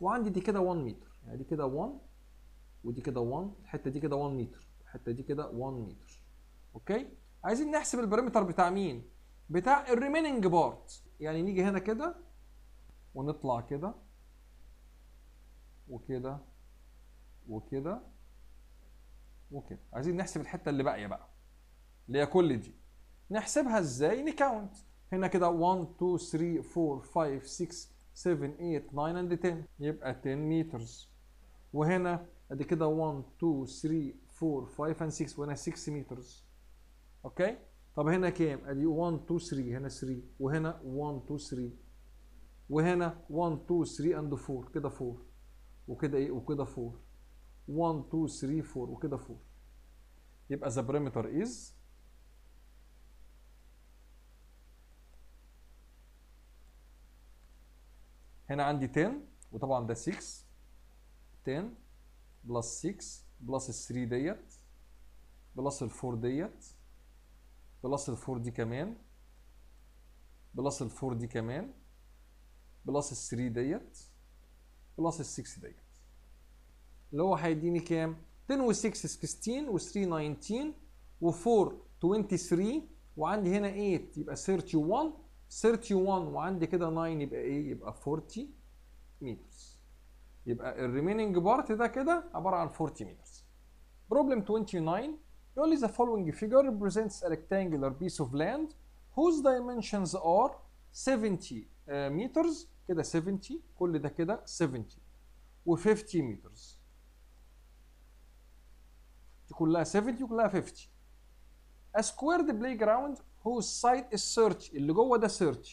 وعندي دي كده 1 متر يعني دي كده 1 ودي كده 1 الحته دي كده 1 متر الحته دي كده 1 متر اوكي عايزين نحسب البريمتر بتاع مين بتاع الريميننج بارت يعني نيجي هنا كده ونطلع كده وكده وكده وكده عايزين نحسب الحته اللي باقيه بقى اللي هي كل دي نحسبها ازاي نكاونت هنا كده 1 2 3 4 5 6 7 8 9 and 10 يبقى 10 مترز وهنا ادي كده 1 2 3 4 5 and 6 وهنا 6 مترز اوكي okay? طب هنا كام؟ ادي 1 2 3 هنا 3 وهنا 1 2 3 وهنا 1 2 3 اند 4 كده 4 وكده ايه وكده 4 1 2 3 4 وكده 4 يبقى ذا بريمتر از هنا عندي 10 وطبعا ده 6 10 بلس 6 بلس 3 ديت بلس 4 ديت بلس الفور دي كمان بلس الفور دي كمان بلس الثري ديت بلس السكس ديت اللي هو هيديني كام؟ 10 و6 16 و3 19 و4 23 وعندي هنا 8 يبقى 31 31 وعندي كده 9 يبقى ايه؟ يبقى 40 متر يبقى الريميننج بارت ده كده عباره عن 40 متر. بروبلم 29 Only the following figure represents a rectangular piece of land whose dimensions are 70 uh, meters كده 70 كل ده كده 70 و 50 meters دي كلها 70 وكلها 50 a squared playground whose side is 30 اللي جوه ده 30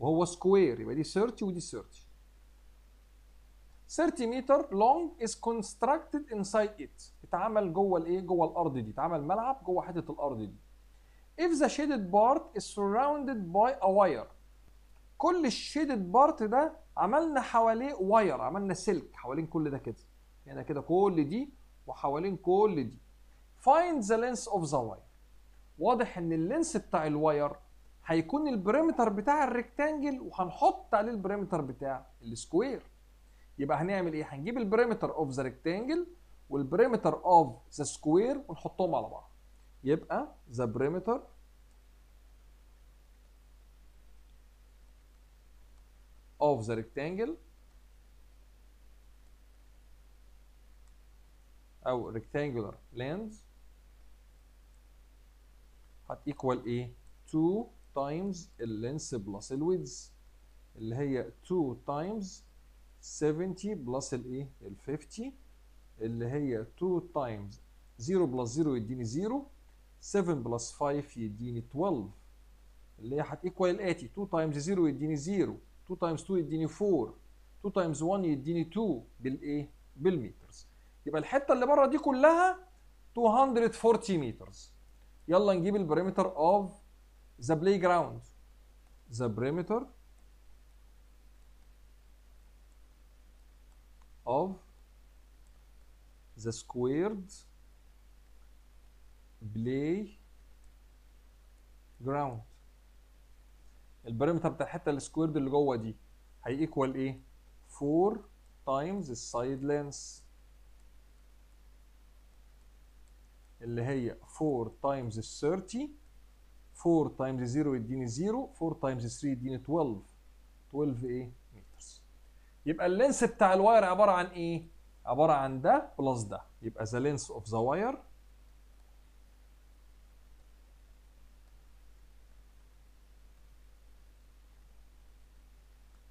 وهو سكوير يبقى دي 30 ودي 30 30 متر لونج از كونستراكتد انسايد ات اتعمل جوه الايه جوه الارض دي اتعمل ملعب جوه حته الارض دي if the shaded part is surrounded by a wire كل الشيدد بارت ده عملنا حواليه واير عملنا سلك حوالين كل ده كده هنا يعني كده كل دي وحوالين كل دي find the length of the wire واضح ان اللينس بتاع الواير هيكون البريمتر بتاع الريكتانجل وهنحط عليه البريمتر بتاع السكوير يبقى هنعمل ايه هنجيب البريمتر اوف ذا ريكتانجل والبريمتر اوف ذا سكوير ونحطهم على بعض يبقى ذا بريمتر of the rectangle او rectangular لينز هت ايه 2 times اللينس بلس الويدز اللي هي 2 times 70 بلس الايه ال 50 اللي هي 2 تايمز 0 بلس 0 يديني 0 7 بلس 5 يديني 12 اللي هي هتيكوال الاتي 2 تايمز 0 يديني 0 2 تايمز 2 يديني 4 2 تايمز 1 يديني 2 بالايه بالمترز يبقى الحته اللي بره دي كلها 240 مترز يلا نجيب البريمتر اوف ذا بلاي جراوند ذا بريمتر the squared play ground البريمتر بتاع الحته السكويرد اللي جوه دي ايكوال ايه 4 تايمز السايد لينس اللي هي 4 تايمز 30 4 تايمز 0 يديني 0 4 تايمز 3 يديني 12 12 ايه مترز يبقى اللينس بتاع الواير عباره عن ايه عباره عن ده بلس ده يبقى the of the wire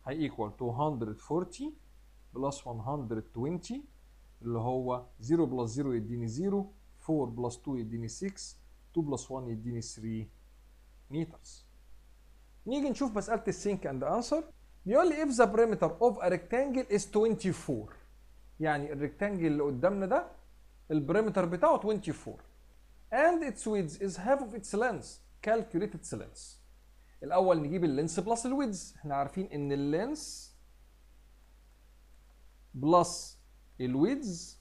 هي equal to 240 بلس 120 اللي هو 0 بلس 0 يديني 0 4 بلس 2 يديني 6 2 بلس 1 يديني 3 مترز نيجي نشوف مساله السينك اند انسر بيقول لي if the perimeter of a rectangle is 24 يعني الريكتانجل اللي قدامنا ده البريمتر بتاعه 24 and its width is half of its length calculated length الاول نجيب اللينس بلس الويدز احنا عارفين ان اللينس بلس الويدز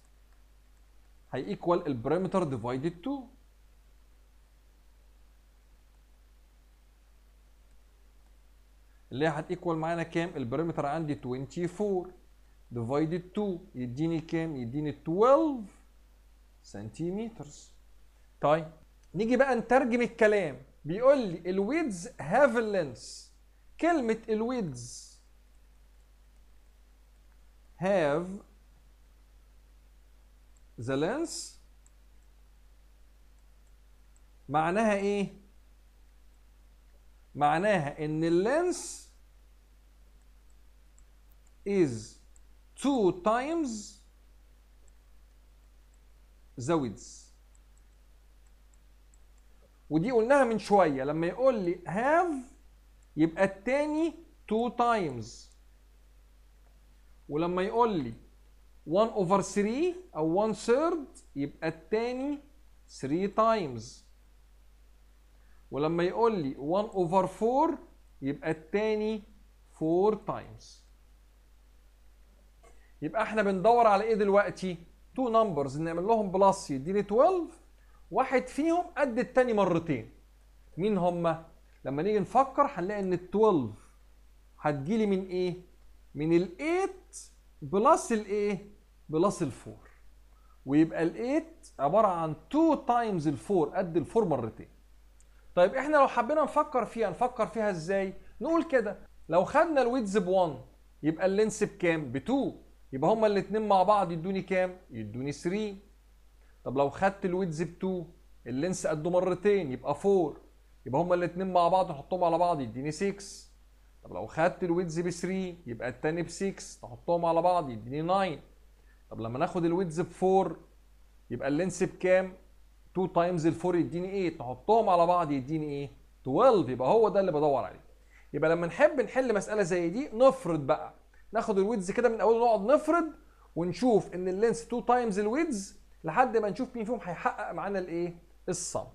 ايكوال البريمتر ديفايدد 2 اللي هي هتيكوال معانا كام البريمتر عندي 24 divided 2 يديني كام يديني 12 سنتيمتر طيب نيجي بقى نترجم الكلام بيقول لي الويدز هاف لينس كلمه الويدز هاف ذا لينس معناها ايه معناها ان اللينس is two times the width ودي قلناها من شويه لما يقول لي have يبقى الثاني two times ولما يقول لي 1 over 3 او 1 third يبقى الثاني 3 times ولما يقول لي 1 over 4 يبقى الثاني 4 times يبقى احنا بندور على ايه دلوقتي؟ تو نمبرز نعمل لهم بلس يديني 12 واحد فيهم قد التاني مرتين. مين هما؟ لما نيجي نفكر هنلاقي ان ال 12 هتجيلي من ايه؟ من ال 8 بلس الايه؟ بلس ال 4. إيه؟ ويبقى ال 8 عباره عن 2 تايمز ال 4 قد ال 4 مرتين. طيب احنا لو حبينا نفكر فيها نفكر فيها ازاي؟ نقول كده لو خدنا الويدز ب 1 يبقى اللينس بكام؟ ب 2 يبقى هما الاثنين مع بعض يدوني كام؟ يدوني 3 طب لو خدت الويدز ب 2 اللينس قده مرتين يبقى 4 يبقى هما الاثنين مع بعض نحطهم على بعض يديني 6 طب لو خدت الويدز ب 3 يبقى الثاني ب 6 نحطهم على بعض يديني 9 طب لما ناخد الويدز ب 4 يبقى اللينس بكام؟ 2 تايمز ال 4 يديني 8 نحطهم على بعض يديني ايه؟ 12 يبقى هو ده اللي بدور عليه. يبقى لما نحب نحل مساله زي دي نفرض بقى ناخد الويدز كده من اوله نقعد نفرض ونشوف ان اللينس 2 تايمز الويدز لحد ما نشوف مين فيهم هيحقق معانا الايه الصم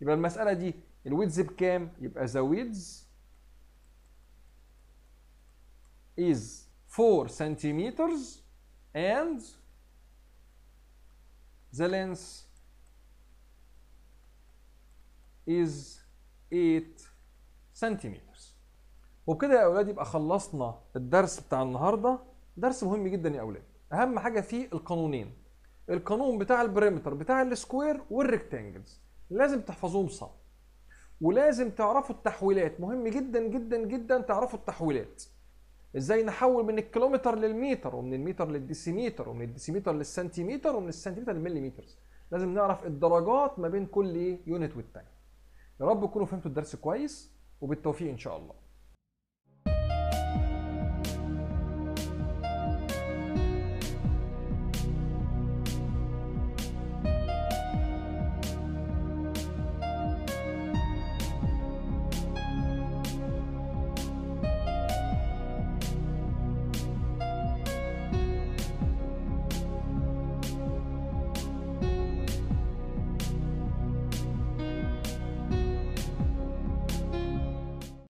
يبقى المساله دي الويدز بكام يبقى ذا ويدز is 4 سنتيمترز and the length is 8 سنتيمتر. وبكده يا اولاد يبقى خلصنا الدرس بتاع النهارده درس مهم جدا يا اولاد اهم حاجه فيه القانونين القانون بتاع البريمتر بتاع السكوير والريكتانجلز لازم تحفظوهم صح ولازم تعرفوا التحويلات مهم جدا جدا جدا تعرفوا التحويلات ازاي نحول من الكيلومتر للمتر ومن المتر للديسيمتر ومن الديسيمتر للسنتيمتر ومن السنتيمتر للمليمتر لازم نعرف الدرجات ما بين كل يونت والتاني يا رب تكونوا فهمتوا الدرس كويس وبالتوفيق ان شاء الله